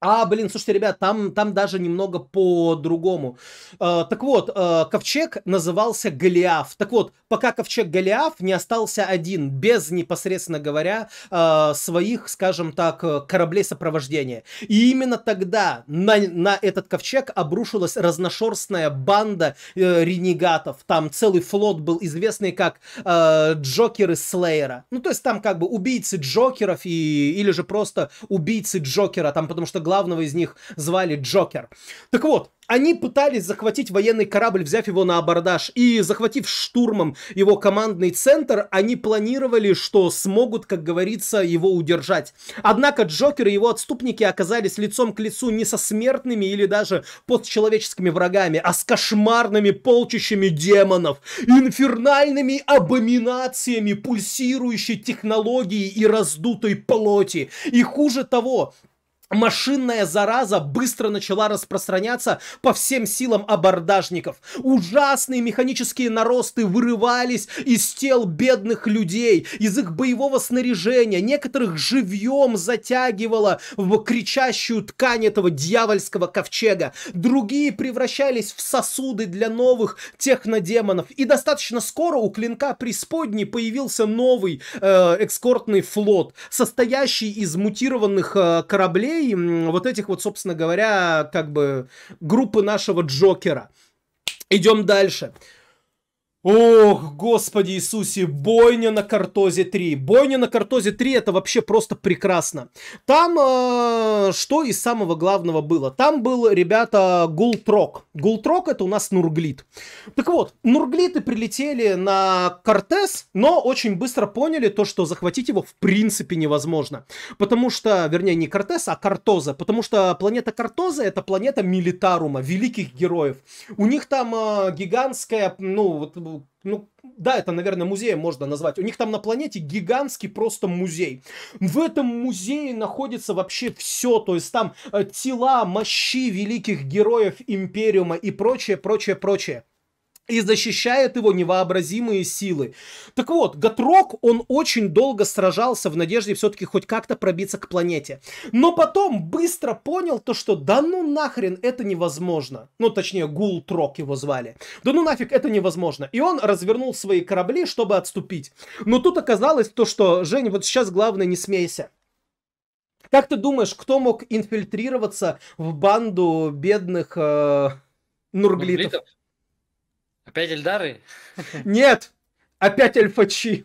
а, блин, слушайте, ребят, там, там даже немного по-другому. Э, так вот, э, ковчег назывался Голиаф. Так вот, пока ковчег Голиаф не остался один, без, непосредственно говоря, э, своих, скажем так, э, кораблей сопровождения. И именно тогда на, на этот ковчег обрушилась разношерстная банда э, ренегатов. Там целый флот был известный как э, Джокеры Слеера. Ну, то есть там как бы убийцы Джокеров и, или же просто убийцы Джокера, там потому что главного из них звали Джокер. Так вот, они пытались захватить военный корабль, взяв его на абордаж, и захватив штурмом его командный центр, они планировали, что смогут, как говорится, его удержать. Однако Джокер и его отступники оказались лицом к лицу не со смертными или даже подчеловеческими врагами, а с кошмарными полчищами демонов, инфернальными абоминациями пульсирующей технологии и раздутой плоти. И хуже того, Машинная зараза быстро начала распространяться по всем силам абордажников. Ужасные механические наросты вырывались из тел бедных людей, из их боевого снаряжения. Некоторых живьем затягивало в кричащую ткань этого дьявольского ковчега. Другие превращались в сосуды для новых технодемонов. И достаточно скоро у клинка преисподней появился новый э, экскортный флот, состоящий из мутированных э, кораблей, людей, вот этих вот, собственно говоря, как бы группы нашего Джокера. Идем дальше. Ох, Господи Иисусе, бойня на Картозе 3. Бойня на Картозе 3 это вообще просто прекрасно. Там э, что из самого главного было? Там был, ребята, Гултрок. Гултрок это у нас Нурглит. Так вот, Нурглиты прилетели на Кортес, но очень быстро поняли то, что захватить его в принципе невозможно. Потому что, вернее, не Кортес, а Картоза. Потому что планета Картоза это планета Милитарума, великих героев. У них там э, гигантская, ну, вот ну, да, это, наверное, музеем можно назвать. У них там на планете гигантский просто музей. В этом музее находится вообще все, то есть там э, тела, мощи великих героев Империума и прочее, прочее, прочее и защищает его невообразимые силы. Так вот, Гатрок, он очень долго сражался в надежде все-таки хоть как-то пробиться к планете. Но потом быстро понял то, что да ну нахрен, это невозможно. Ну, точнее, Гул Трок его звали. Да ну нафиг, это невозможно. И он развернул свои корабли, чтобы отступить. Но тут оказалось то, что, Жень, вот сейчас главное не смейся. Как ты думаешь, кто мог инфильтрироваться в банду бедных э, нурглитов?
нурглитов? Опять Эльдары?
Нет! Опять Альфачи!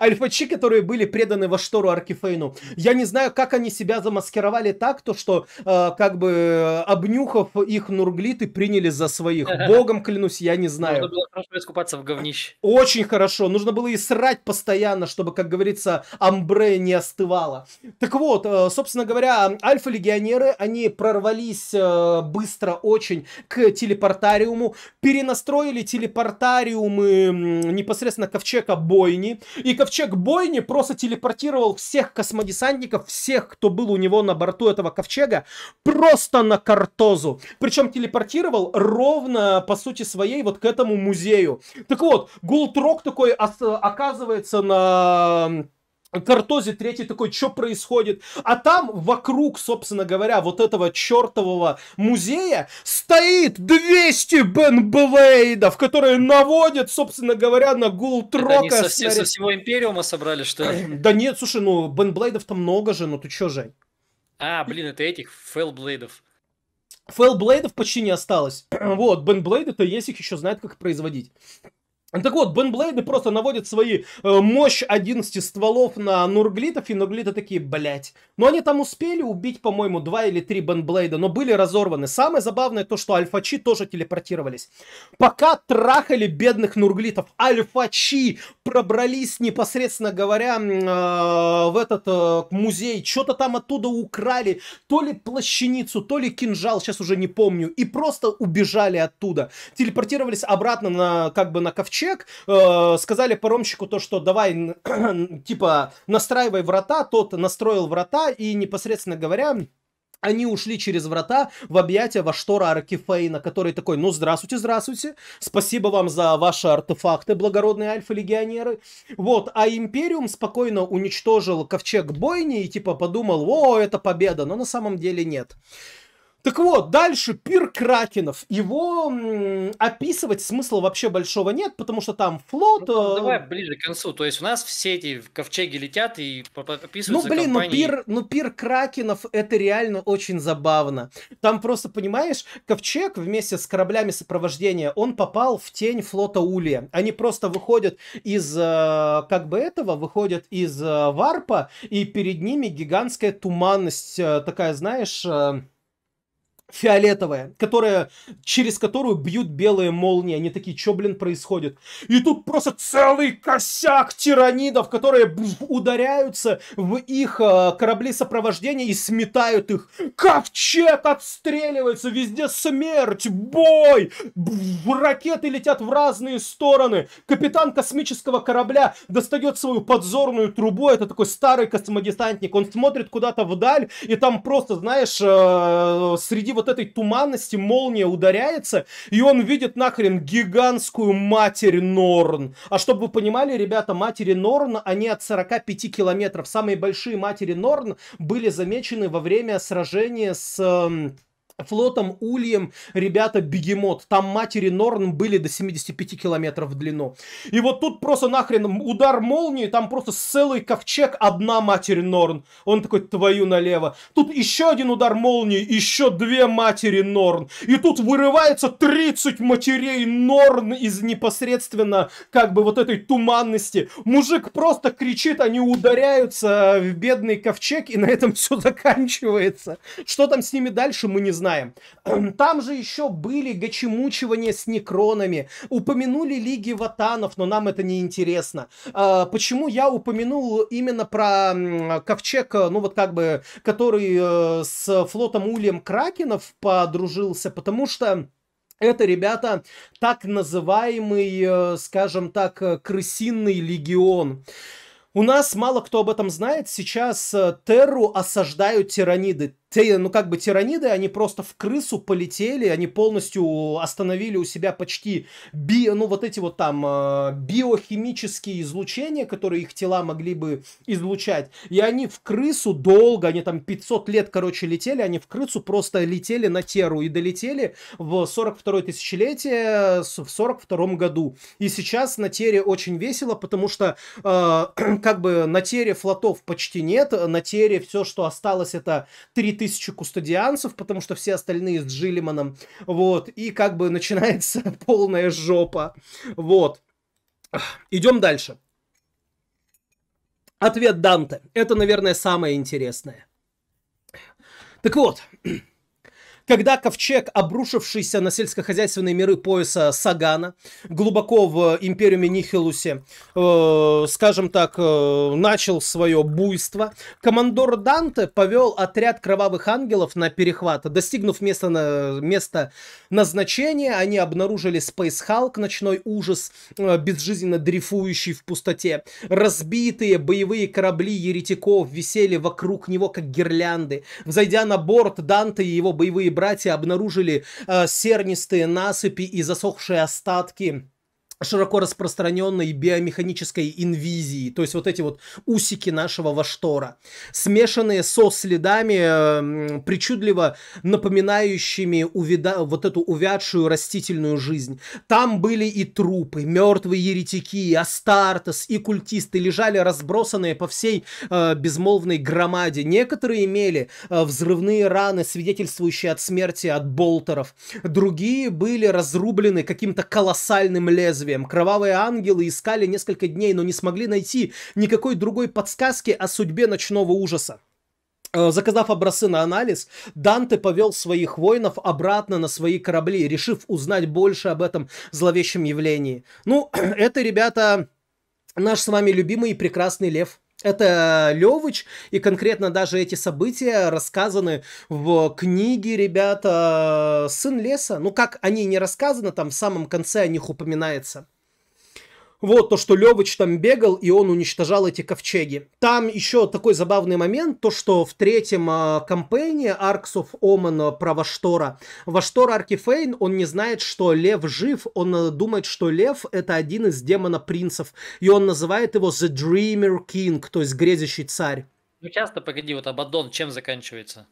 Альфачи, которые были преданы во штору Аркифейну. Я не знаю, как они себя замаскировали так, то что э, как бы э, обнюхав их нурглиты, приняли за своих. Богом клянусь, я не знаю. Нужно
было хорошо искупаться в говнище.
Очень хорошо. Нужно было и срать постоянно, чтобы, как говорится, амбре не остывало. Так вот, э, собственно говоря, альфа-легионеры, они прорвались э, быстро очень к телепортариуму, перенастроили телепортариумы непосредственно ковчега бойни, и ковчег бойни просто телепортировал всех космодесантников, всех, кто был у него на борту этого ковчега, просто на картозу. Причем телепортировал ровно, по сути своей, вот к этому музею. Так вот, Гултрок такой оказывается на Картозе третий такой, что происходит? А там вокруг, собственно говоря, вот этого чертового музея стоит 200 Блейдов, которые наводят, собственно говоря, на гул трока. Они со, все, со
всего Империума собрали, что ли? Да
нет, слушай, ну Бен Блейдов там много же, ну ты чё, Жень?
А, блин, это этих Блейдов.
фейлблейдов. Блейдов почти не осталось. вот, Бен бенблейды-то есть, их еще знает, как производить. Так вот, Бен Блейды просто наводят свои э, мощь 11 стволов на Нурглитов, и Нурглиты такие, блять. Но ну, они там успели убить, по-моему, 2 или 3 Блейда, но были разорваны. Самое забавное то, что альфачи тоже телепортировались. Пока трахали бедных Нурглитов, альфачи пробрались, непосредственно говоря, э, в этот э, музей. Что-то там оттуда украли, то ли плащаницу, то ли кинжал, сейчас уже не помню. И просто убежали оттуда. Телепортировались обратно на, как бы, на ковчег чек, э, сказали паромщику то, что давай, типа, настраивай врата, тот настроил врата, и непосредственно говоря, они ушли через врата в объятия Ваштора Аркифейна, который такой, ну, здравствуйте, здравствуйте, спасибо вам за ваши артефакты, благородные альфа-легионеры. Вот, а Империум спокойно уничтожил ковчег бойни и типа подумал, о, это победа, но на самом деле нет. Так вот, дальше пир кракенов. Его м, описывать смысла вообще большого нет, потому что там флот... Ну, э, давай
ближе к концу. То есть у нас все эти ковчеги летят и описываются Ну, блин, компании. ну пир,
ну пир кракенов это реально очень забавно. Там просто, понимаешь, ковчег вместе с кораблями сопровождения, он попал в тень флота Улья. Они просто выходят из, э, как бы этого, выходят из э, варпа, и перед ними гигантская туманность, такая, знаешь фиолетовая, которая, через которую бьют белые молнии. Они такие, что, блин, происходит? И тут просто целый косяк тиранидов, которые ударяются в их э, корабли сопровождения и сметают их. Ковчег отстреливается, везде смерть, бой, ракеты летят в разные стороны. Капитан космического корабля достает свою подзорную трубу, это такой старый космодесантник, он смотрит куда-то вдаль, и там просто, знаешь, э, среди вот этой туманности молния ударяется, и он видит нахрен гигантскую матерь Норн. А чтобы вы понимали, ребята, матери Норн, они от 45 километров. Самые большие матери Норн были замечены во время сражения с... Эм, флотом Ульем, ребята, бегемот. Там матери Норн были до 75 километров в длину. И вот тут просто нахрен удар молнии, там просто целый ковчег, одна матерь Норн. Он такой, твою налево. Тут еще один удар молнии, еще две матери Норн. И тут вырывается 30 матерей Норн из непосредственно как бы вот этой туманности. Мужик просто кричит, они ударяются в бедный ковчег, и на этом все заканчивается. Что там с ними дальше, мы не знаем знаем. Там же еще были гачемучивания с некронами, упомянули Лиги Ватанов, но нам это не интересно. А, почему я упомянул именно про ковчег, э, ну вот как бы, который э, с флотом Ульям Кракенов подружился, потому что... Это, ребята, так называемый, э, скажем так, крысиный легион. У нас мало кто об этом знает. Сейчас Терру осаждают тираниды те, ну как бы тираниды, они просто в крысу полетели, они полностью остановили у себя почти би, ну вот эти вот там э, биохимические излучения, которые их тела могли бы излучать. И они в крысу долго, они там 500 лет, короче, летели, они в крысу просто летели на теру и долетели в 42 тысячелетие в 42 году. И сейчас на тере очень весело, потому что э, как бы на тере флотов почти нет, на тере все, что осталось, это 3 тысячи кустодианцев, потому что все остальные с Джиллиманом, вот, и как бы начинается полная жопа, вот. Идем дальше. Ответ Данте. Это, наверное, самое интересное. Так вот, когда ковчег, обрушившийся на сельскохозяйственные миры пояса Сагана, глубоко в э, империуме Нихилусе, э, скажем так, э, начал свое буйство, командор Данте повел отряд кровавых ангелов на перехват. Достигнув места, на, места назначения, они обнаружили Space Hulk, ночной ужас, э, безжизненно дрейфующий в пустоте. Разбитые боевые корабли еретиков висели вокруг него, как гирлянды. Взойдя на борт, Данте и его боевые братья обнаружили э, сернистые насыпи и засохшие остатки широко распространенной биомеханической инвизии, то есть вот эти вот усики нашего ваштора, смешанные со следами, эм, причудливо напоминающими увида... вот эту увядшую растительную жизнь. Там были и трупы, мертвые еретики, и астартес, и культисты лежали разбросанные по всей э, безмолвной громаде. Некоторые имели э, взрывные раны, свидетельствующие от смерти от болтеров, другие были разрублены каким-то колоссальным лезвием, лезвием. Кровавые ангелы искали несколько дней, но не смогли найти никакой другой подсказки о судьбе ночного ужаса. Э, заказав образцы на анализ, Данте повел своих воинов обратно на свои корабли, решив узнать больше об этом зловещем явлении. Ну, это, ребята, наш с вами любимый и прекрасный лев. Это Левыч, и конкретно даже эти события рассказаны в книге, ребята, «Сын леса». Ну, как они не рассказаны, там в самом конце о них упоминается. Вот то, что Левыч там бегал, и он уничтожал эти ковчеги. Там еще такой забавный момент, то, что в третьем э, кампейне Arcs of Omen про Ваштора. Ваштор Аркифейн, он не знает, что Лев жив, он э, думает, что Лев это один из демона-принцев, и он называет его The Dreamer King, то есть грезящий царь.
Ну часто, погоди, вот Абаддон чем заканчивается?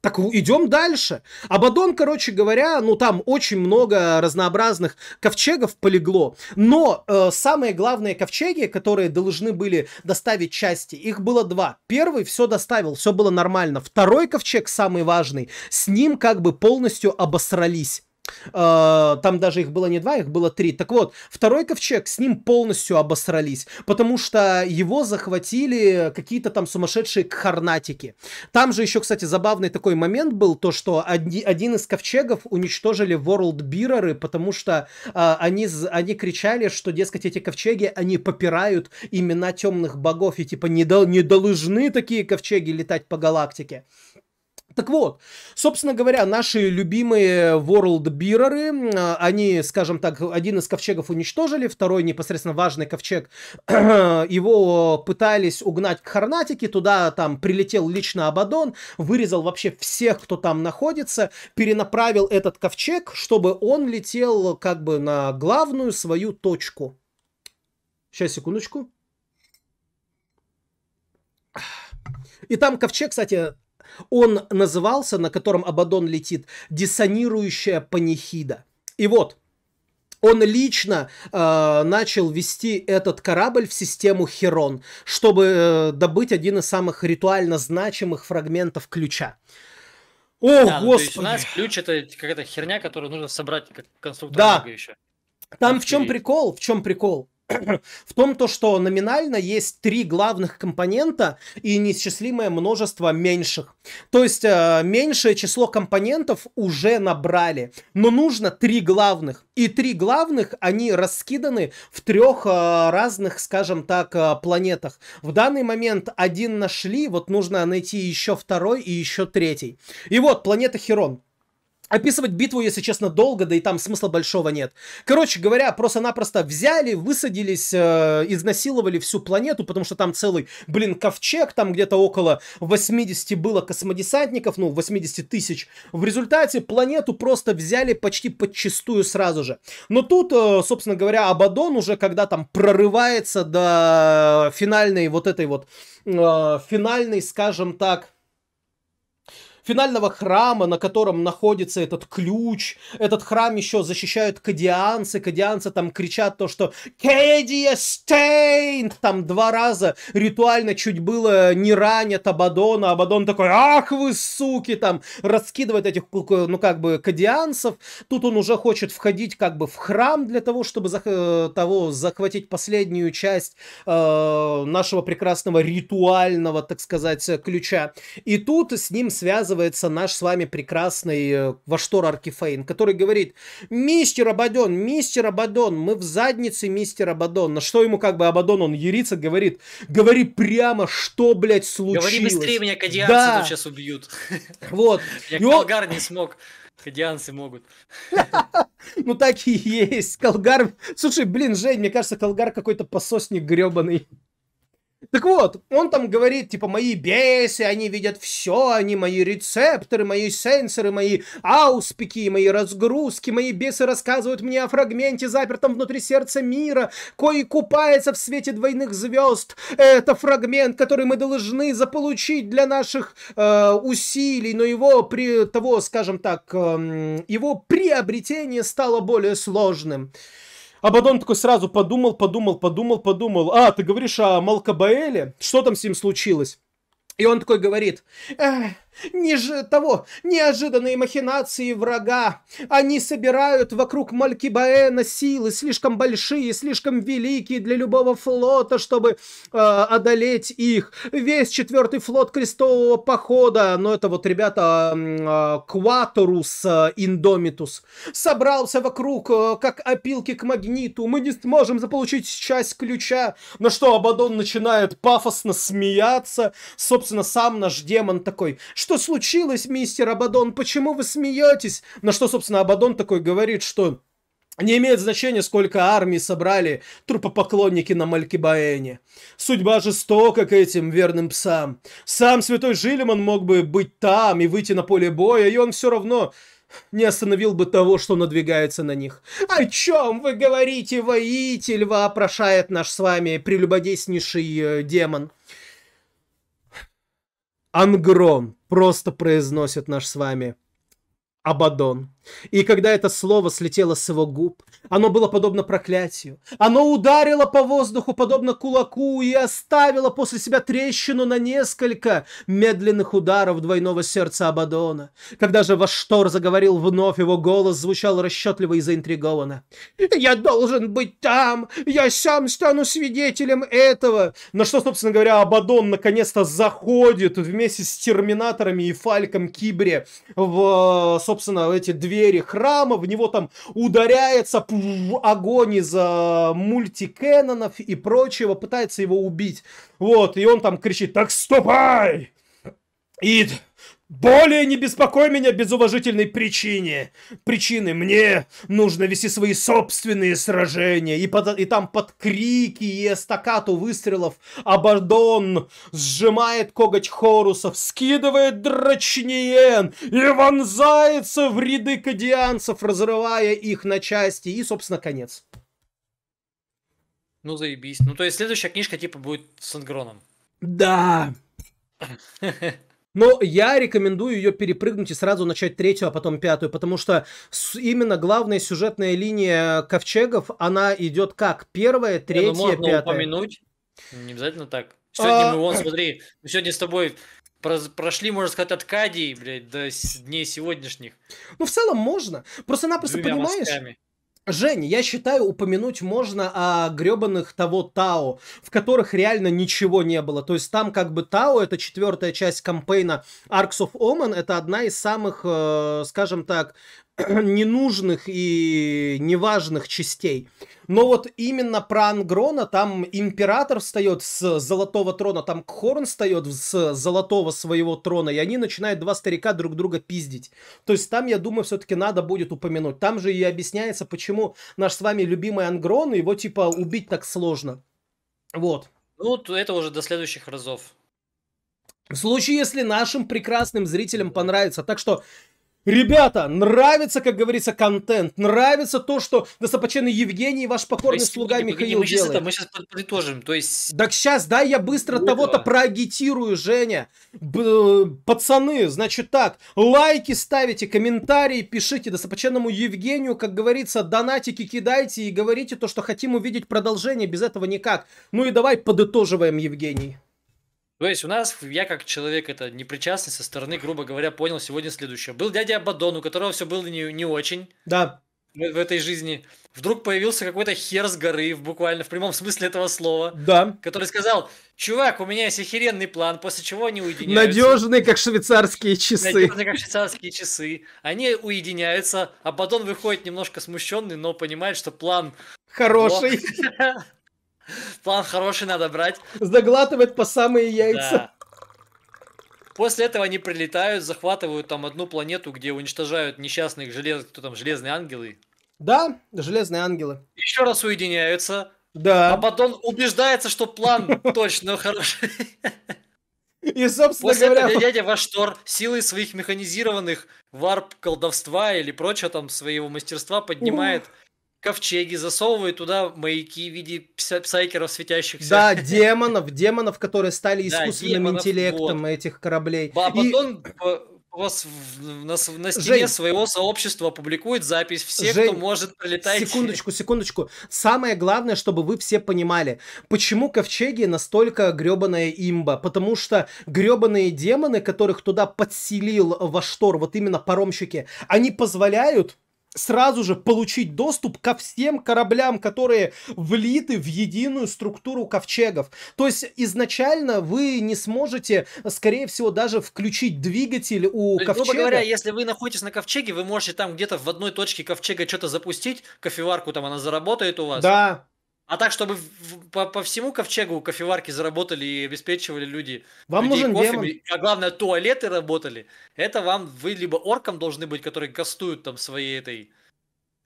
Так идем дальше. Абадон, короче говоря, ну там очень много разнообразных ковчегов полегло. Но э, самые главные ковчеги, которые должны были доставить части, их было два. Первый все доставил, все было нормально. Второй ковчег, самый важный, с ним как бы полностью обосрались. Э, там даже их было не два, их было три. Так вот, второй ковчег с ним полностью обосрались, потому что его захватили какие-то там сумасшедшие кхарнатики. Там же еще, кстати, забавный такой момент был, то, что одни, один из ковчегов уничтожили World Биреры, потому что а, они, они кричали, что, дескать, эти ковчеги, они попирают имена темных богов, и типа не, дол, не должны такие ковчеги летать по галактике. Так вот, собственно говоря, наши любимые World Bearer, они, скажем так, один из ковчегов уничтожили, второй непосредственно важный ковчег, его пытались угнать к Харнатике, туда там прилетел лично Абадон, вырезал вообще всех, кто там находится, перенаправил этот ковчег, чтобы он летел как бы на главную свою точку. Сейчас, секундочку. И там ковчег, кстати, он назывался, на котором Абадон летит, «Диссонирующая панихида». И вот, он лично э, начал вести этот корабль в систему Херон, чтобы э, добыть один из самых ритуально значимых фрагментов ключа.
О, да, господи! Ну, то у нас ключ это какая-то херня, которую нужно собрать как конструктор да. еще. Там в чем
прикол? В чем прикол? в том, то, что номинально есть три главных компонента и неисчислимое множество меньших. То есть э, меньшее число компонентов уже набрали, но нужно три главных. И три главных, они раскиданы в трех э, разных, скажем так, э, планетах. В данный момент один нашли, вот нужно найти еще второй и еще третий. И вот планета Херон. Описывать битву, если честно, долго, да и там смысла большого нет. Короче говоря, просто-напросто взяли, высадились, э, изнасиловали всю планету, потому что там целый, блин, ковчег, там где-то около 80 было космодесантников, ну, 80 тысяч. В результате планету просто взяли почти подчистую сразу же. Но тут, э, собственно говоря, Абадон уже, когда там прорывается до финальной вот этой вот, э, финальной, скажем так, финального храма, на котором находится этот ключ. Этот храм еще защищают кадианцы. Кадианцы там кричат то, что «Кедия Стейн!» Там два раза ритуально чуть было не ранят Абадона. Абадон такой «Ах вы, суки!» Там раскидывает этих, ну как бы, кадианцев. Тут он уже хочет входить как бы в храм для того, чтобы зах- э, того захватить последнюю часть э- нашего прекрасного ритуального, так сказать, ключа. И тут с ним связывается вкладывается наш с вами прекрасный э, Ваштор Аркифейн, который говорит, мистер Абадон, мистер Абадон, мы в заднице мистер Абадон. На что ему как бы Абадон, он ерится, говорит, говори прямо, что, блядь, случилось. Говори быстрее, меня кадианцы да. тут
сейчас убьют. Вот. Я он... не смог. Кадианцы могут.
Ну так и есть. Колгар... Слушай, блин, Жень, мне кажется, Колгар какой-то пососник гребаный. Так вот, он там говорит, типа, мои бесы, они видят все, они мои рецепторы, мои сенсоры, мои ауспики, мои разгрузки, мои бесы рассказывают мне о фрагменте, запертом внутри сердца мира, кое купается в свете двойных звезд. Это фрагмент, который мы должны заполучить для наших э, усилий, но его, при того, скажем так, э, его приобретение стало более сложным. Абадон такой сразу подумал, подумал, подумал, подумал. А, ты говоришь о Малкабаэле? Что там с ним случилось? И он такой говорит, Эх, ниже того, неожиданные махинации врага. Они собирают вокруг Малькибаэна силы, слишком большие, слишком великие для любого флота, чтобы э, одолеть их. Весь четвертый флот крестового похода, но ну, это вот ребята э, Кваторус э, Индомитус, собрался вокруг, э, как опилки к магниту. Мы не сможем заполучить часть ключа. На ну что Абадон начинает пафосно смеяться. Собственно, сам наш демон такой, что что случилось, мистер Абадон, почему вы смеетесь? На что, собственно, Абадон такой говорит, что не имеет значения, сколько армий собрали трупопоклонники на Малькибаэне. Судьба жестока к этим верным псам. Сам святой Жилиман мог бы быть там и выйти на поле боя, и он все равно не остановил бы того, что надвигается на них. «О чем вы говорите, воитель?» – вопрошает наш с вами прелюбодейснейший э, демон. Ангрон просто произносит наш с вами Абадон. И когда это слово слетело с его губ, оно было подобно проклятию. Оно ударило по воздуху, подобно кулаку, и оставило после себя трещину на несколько медленных ударов двойного сердца Абадона. Когда же Ваштор заговорил вновь, его голос звучал расчетливо и заинтригованно. «Я должен быть там! Я сам стану свидетелем этого!» На что, собственно говоря, Абадон наконец-то заходит вместе с Терминаторами и Фальком Кибре в, собственно, эти две двери храма, в него там ударяется пфф, огонь из э, и прочего, пытается его убить. Вот, и он там кричит, так ступай! И более не беспокой меня без уважительной причины. Причины мне нужно вести свои собственные сражения. И, под, и там под крики и эстакату выстрелов Абадон сжимает коготь Хорусов, скидывает дрочниен и вонзается в ряды кадианцев, разрывая их на части. И, собственно, конец.
Ну, заебись. Ну, то есть следующая книжка типа будет с Ангроном.
Да. Но я рекомендую ее перепрыгнуть и сразу начать третью, а потом пятую, потому что именно главная сюжетная линия ковчегов, она идет как первая, третья, Не, ну можно пятая. упомянуть,
не обязательно так. А сегодня а... мы, вон, смотри, мы сегодня с тобой прошли, можно сказать, от Кадии, блядь, до дней сегодняшних.
Ну, в целом можно. Просто-напросто понимаешь... Мазками. Жень, я считаю, упомянуть можно о гребаных того Тао, в которых реально ничего не было. То есть там как бы Тао, это четвертая часть кампейна Arcs of Omen, это одна из самых, э, скажем так, ненужных и неважных частей. Но вот именно про Ангрона, там император встает с золотого трона, там Хорн встает с золотого своего трона, и они начинают два старика друг друга пиздить. То есть там, я думаю, все-таки надо будет упомянуть. Там же и объясняется, почему наш с вами любимый Ангрон, его типа убить так сложно. Вот.
Ну, это уже до следующих
разов. В случае, если нашим прекрасным зрителям понравится. Так что Ребята, нравится, как говорится, контент, нравится то, что достопоченный Евгений, ваш покорный есть, слуга погоди, Михаил погоди, мы делает. Это, мы
сейчас подытожим, то есть...
Так сейчас, да, я быстро ну того-то проагитирую, Женя. Б пацаны, значит так, лайки ставите, комментарии пишите достопоченному Евгению, как говорится, донатики кидайте и говорите то, что хотим увидеть продолжение, без этого никак. Ну и давай подытоживаем, Евгений.
То есть у нас, я как человек это непричастный со стороны, грубо говоря, понял сегодня следующее. Был дядя Абадон, у которого все было не, не очень. Да. В, в этой жизни. Вдруг появился какой-то хер с горы, в буквально в прямом смысле этого слова. Да. Который сказал, чувак, у меня есть охеренный план, после чего они уединяются. Надежные,
как швейцарские часы. Надежные,
как швейцарские часы. Они уединяются, А Абадон выходит немножко смущенный, но понимает, что план...
Хороший.
План хороший надо брать.
Заглатывает по самые яйца. Да.
После этого они прилетают, захватывают там одну планету, где уничтожают несчастных желез... Кто там, железные ангелы?
Да, железные ангелы.
Еще раз уединяются.
Да.
А
потом убеждается, что план точно хороший.
И, собственно После говоря... этого
дядя Ваштор силой своих механизированных варп колдовства или прочего там своего мастерства поднимает Ух ковчеги, засовывают туда маяки в виде псайкеров светящихся. Да, демонов,
демонов, которые стали искусственным да, демонов, интеллектом вот. этих кораблей. А потом
И... у вас на, на стене Жень, своего сообщества публикует запись всех, Жень, кто может прилетать. Секундочку,
секундочку. Самое главное, чтобы вы все понимали, почему ковчеги настолько гребаная имба. Потому что гребаные демоны, которых туда подселил Ваштор, вот именно паромщики, они позволяют сразу же получить доступ ко всем кораблям, которые влиты в единую структуру ковчегов. То есть изначально вы не сможете, скорее всего, даже включить двигатель у То ковчега. Грубо говоря, если
вы находитесь на ковчеге, вы можете там где-то в одной точке ковчега что-то запустить, кофеварку там она заработает у вас. Да, а так, чтобы по, по всему ковчегу кофеварки заработали и обеспечивали люди. Вам людей нужен кофе, демон. а главное, туалеты работали. Это вам, вы либо оркам должны быть, которые кастуют там своей этой,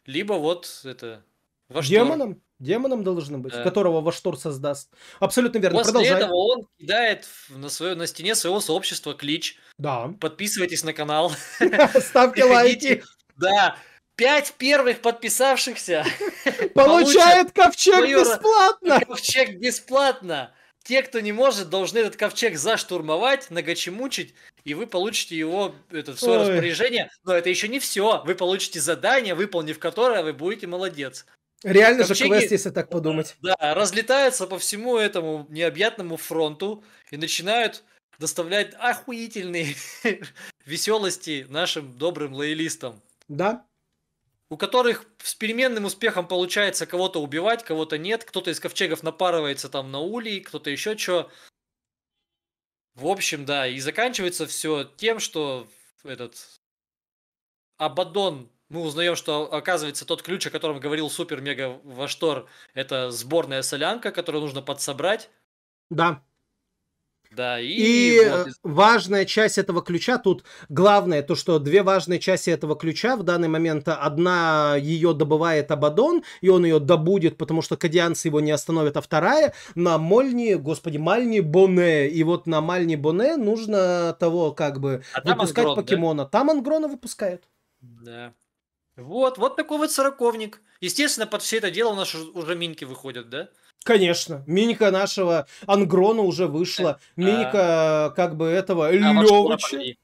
либо вот это...
Ваштор. Демоном? Демоном должны быть, да. которого Ваштор создаст. Абсолютно верно. После Продолжай. этого
он кидает на, свое, на стене своего сообщества клич. Да. Подписывайтесь на канал.
Ставьте лайки.
Да, пять первых подписавшихся получают ковчег бесплатно. Ковчег бесплатно. Те, кто не может, должны этот ковчег заштурмовать, нагочемучить, и вы получите его это, в свое Ой. распоряжение. Но это еще не все. Вы получите задание, выполнив которое, вы будете молодец. Реально Ковчеги, же квест,
если так подумать.
Да, разлетаются по всему этому необъятному фронту и начинают доставлять охуительные веселости нашим добрым лоялистам. Да, у которых с переменным успехом получается кого-то убивать, кого-то нет, кто-то из ковчегов напарывается там на улей, кто-то еще что. В общем, да, и заканчивается все тем, что этот Абадон, мы узнаем, что оказывается тот ключ, о котором говорил Супер Мега Ваштор, это сборная солянка, которую нужно подсобрать. Да. Да, и, и вот. Э,
важная часть этого ключа, тут главное то, что две важные части этого ключа в данный момент, одна ее добывает Абадон, и он ее добудет, потому что кадианцы его не остановят, а вторая на Мольни, господи, Мальни Боне, и вот на Мальни Боне нужно того как бы а выпускать Ангрон, покемона, да? там Ангрона выпускает.
Да. Вот, вот такой вот сороковник. Естественно, под все это дело у нас уже минки выходят, да?
Конечно, миника нашего Ангрона уже вышла, э, э, миника а... как бы этого а Левыча.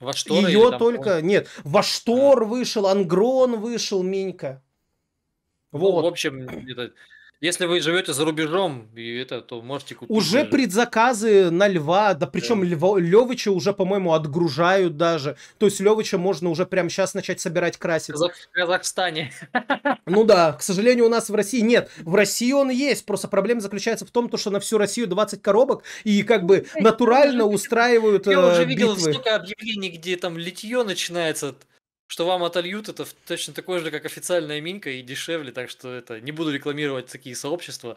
Во штор Ее только... Он?
Нет, во штор а. вышел, Ангрон вышел, Минька. Вот. Ну, в
общем, это, если вы живете за рубежом, и это, то можете купить. Уже даже.
предзаказы на льва, да причем да. Льва, уже, по-моему, отгружают даже. То есть Левича можно уже прямо сейчас начать собирать красить. В
Казахстане.
Ну да, к сожалению, у нас в России нет. В России он есть. Просто проблема заключается в том, что на всю Россию 20 коробок и как бы натурально устраивают. Я уже э, видел столько
объявлений, где там литье начинается что вам отольют, это точно такое же, как официальная минька и дешевле, так что это не буду рекламировать такие сообщества.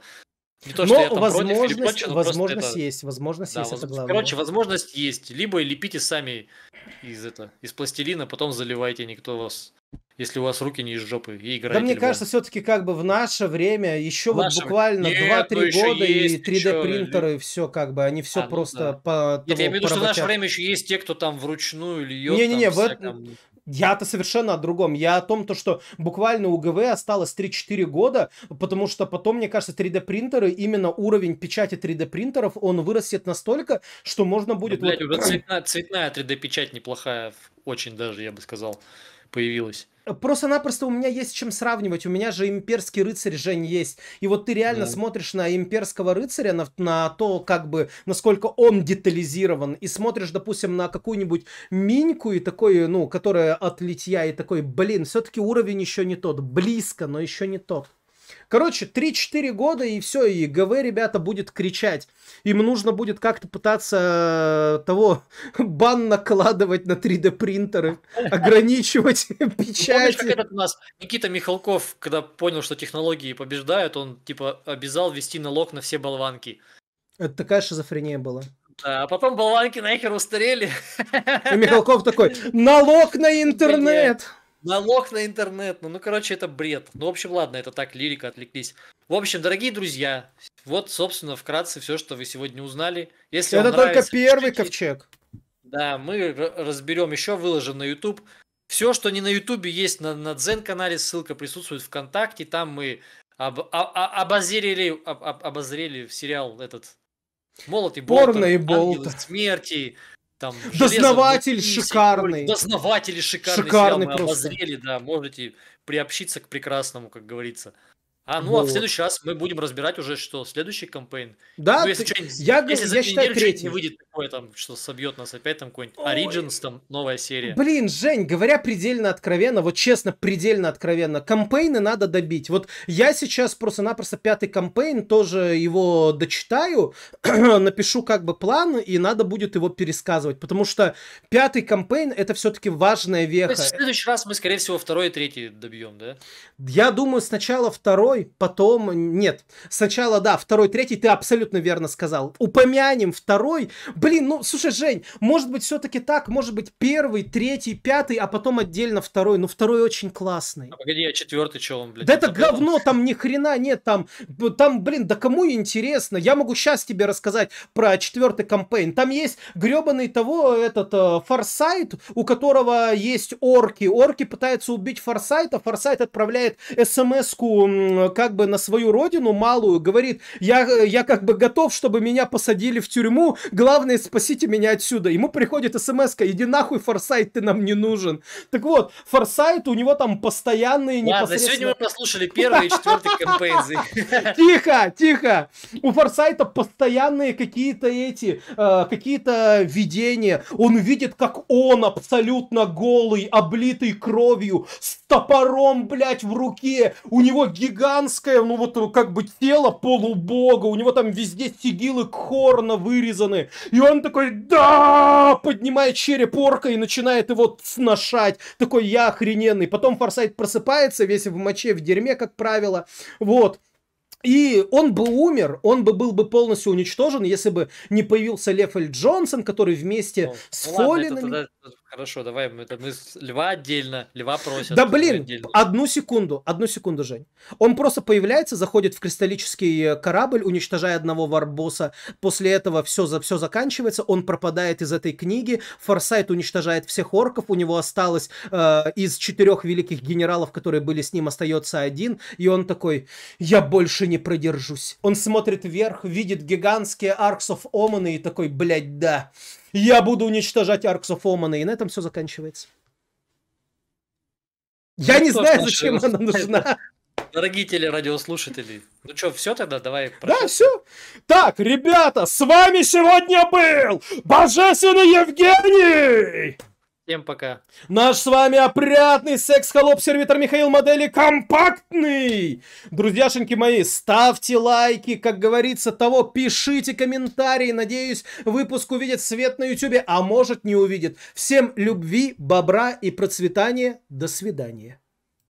Не то, но что я там возможность, против, прочее, возможность это... есть, возможность да, есть, воз... это главное. Короче, возможность есть. Либо лепите сами из это, из пластилина, потом заливайте, никто вас если у вас руки не из жопы и играете. Да мне кажется,
все-таки как бы в наше время еще в вот наше... буквально 2-3 года и 3D принтеры и все как бы, они все а, ну просто да. по я имею в виду, что в наше
время еще есть те, кто там вручную
льет. Не-не-не, в, всяком... Я-то совершенно о другом. Я о том, то, что буквально у ГВ осталось 3-4 года, потому что потом, мне кажется, 3D-принтеры, именно уровень печати 3D-принтеров, он вырастет настолько, что можно ну, будет... Ну, блядь, вот... уже цветная,
цветная 3D-печать неплохая, очень даже, я бы сказал, появилась
просто-напросто у меня есть чем сравнивать. У меня же имперский рыцарь Жень есть. И вот ты реально да. Ну. смотришь на имперского рыцаря, на, на то, как бы, насколько он детализирован, и смотришь, допустим, на какую-нибудь миньку и такой, ну, которая от литья, и такой, блин, все-таки уровень еще не тот, близко, но еще не тот. Короче, 3-4 года и все, и ГВ, ребята, будет кричать. Им нужно будет как-то пытаться э, того бан накладывать на 3D
принтеры, ограничивать печать. как
этот у нас Никита Михалков, когда понял, что технологии побеждают, он типа обязал вести налог на все болванки.
Это такая шизофрения была.
а потом болванки нахер устарели.
И Михалков такой,
налог на интернет!
Налог на интернет. Ну, ну, короче, это бред. Ну, в общем, ладно, это так, лирика, отвлеклись. В общем, дорогие друзья, вот, собственно, вкратце все, что вы сегодня узнали. Если это только нравится,
первый ковчег.
Да, мы разберем еще, выложим на YouTube. Все, что не на YouTube, есть на, на Дзен-канале, ссылка присутствует ВКонтакте. Там мы об, об, обозрели, об, об, обозрели сериал этот Молот и Болт. Порно и Болт. Смерти. Там Дознаватель
шикарный.
Дознаватель шикарный. Шикарный сериал мы просто. обозрели, да, можете приобщиться к прекрасному, как говорится. А, ну вот. а в следующий раз мы будем разбирать уже, что следующий кампейн. Да, ну, если ты, я, если я за считаю, третий. не выйдет такое там, что собьет нас опять там какой-нибудь Origins, там новая серия. Блин,
Жень, говоря предельно откровенно, вот честно, предельно откровенно, кампейны надо добить. Вот я сейчас просто-напросто пятый кампейн, тоже его дочитаю, напишу как бы план, и надо будет его пересказывать, потому что пятый кампейн это все-таки важная веха. То есть в
следующий раз мы, скорее всего, второй и третий добьем, да?
Я думаю, сначала второй, второй, потом нет. Сначала, да, второй, третий, ты абсолютно верно сказал. Упомянем второй. Блин, ну, слушай, Жень, может быть, все-таки так, может быть, первый, третий, пятый, а потом отдельно второй. Ну, второй очень классный.
А погоди, а четвертый что он, блядь? Да это
говно, там ни хрена нет, там, там, блин, да кому интересно? Я могу сейчас тебе рассказать про четвертый кампейн. Там есть гребаный того, этот, э, Форсайт, у которого есть орки. Орки пытаются убить Форсайта, Форсайт отправляет смс-ку как бы на свою родину малую, говорит, я, я как бы готов, чтобы меня посадили в тюрьму, главное, спасите меня отсюда. Ему приходит смс иди нахуй, Форсайт, ты нам не нужен. Так вот, Форсайт, у него там постоянные Ладно, непосредственно... сегодня мы
послушали первые и четвертый кампейзы.
Тихо, тихо! У Форсайта постоянные какие-то эти, э, какие-то видения. Он видит, как он абсолютно голый, облитый кровью, с топором, блядь, в руке. У него гигант гигантское, ну вот как бы тело полубога, у него там везде сигилы Хорна вырезаны. И он такой, да, поднимает череп орка и начинает его сношать. Такой, я охрененный. Потом Форсайт просыпается, весь в моче, в дерьме, как правило. Вот. И он бы умер, он бы был бы полностью уничтожен, если бы не появился Лефель Джонсон, который вместе ну, с ну,
Хорошо, давай мы, мы Льва отдельно, Льва просят. Да блин,
одну секунду, одну секунду, Жень. Он просто появляется, заходит в кристаллический э, корабль, уничтожая одного варбоса. После этого все, за, все заканчивается, он пропадает из этой книги. Форсайт уничтожает всех орков, у него осталось э, из четырех великих генералов, которые были с ним, остается один. И он такой, я больше не продержусь. Он смотрит вверх, видит гигантские Arcs of и такой, блядь, да, я буду уничтожать арксофоманы И на этом все заканчивается.
Я ну, не знаю, зачем она
нужна.
Дорогие телерадиослушатели, ну что, все тогда? Давай. Прощаться.
Да, все. Так, ребята, с вами сегодня был Божественный Евгений!
Всем
пока. Наш с вами опрятный секс-холоп-сервитор Михаил Модели Компактный. Друзьяшеньки мои, ставьте лайки, как говорится того, пишите комментарии. Надеюсь, выпуск увидит свет на ютюбе, а может не увидит. Всем любви, бобра и процветания. До свидания.